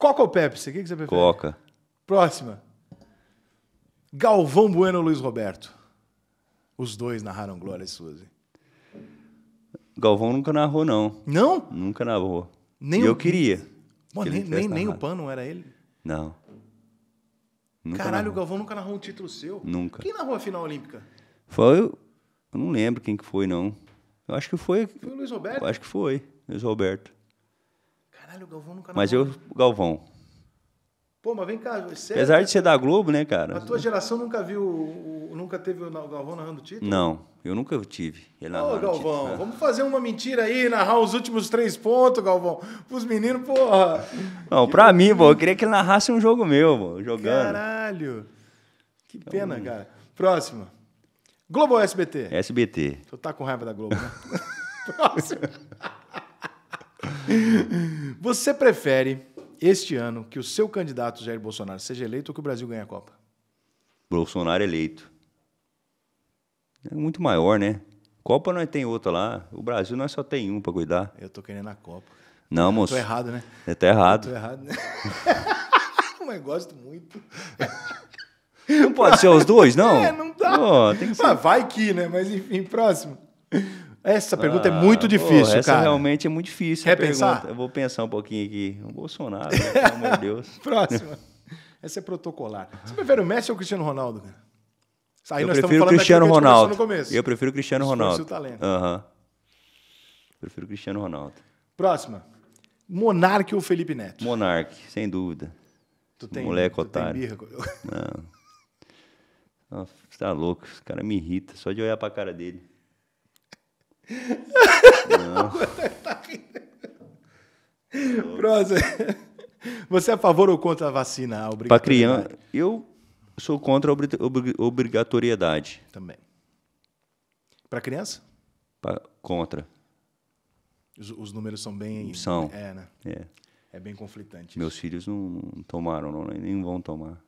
[SPEAKER 1] Coca ou Pepsi? O que, você prefere? Coca. Próxima. Galvão Bueno ou Luiz Roberto? Os dois narraram glórias suas. Hein?
[SPEAKER 2] Galvão nunca narrou, não. Não? Nunca narrou. Nem e eu queria. Pô, que nem, nem, nem o
[SPEAKER 1] Pano era ele?
[SPEAKER 2] Não. Nunca Caralho,
[SPEAKER 1] narrou. o Galvão nunca narrou um título seu? Nunca. Quem narrou a final olímpica?
[SPEAKER 2] Foi. Eu não lembro quem que foi, não. Eu acho que foi. Foi o Luiz Roberto? Eu acho que foi. Luiz Roberto.
[SPEAKER 1] Caralho, o Galvão nunca
[SPEAKER 2] Mas eu, Galvão.
[SPEAKER 1] Pô, mas vem cá, você é Apesar de ser
[SPEAKER 2] da Globo, né, cara? A tua
[SPEAKER 1] geração nunca viu, nunca teve o Galvão narrando título?
[SPEAKER 2] Não, eu nunca tive. Ele Ô, narrando título, Galvão,
[SPEAKER 1] vamos fazer uma mentira aí, narrar os últimos três pontos, Galvão. Os meninos, porra.
[SPEAKER 2] Não, pra mim, pô, eu queria que ele narrasse um jogo meu, pô, jogando.
[SPEAKER 1] Caralho. Que então, pena, cara. Próxima. Globo ou SBT? SBT. Tu tá com raiva da Globo, né? Próximo. Você prefere, este ano, que o seu candidato Jair Bolsonaro seja eleito ou que o Brasil ganhe a Copa?
[SPEAKER 2] Bolsonaro eleito. É muito maior, né? Copa nós tem outra lá. O Brasil não é só tem um para cuidar.
[SPEAKER 1] Eu tô querendo a Copa. Não, moço. Né? Tô errado, né?
[SPEAKER 2] É até errado. tô errado, né?
[SPEAKER 1] Mas gosto muito.
[SPEAKER 2] Não pode ser os dois, não? É, não dá. Oh, que Mas
[SPEAKER 1] vai que, né? Mas enfim, próximo. Essa pergunta ah, é muito ah, difícil, pô, essa cara. realmente é muito difícil. Quer pensar?
[SPEAKER 2] Eu vou pensar um pouquinho aqui. O Bolsonaro, né? pelo amor de Deus. Próxima.
[SPEAKER 1] Essa é protocolar. Você prefere o Messi ou o Cristiano Ronaldo, Aí eu prefiro o Cristiano Ronaldo. Eu prefiro o Cristiano Ronaldo. talento.
[SPEAKER 2] Uhum. Prefiro o Cristiano Ronaldo.
[SPEAKER 1] Próxima. Monarque ou Felipe Neto?
[SPEAKER 2] Monarque, sem dúvida. Tu tem, Moleque tu otário. Tem birra? Não. Você tá louco. Esse cara me irrita só de olhar pra cara dele. Não.
[SPEAKER 1] Tá você é a favor ou contra a vacina? Para
[SPEAKER 2] criança, eu sou contra a obri obrigatoriedade. Também. Para criança? Pra, contra.
[SPEAKER 1] Os, os, números são bem. São. É, né? É.
[SPEAKER 2] É bem conflitante. Meus isso. filhos não tomaram, não, nem vão tomar.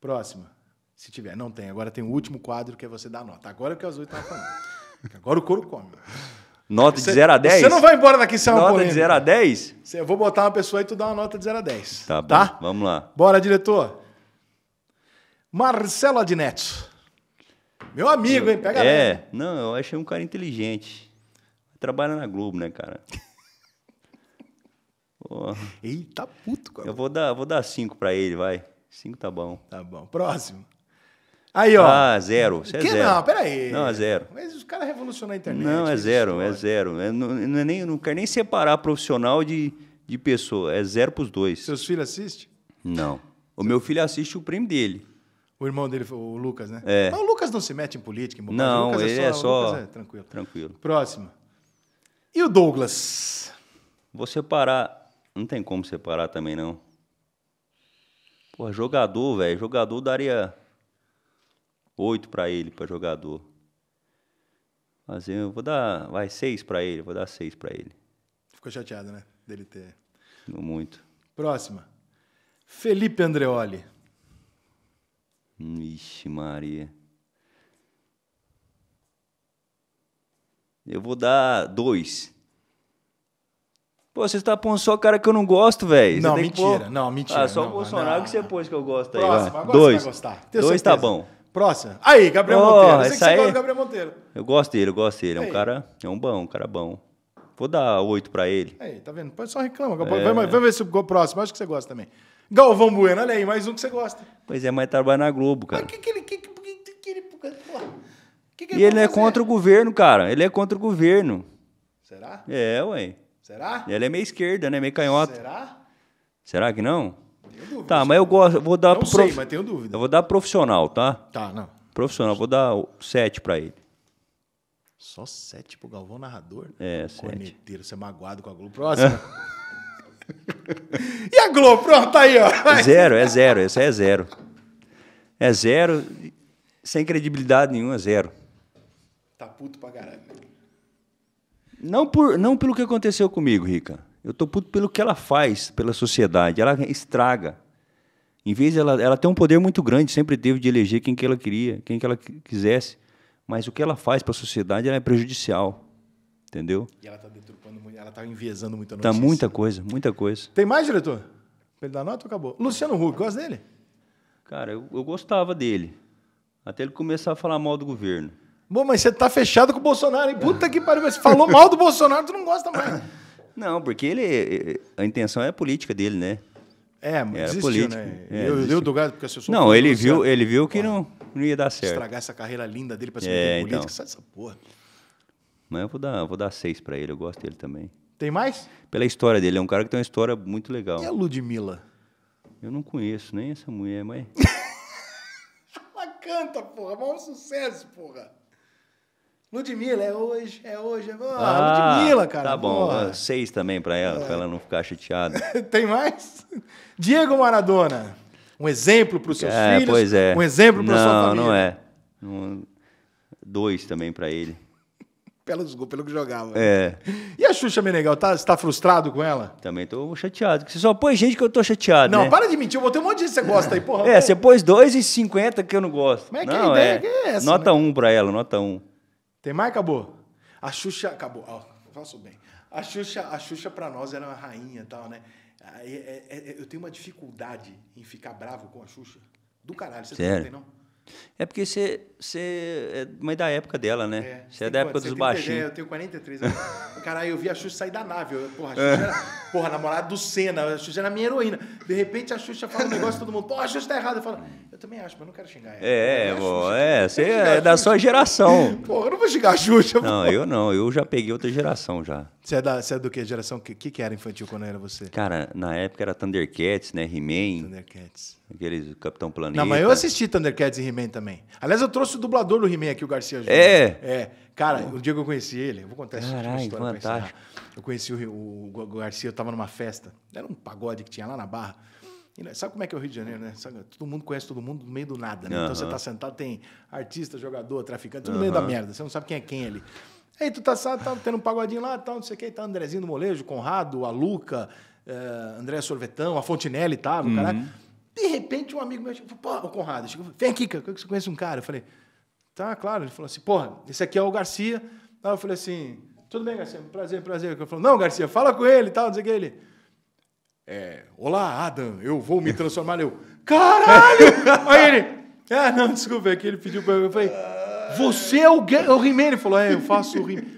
[SPEAKER 1] Próxima. Se tiver, não tem. Agora tem o último quadro que é você dar nota. Agora é que o Azul estão tá falando.
[SPEAKER 2] Agora o couro come. Nota de 0 a 10? Você não vai embora daqui sem uma Nota de 0 a 10?
[SPEAKER 1] Eu vou botar uma pessoa e tu dá uma nota de 0 a 10.
[SPEAKER 2] Tá, tá? bom. Tá? Vamos lá. Bora, diretor. Marcelo Adneto. Meu amigo, eu, hein? Pega É, bem. não, eu achei um cara inteligente. Trabalha na Globo, né, cara? Eita tá puto, cara. Eu vou dar 5 vou dar pra ele, vai. 5 tá bom. Tá bom. Próximo. Aí, ó. Ah, zero. Isso é que zero. não, peraí. Não, é zero.
[SPEAKER 1] Mas os caras revolucionaram a internet. Não,
[SPEAKER 2] é zero, é, é zero. É, não, não, é nem, não quero nem separar profissional de, de pessoa. É zero pros dois. Seus filhos assistem? Não. O meu filho assiste o primo dele. O irmão
[SPEAKER 1] dele, o Lucas, né? É. Mas o Lucas não se mete em política, em bobagem. Não, o Lucas é ele é só... É só... Lucas é tranquilo. Tranquilo. Próximo.
[SPEAKER 2] E o Douglas? Vou separar... Não tem como separar também, não. Pô, jogador, velho. Jogador daria 8 para ele, para jogador. mas eu vou dar, vai, 6 para ele, vou dar seis para ele.
[SPEAKER 1] Ficou chateado, né? Dele ter. Não muito. Próxima. Felipe Andreoli.
[SPEAKER 2] Ixi, Maria. Eu vou dar dois. Pô, você está pondo só cara que eu não gosto, velho. Não, mentira. Não, mentira. Ah, só o Bolsonaro não, que você pôs que eu gosto Próximo, aí. Próximo, agora dois. Dois tá certeza. tá bom.
[SPEAKER 1] Próxima. Aí, Gabriel oh, Monteiro. Eu sei que você aí... gosta do Gabriel Monteiro.
[SPEAKER 2] Eu gosto dele, eu gosto dele. É um cara, é um bom, um cara bom. Vou dar oito pra ele.
[SPEAKER 1] Aí, tá vendo? Pode só reclama. É... Vai, vai ver se o próximo. Acho que você gosta também. Galvão Bueno, olha aí, mais um que você gosta.
[SPEAKER 2] Pois é, mas trabalha na Globo, cara. Mas que
[SPEAKER 1] que ele... Que, que, que, que ele
[SPEAKER 2] que que e ele é fazer? é contra o governo, cara. Ele é contra o governo.
[SPEAKER 1] Será? É, ué. Será? Ele é meio
[SPEAKER 2] esquerda, né? Meio canhota. Será? Será que não? dúvida. Tá, mas eu gosto. vou dar não pro sei, prof... mas tenho dúvida. Eu vou dar profissional, tá? Tá, não. Profissional, vou dar 7 para ele.
[SPEAKER 1] Só 7 pro Galvão Narrador?
[SPEAKER 2] É, sete Corneteiro,
[SPEAKER 1] você é magoado com a Globo. Próximo. e a Globo? Pronto, tá aí, ó. É
[SPEAKER 2] zero, é zero. Esse é zero. É zero, sem credibilidade nenhuma, é zero. Tá puto pra caralho. Não, por, não pelo que aconteceu comigo, Rica. Eu estou puto pelo que ela faz pela sociedade. Ela estraga. Em vez ela, ela tem um poder muito grande, sempre teve de eleger quem que ela queria, quem que ela quisesse. Mas o que ela faz para a sociedade é prejudicial. Entendeu?
[SPEAKER 1] E ela está deturpando muito, ela está enviesando a tá notícia. Está muita
[SPEAKER 2] coisa, muita coisa. Tem mais,
[SPEAKER 1] diretor? Para ele dar nota ou acabou? Luciano Huck, gosta dele?
[SPEAKER 2] Cara, eu, eu gostava dele. Até ele começar a falar mal do governo.
[SPEAKER 1] Bom, mas você tá fechado com o Bolsonaro, hein? Puta que pariu, mas você falou mal do Bolsonaro, tu não gosta mais.
[SPEAKER 2] Não, porque ele. A intenção é política dele, né? É, mas Era é desistiu, político. né? É, eu do gado porque assessor. Não, ele viu, ele viu que não, não ia dar certo. Estragar essa carreira linda dele para ser é, política, então. sai dessa porra. Mas eu vou dar, vou dar seis para ele, eu gosto dele também. Tem mais? Pela história dele, é um cara que tem uma história muito legal. E a Ludmilla? Eu não conheço nem essa mulher, mas.
[SPEAKER 1] Ela canta, porra, maior sucesso, porra. Ludmilla, é hoje, é hoje. Oh, ah, Ludmilla, cara. Tá bom, Porra.
[SPEAKER 2] seis também para ela, é. para ela não ficar chateada. Tem
[SPEAKER 1] mais? Diego Maradona, um exemplo para os seus é, filhos. Pois é. Um exemplo para sua família. Não,
[SPEAKER 2] é. não é. Um, dois também para ele.
[SPEAKER 1] Pelos, pelo que jogava. É.
[SPEAKER 2] E a Xuxa Menegal, tá, você tá frustrado com ela? Também tô chateado. Você só põe gente que eu tô chateado. Não, né? para
[SPEAKER 1] de mentir, eu botei um monte de gente que você gosta aí, porra. É, pô. você
[SPEAKER 2] pôs 2,50 que eu não gosto. Como é não, ideia é, que é essa? Nota 1 né? um pra ela, nota 1. Um.
[SPEAKER 1] Tem mais? Acabou. A Xuxa. Acabou. oh, faço bem. A Xuxa, a Xuxa pra nós era uma rainha e tal, né? É, é, é, eu tenho uma dificuldade em ficar bravo com a Xuxa. Do caralho. Você não tem, não?
[SPEAKER 2] É porque você você é mãe da época dela, né? É, você é, é da época dos baixinhos. É, eu tenho
[SPEAKER 1] 43 anos. Caralho, eu vi a Xuxa sair da nave. Eu, porra, a Xuxa era, porra, namorada do Senna. A Xuxa era minha heroína. De repente a Xuxa fala um negócio todo mundo, porra, a Xuxa tá errada. Eu falo, eu também acho, mas não quero
[SPEAKER 2] xingar ela. É, é, você é da sua geração.
[SPEAKER 1] porra, eu não vou xingar a Xuxa. Porra. Não, eu
[SPEAKER 2] não. Eu já peguei outra geração já.
[SPEAKER 1] Você é, da, você é do que? Geração? O que, que era infantil quando era você?
[SPEAKER 2] Cara, na época era Thundercats, né? He-Man. Thundercats. Aqueles Capitão Planeta. Não, mas eu
[SPEAKER 1] assisti Thundercats e He-Man também. Aliás, eu trouxe o dublador do He-Man aqui, o Garcia Júnior. É. É. Cara, o dia que eu conheci ele, eu vou contar Carai, essa história tá? fantástico. pra Eu conheci o, o, o Garcia, eu tava numa festa. Era um pagode que tinha lá na Barra. E, né, sabe como é que é o Rio de Janeiro, né? Sabe, todo mundo conhece todo mundo no meio do nada, né? Então você tá sentado, tem artista, jogador, traficante, tudo no meio da merda. Você não sabe quem é quem ali. Aí tu tá, tá tendo um pagodinho lá, tal, tá, não sei o que, tá Andrezinho do Molejo, Conrado, a Luca, eh, André Sorvetão, a Fontinelli tava, uhum. caralho. De repente, um amigo meu chegou, pô, o Conrado, chegou, vem aqui, cara, você conhece um cara? Eu falei, tá, claro. Ele falou assim, porra, esse aqui é o Garcia. Aí eu falei assim, tudo bem, Garcia, prazer, prazer. Ele falou, não, Garcia, fala com ele e tal, não sei o que. Ele, é, olá, Adam, eu vou me transformar. Eu, caralho! Aí ele, ah, não, desculpa, é que ele pediu pra eu. Eu falei, você é o, o He-Man? Ele falou, é, eu faço o He-Man.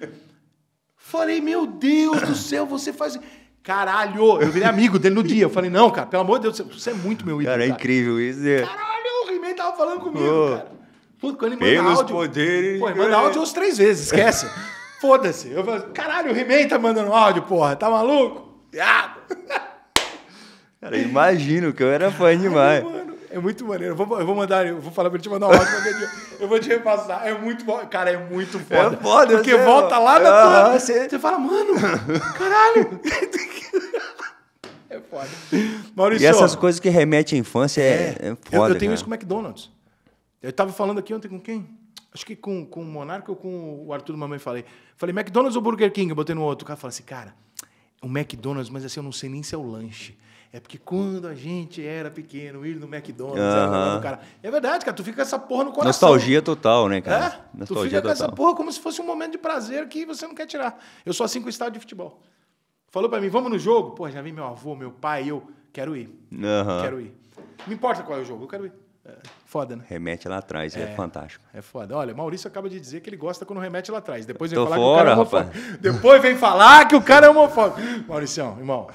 [SPEAKER 1] Falei, meu Deus do céu, você faz. Caralho! Eu virei amigo dele no dia. Eu falei, não, cara, pelo amor de Deus, você é muito meu ídolo. Cara, é incrível isso. É... Caralho, o He-Man tava falando comigo, oh. cara. Puta, quando ele manda áudio. Poderes, pô, ele manda áudio uns três vezes, esquece. Foda-se. Eu falei, caralho, o He-Man tá mandando áudio, porra. Tá maluco? Viado!
[SPEAKER 2] cara, imagino que eu era fã demais. mano, é muito maneiro. Eu vou, eu vou mandar, eu vou falar pra ele te mandar uma ótima Eu vou te repassar. É muito bom. Cara, é muito foda. É foda Porque sei, volta lá na tua. Uh você... você fala, mano,
[SPEAKER 1] caralho. é foda. Maurício. E essas coisas
[SPEAKER 2] que remetem à infância é, é, é foda. Eu, eu tenho cara. isso com
[SPEAKER 1] o McDonald's. Eu tava falando aqui ontem com quem? Acho que com, com o Monarca ou com o Arthur do Mamãe falei. Falei, McDonald's ou Burger King? Eu botei no outro. O cara falou assim, cara, o McDonald's, mas assim, eu não sei nem se é o lanche. É porque quando a gente era pequeno, ir no McDonald's, uh -huh. cara. É verdade, cara, tu fica com essa porra no coração. Nostalgia
[SPEAKER 2] total, né, cara? É? Nostalgia tu fica total. com essa porra
[SPEAKER 1] como se fosse um momento de prazer que você não quer tirar. Eu sou assim com o estádio de futebol. Falou para mim, vamos no jogo? Pô, já vem meu avô, meu pai, eu quero ir. Uh -huh. Quero ir. Não importa qual é o jogo, eu quero ir. É,
[SPEAKER 2] foda, né? Remete lá atrás, é, é, fantástico.
[SPEAKER 1] É foda. Olha, Maurício acaba de dizer que ele gosta quando remete lá atrás. Depois vem Tô falar fora, que o cara é homofóbico. Rapaz. Depois vem falar que o cara é homofóbico. Mauricião, irmão,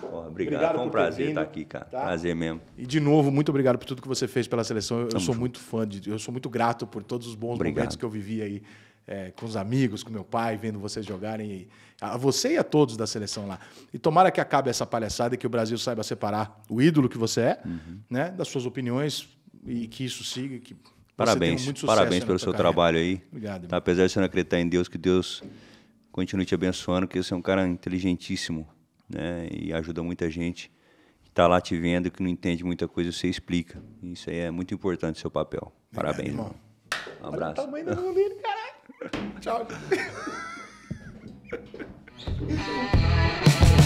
[SPEAKER 2] Porra, obrigado. obrigado, foi um prazer estar aqui, cara. Tá? Prazer mesmo.
[SPEAKER 1] E de novo, muito obrigado por tudo que você fez pela seleção. Eu, eu sou muito fã, de, eu sou muito grato por todos os bons obrigado. momentos que eu vivi aí é, com os amigos, com meu pai, vendo vocês jogarem. E, a você e a todos da seleção lá. E tomara que acabe essa palhaçada e que o Brasil saiba separar o ídolo que você é, uhum. né, das suas opiniões e que isso siga. Que
[SPEAKER 2] parabéns, você sucesso. parabéns pelo seu carreira. trabalho aí. Obrigado. Tá, apesar de você não acreditar em Deus, que Deus continue te abençoando, que você é um cara inteligentíssimo né? E ajuda muita gente que está lá te vendo, que não entende muita coisa, você explica. Isso aí é muito importante seu papel. Parabéns, irmão. Um abraço. Olha o tamanho do mundo caralho.
[SPEAKER 1] Tchau.